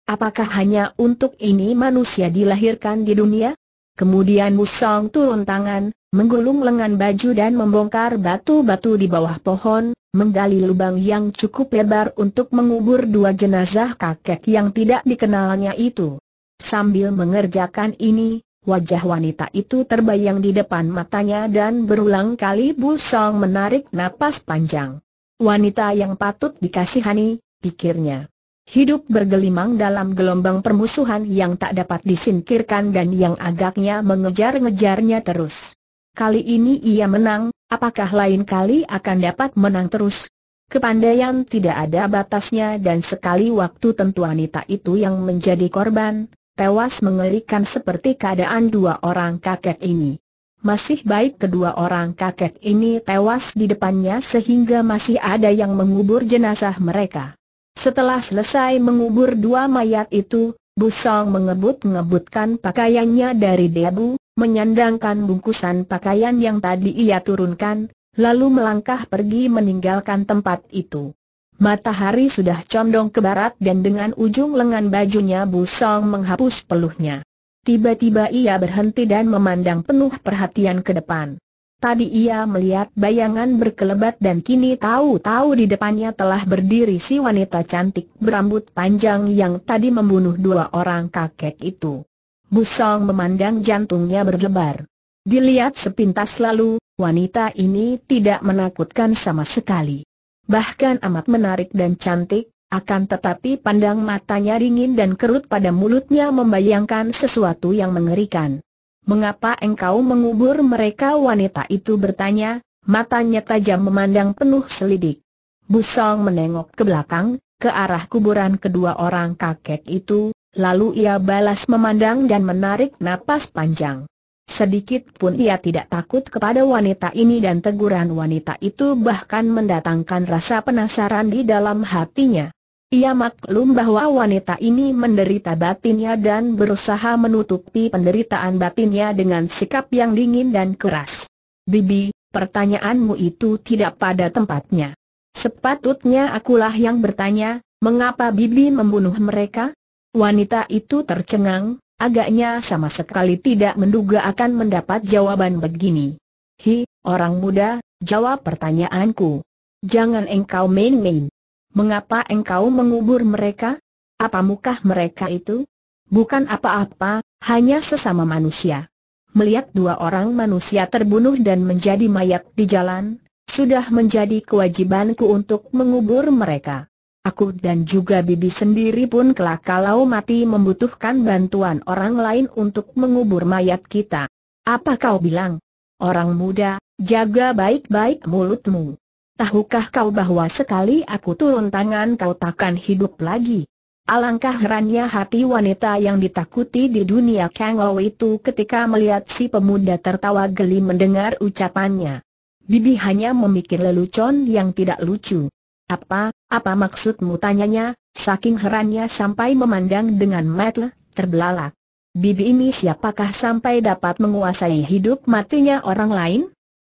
Apakah hanya untuk ini manusia dilahirkan di dunia? Kemudian Musong turun tangan, menggulung lengan baju dan membongkar batu-batu di bawah pohon, menggali lubang yang cukup lebar untuk mengubur dua jenazah kakek yang tidak dikenalnya itu. Sambil mengerjakan ini, wajah wanita itu terbayang di depan matanya dan berulang kali Song menarik napas panjang. Wanita yang patut dikasihani, pikirnya. Hidup bergelimang dalam gelombang permusuhan yang tak dapat disingkirkan dan yang agaknya mengejar-ngejarnya terus. Kali ini ia menang, apakah lain kali akan dapat menang terus? Kepandaian tidak ada batasnya dan sekali waktu tentu wanita itu yang menjadi korban, tewas mengerikan seperti keadaan dua orang kakek ini. Masih baik kedua orang kakek ini tewas di depannya sehingga masih ada yang mengubur jenazah mereka. Setelah selesai mengubur dua mayat itu, Busong mengebut-ngebutkan pakaiannya dari debu, menyandangkan bungkusan pakaian yang tadi ia turunkan, lalu melangkah pergi meninggalkan tempat itu. Matahari sudah condong ke barat dan dengan ujung lengan bajunya Busong menghapus peluhnya. Tiba-tiba ia berhenti dan memandang penuh perhatian ke depan. Tadi ia melihat bayangan berkelebat dan kini tahu-tahu di depannya telah berdiri si wanita cantik berambut panjang yang tadi membunuh dua orang kakek itu. Busong memandang jantungnya berdebar. Dilihat sepintas lalu, wanita ini tidak menakutkan sama sekali. Bahkan amat menarik dan cantik, akan tetapi pandang matanya dingin dan kerut pada mulutnya membayangkan sesuatu yang mengerikan. Mengapa engkau mengubur mereka wanita itu bertanya, matanya tajam memandang penuh selidik. Busong menengok ke belakang, ke arah kuburan kedua orang kakek itu, lalu ia balas memandang dan menarik napas panjang. Sedikit pun ia tidak takut kepada wanita ini dan teguran wanita itu bahkan mendatangkan rasa penasaran di dalam hatinya. Ia maklum bahwa wanita ini menderita batinnya dan berusaha menutupi penderitaan batinnya dengan sikap yang dingin dan keras. Bibi, pertanyaanmu itu tidak pada tempatnya. Sepatutnya akulah yang bertanya, mengapa Bibi membunuh mereka? Wanita itu tercengang, agaknya sama sekali tidak menduga akan mendapat jawaban begini. Hi, orang muda, jawab pertanyaanku. Jangan engkau main-main. Mengapa engkau mengubur mereka? Apa mukah mereka itu? Bukan apa-apa, hanya sesama manusia. Melihat dua orang manusia terbunuh dan menjadi mayat di jalan, sudah menjadi kewajibanku untuk mengubur mereka. Aku dan juga bibi sendiri pun kelak kalau mati membutuhkan bantuan orang lain untuk mengubur mayat kita. Apa kau bilang? Orang muda, jaga baik-baik mulutmu. Tahukah kau bahwa sekali aku turun tangan kau takkan hidup lagi? Alangkah herannya hati wanita yang ditakuti di dunia Kangou itu ketika melihat si pemuda tertawa geli mendengar ucapannya. Bibi hanya memikir lelucon yang tidak lucu. Apa, apa maksudmu tanyanya, saking herannya sampai memandang dengan mata terbelalak. Bibi ini siapakah sampai dapat menguasai hidup matinya orang lain?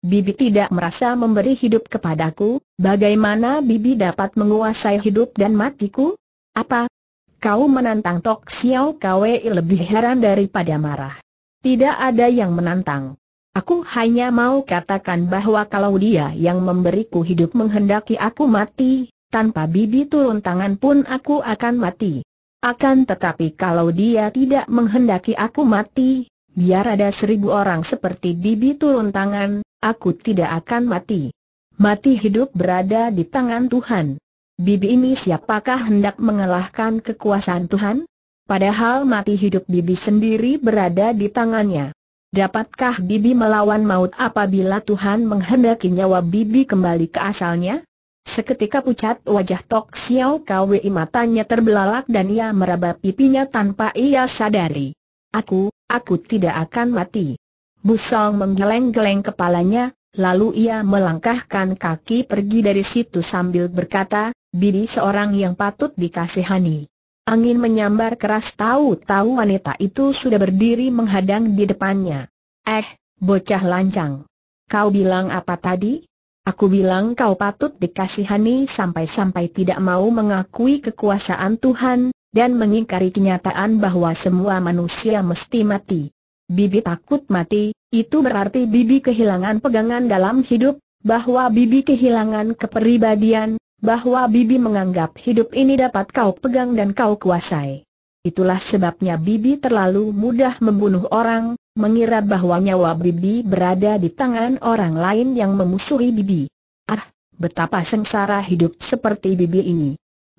Bibi tidak merasa memberi hidup kepadaku, bagaimana Bibi dapat menguasai hidup dan matiku? Apa? Kau menantang Tok Xiao Kwei lebih heran daripada marah. Tidak ada yang menantang. Aku hanya mau katakan bahwa kalau dia yang memberiku hidup menghendaki aku mati, tanpa bibi turun tangan pun aku akan mati. Akan tetapi kalau dia tidak menghendaki aku mati, biar ada seribu orang seperti bibi turun tangan, aku tidak akan mati. Mati hidup berada di tangan Tuhan. Bibi ini siapakah hendak mengalahkan kekuasaan Tuhan? Padahal mati hidup bibi sendiri berada di tangannya. Dapatkah bibi melawan maut apabila Tuhan menghendaki nyawa bibi kembali ke asalnya? Seketika pucat wajah Tok Xiao Kwei matanya terbelalak dan ia meraba pipinya tanpa ia sadari. Aku, aku tidak akan mati. Busong menggeleng-geleng kepalanya, lalu ia melangkahkan kaki pergi dari situ sambil berkata, Bibi seorang yang patut dikasihani. Angin menyambar keras tahu-tahu wanita itu sudah berdiri menghadang di depannya. Eh, bocah lancang. Kau bilang apa tadi? Aku bilang kau patut dikasihani sampai-sampai tidak mau mengakui kekuasaan Tuhan, dan mengingkari kenyataan bahwa semua manusia mesti mati. Bibi takut mati, itu berarti Bibi kehilangan pegangan dalam hidup, bahwa Bibi kehilangan kepribadian, bahwa Bibi menganggap hidup ini dapat kau pegang dan kau kuasai. Itulah sebabnya Bibi terlalu mudah membunuh orang, mengira bahwa nyawa Bibi berada di tangan orang lain yang memusuhi Bibi. Ah, betapa sengsara hidup seperti Bibi ini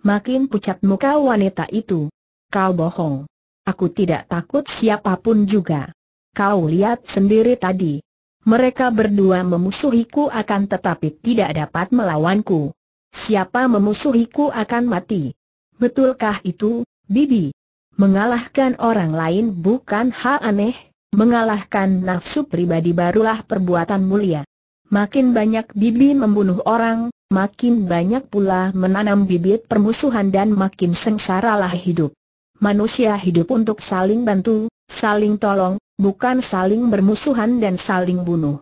makin pucat muka wanita itu. Kau bohong. Aku tidak takut siapapun juga. Kau lihat sendiri tadi. Mereka berdua memusuhiku akan tetapi tidak dapat melawanku. Siapa memusuhiku akan mati. Betulkah itu, Bibi? Mengalahkan orang lain bukan hal aneh, mengalahkan nafsu pribadi barulah perbuatan mulia. Makin banyak bibi membunuh orang, makin banyak pula menanam bibit permusuhan dan makin sengsaralah hidup. Manusia hidup untuk saling bantu, saling tolong, bukan saling bermusuhan dan saling bunuh.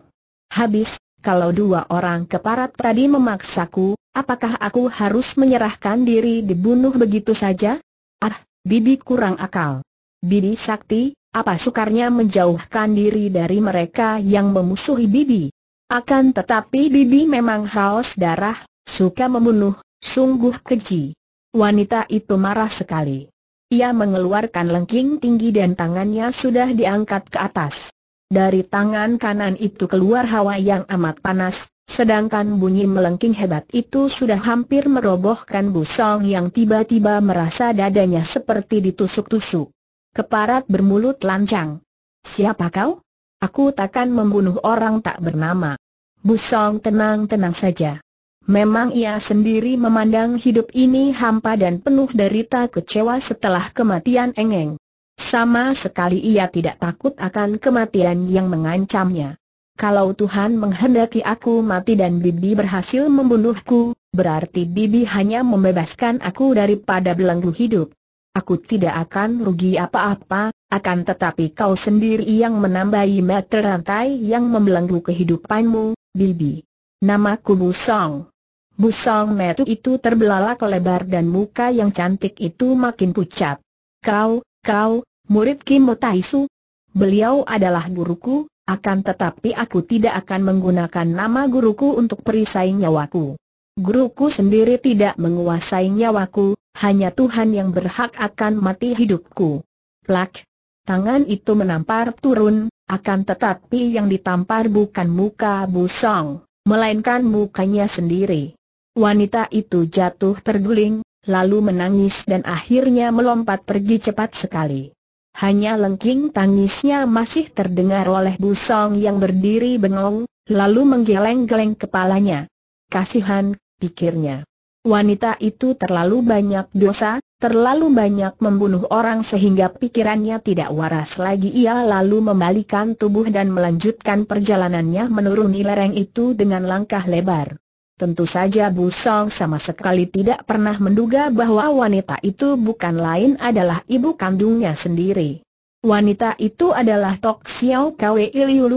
Habis, kalau dua orang keparat tadi memaksaku, apakah aku harus menyerahkan diri dibunuh begitu saja? Ah, bibi kurang akal. Bibi sakti, apa sukarnya menjauhkan diri dari mereka yang memusuhi bibi? Akan tetapi Bibi memang haus darah, suka membunuh, sungguh keji. Wanita itu marah sekali. Ia mengeluarkan lengking tinggi dan tangannya sudah diangkat ke atas. Dari tangan kanan itu keluar hawa yang amat panas, sedangkan bunyi melengking hebat itu sudah hampir merobohkan busong yang tiba-tiba merasa dadanya seperti ditusuk-tusuk. Keparat bermulut lancang. Siapa kau? Aku takkan membunuh orang tak bernama. Busong tenang-tenang saja. Memang ia sendiri memandang hidup ini hampa dan penuh derita kecewa setelah kematian Engeng. Sama sekali ia tidak takut akan kematian yang mengancamnya. Kalau Tuhan menghendaki aku mati dan Bibi berhasil membunuhku, berarti Bibi hanya membebaskan aku daripada belenggu hidup. Aku tidak akan rugi apa-apa, akan tetapi kau sendiri yang menambahi meter rantai yang membelenggu kehidupanmu, Bibi. Namaku Busong. Busong metu itu terbelalak lebar dan muka yang cantik itu makin pucat. Kau, kau, murid Kim Taisu? Beliau adalah guruku, akan tetapi aku tidak akan menggunakan nama guruku untuk perisai nyawaku. Guruku sendiri tidak menguasai nyawaku, hanya Tuhan yang berhak akan mati hidupku. Plak. Tangan itu menampar turun, akan tetapi yang ditampar bukan muka busong, melainkan mukanya sendiri. Wanita itu jatuh terguling, lalu menangis dan akhirnya melompat pergi cepat sekali. Hanya lengking tangisnya masih terdengar oleh busong yang berdiri bengong, lalu menggeleng-geleng kepalanya. Kasihan, pikirnya. Wanita itu terlalu banyak dosa, terlalu banyak membunuh orang sehingga pikirannya tidak waras lagi ia lalu membalikan tubuh dan melanjutkan perjalanannya menuruni lereng itu dengan langkah lebar. Tentu saja Bu Song sama sekali tidak pernah menduga bahwa wanita itu bukan lain adalah ibu kandungnya sendiri. Wanita itu adalah Tok Xiao Kwe Iliu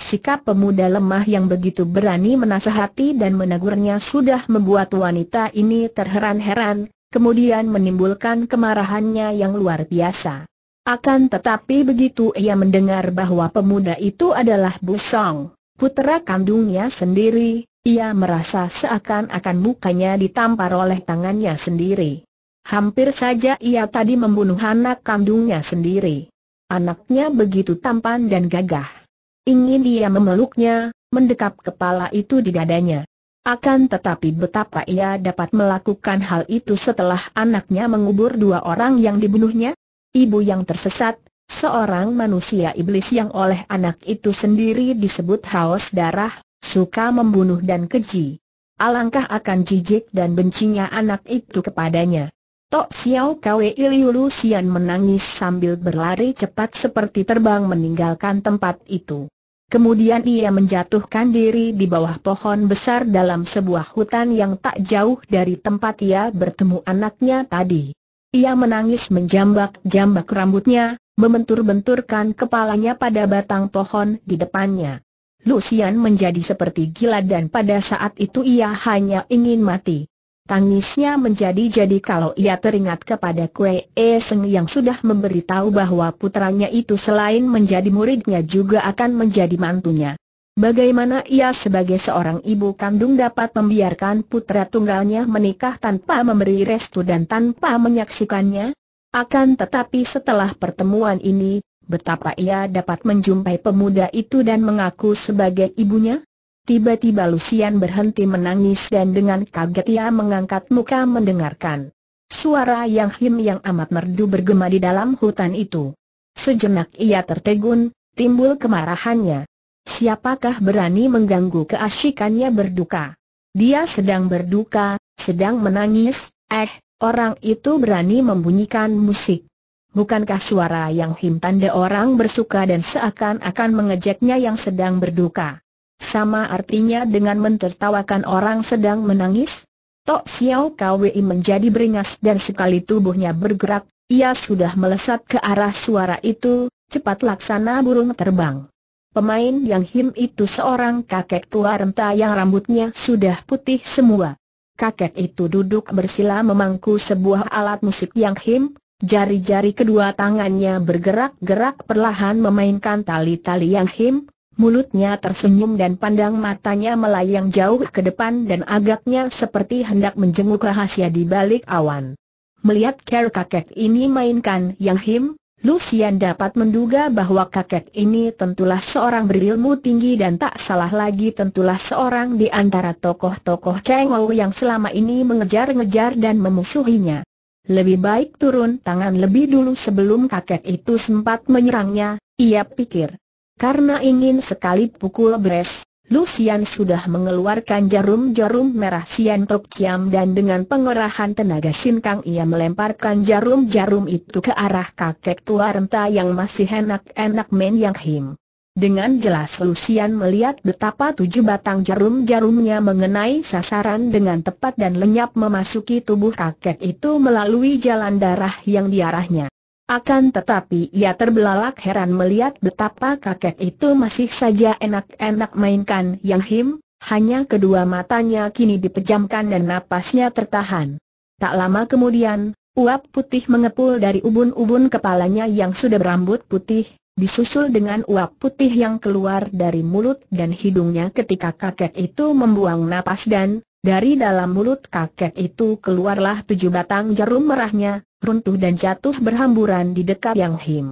Sikap pemuda lemah yang begitu berani menasehati dan menegurnya sudah membuat wanita ini terheran-heran, kemudian menimbulkan kemarahannya yang luar biasa. Akan tetapi begitu ia mendengar bahwa pemuda itu adalah Busong, putera kandungnya sendiri, ia merasa seakan-akan mukanya ditampar oleh tangannya sendiri. Hampir saja ia tadi membunuh anak kandungnya sendiri. Anaknya begitu tampan dan gagah. Ingin dia memeluknya, mendekap kepala itu di dadanya. Akan tetapi betapa ia dapat melakukan hal itu setelah anaknya mengubur dua orang yang dibunuhnya? Ibu yang tersesat, seorang manusia iblis yang oleh anak itu sendiri disebut haus darah, suka membunuh dan keji. Alangkah akan jijik dan bencinya anak itu kepadanya. Tok Xiao Kwe Iliu Lucian menangis sambil berlari cepat seperti terbang meninggalkan tempat itu. Kemudian ia menjatuhkan diri di bawah pohon besar dalam sebuah hutan yang tak jauh dari tempat ia bertemu anaknya tadi. Ia menangis menjambak-jambak rambutnya, membentur-benturkan kepalanya pada batang pohon di depannya. Lucian menjadi seperti gila dan pada saat itu ia hanya ingin mati. Tangisnya menjadi-jadi kalau ia teringat kepada Kue E Seng yang sudah memberitahu bahwa putranya itu selain menjadi muridnya juga akan menjadi mantunya. Bagaimana ia sebagai seorang ibu kandung dapat membiarkan putra tunggalnya menikah tanpa memberi restu dan tanpa menyaksikannya? Akan tetapi setelah pertemuan ini, betapa ia dapat menjumpai pemuda itu dan mengaku sebagai ibunya? Tiba-tiba Lucian berhenti menangis dan dengan kaget ia mengangkat muka mendengarkan. Suara yang him yang amat merdu bergema di dalam hutan itu. Sejenak ia tertegun, timbul kemarahannya. Siapakah berani mengganggu keasikannya berduka? Dia sedang berduka, sedang menangis, eh, orang itu berani membunyikan musik. Bukankah suara yang him tanda orang bersuka dan seakan-akan mengejeknya yang sedang berduka? Sama artinya dengan mentertawakan orang sedang menangis? Tok Xiao Kwei menjadi beringas dan sekali tubuhnya bergerak, ia sudah melesat ke arah suara itu, cepat laksana burung terbang. Pemain yang him itu seorang kakek tua renta yang rambutnya sudah putih semua. Kakek itu duduk bersila memangku sebuah alat musik yang him, jari-jari kedua tangannya bergerak-gerak perlahan memainkan tali-tali yang him, Mulutnya tersenyum dan pandang matanya melayang jauh ke depan dan agaknya seperti hendak menjenguk rahasia di balik awan. Melihat ker kakek ini mainkan Yang Him, Lucian dapat menduga bahwa kakek ini tentulah seorang berilmu tinggi dan tak salah lagi tentulah seorang di antara tokoh-tokoh Kengou yang selama ini mengejar-ngejar dan memusuhinya. Lebih baik turun tangan lebih dulu sebelum kakek itu sempat menyerangnya, ia pikir. Karena ingin sekali pukul beres, Lucian sudah mengeluarkan jarum-jarum merah Sian Tok Kiam dan dengan pengerahan tenaga Kang ia melemparkan jarum-jarum itu ke arah kakek tua renta yang masih enak-enak Men Yang Him. Dengan jelas Lucian melihat betapa tujuh batang jarum-jarumnya mengenai sasaran dengan tepat dan lenyap memasuki tubuh kakek itu melalui jalan darah yang diarahnya. Akan tetapi ia terbelalak heran melihat betapa kakek itu masih saja enak-enak mainkan Yang Him, hanya kedua matanya kini dipejamkan dan napasnya tertahan. Tak lama kemudian, uap putih mengepul dari ubun-ubun kepalanya yang sudah berambut putih, disusul dengan uap putih yang keluar dari mulut dan hidungnya ketika kakek itu membuang napas dan, dari dalam mulut kakek itu keluarlah tujuh batang jarum merahnya, runtuh dan jatuh berhamburan di dekat Yang Him.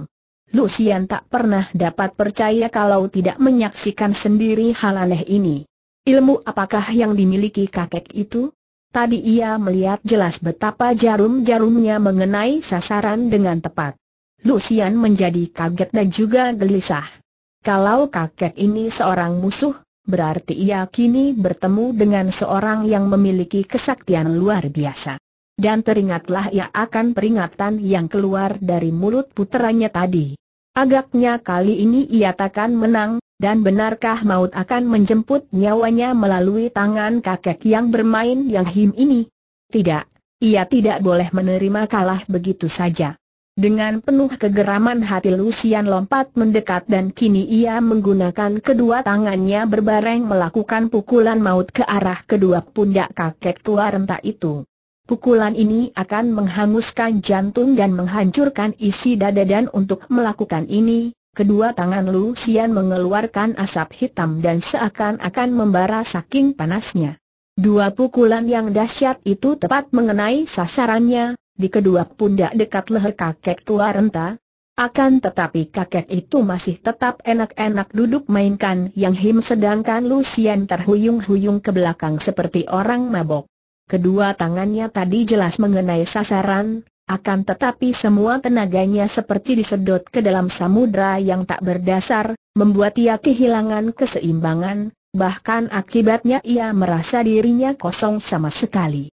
Lucian tak pernah dapat percaya kalau tidak menyaksikan sendiri hal aneh ini. Ilmu apakah yang dimiliki kakek itu? Tadi ia melihat jelas betapa jarum-jarumnya mengenai sasaran dengan tepat. Lucian menjadi kaget dan juga gelisah. Kalau kakek ini seorang musuh, berarti ia kini bertemu dengan seorang yang memiliki kesaktian luar biasa. Dan teringatlah ia akan peringatan yang keluar dari mulut puteranya tadi. Agaknya kali ini ia takkan menang, dan benarkah maut akan menjemput nyawanya melalui tangan kakek yang bermain yang him ini? Tidak, ia tidak boleh menerima kalah begitu saja. Dengan penuh kegeraman hati Lucian lompat mendekat dan kini ia menggunakan kedua tangannya berbareng melakukan pukulan maut ke arah kedua pundak kakek tua renta itu. Pukulan ini akan menghanguskan jantung dan menghancurkan isi dada dan untuk melakukan ini, kedua tangan Lucian mengeluarkan asap hitam dan seakan-akan membara saking panasnya. Dua pukulan yang dahsyat itu tepat mengenai sasarannya, di kedua pundak dekat leher kakek tua renta. Akan tetapi kakek itu masih tetap enak-enak duduk mainkan yang him sedangkan Lucien terhuyung-huyung ke belakang seperti orang mabok. Kedua tangannya tadi jelas mengenai sasaran, akan tetapi semua tenaganya seperti disedot ke dalam samudra yang tak berdasar, membuat ia kehilangan keseimbangan, bahkan akibatnya ia merasa dirinya kosong sama sekali.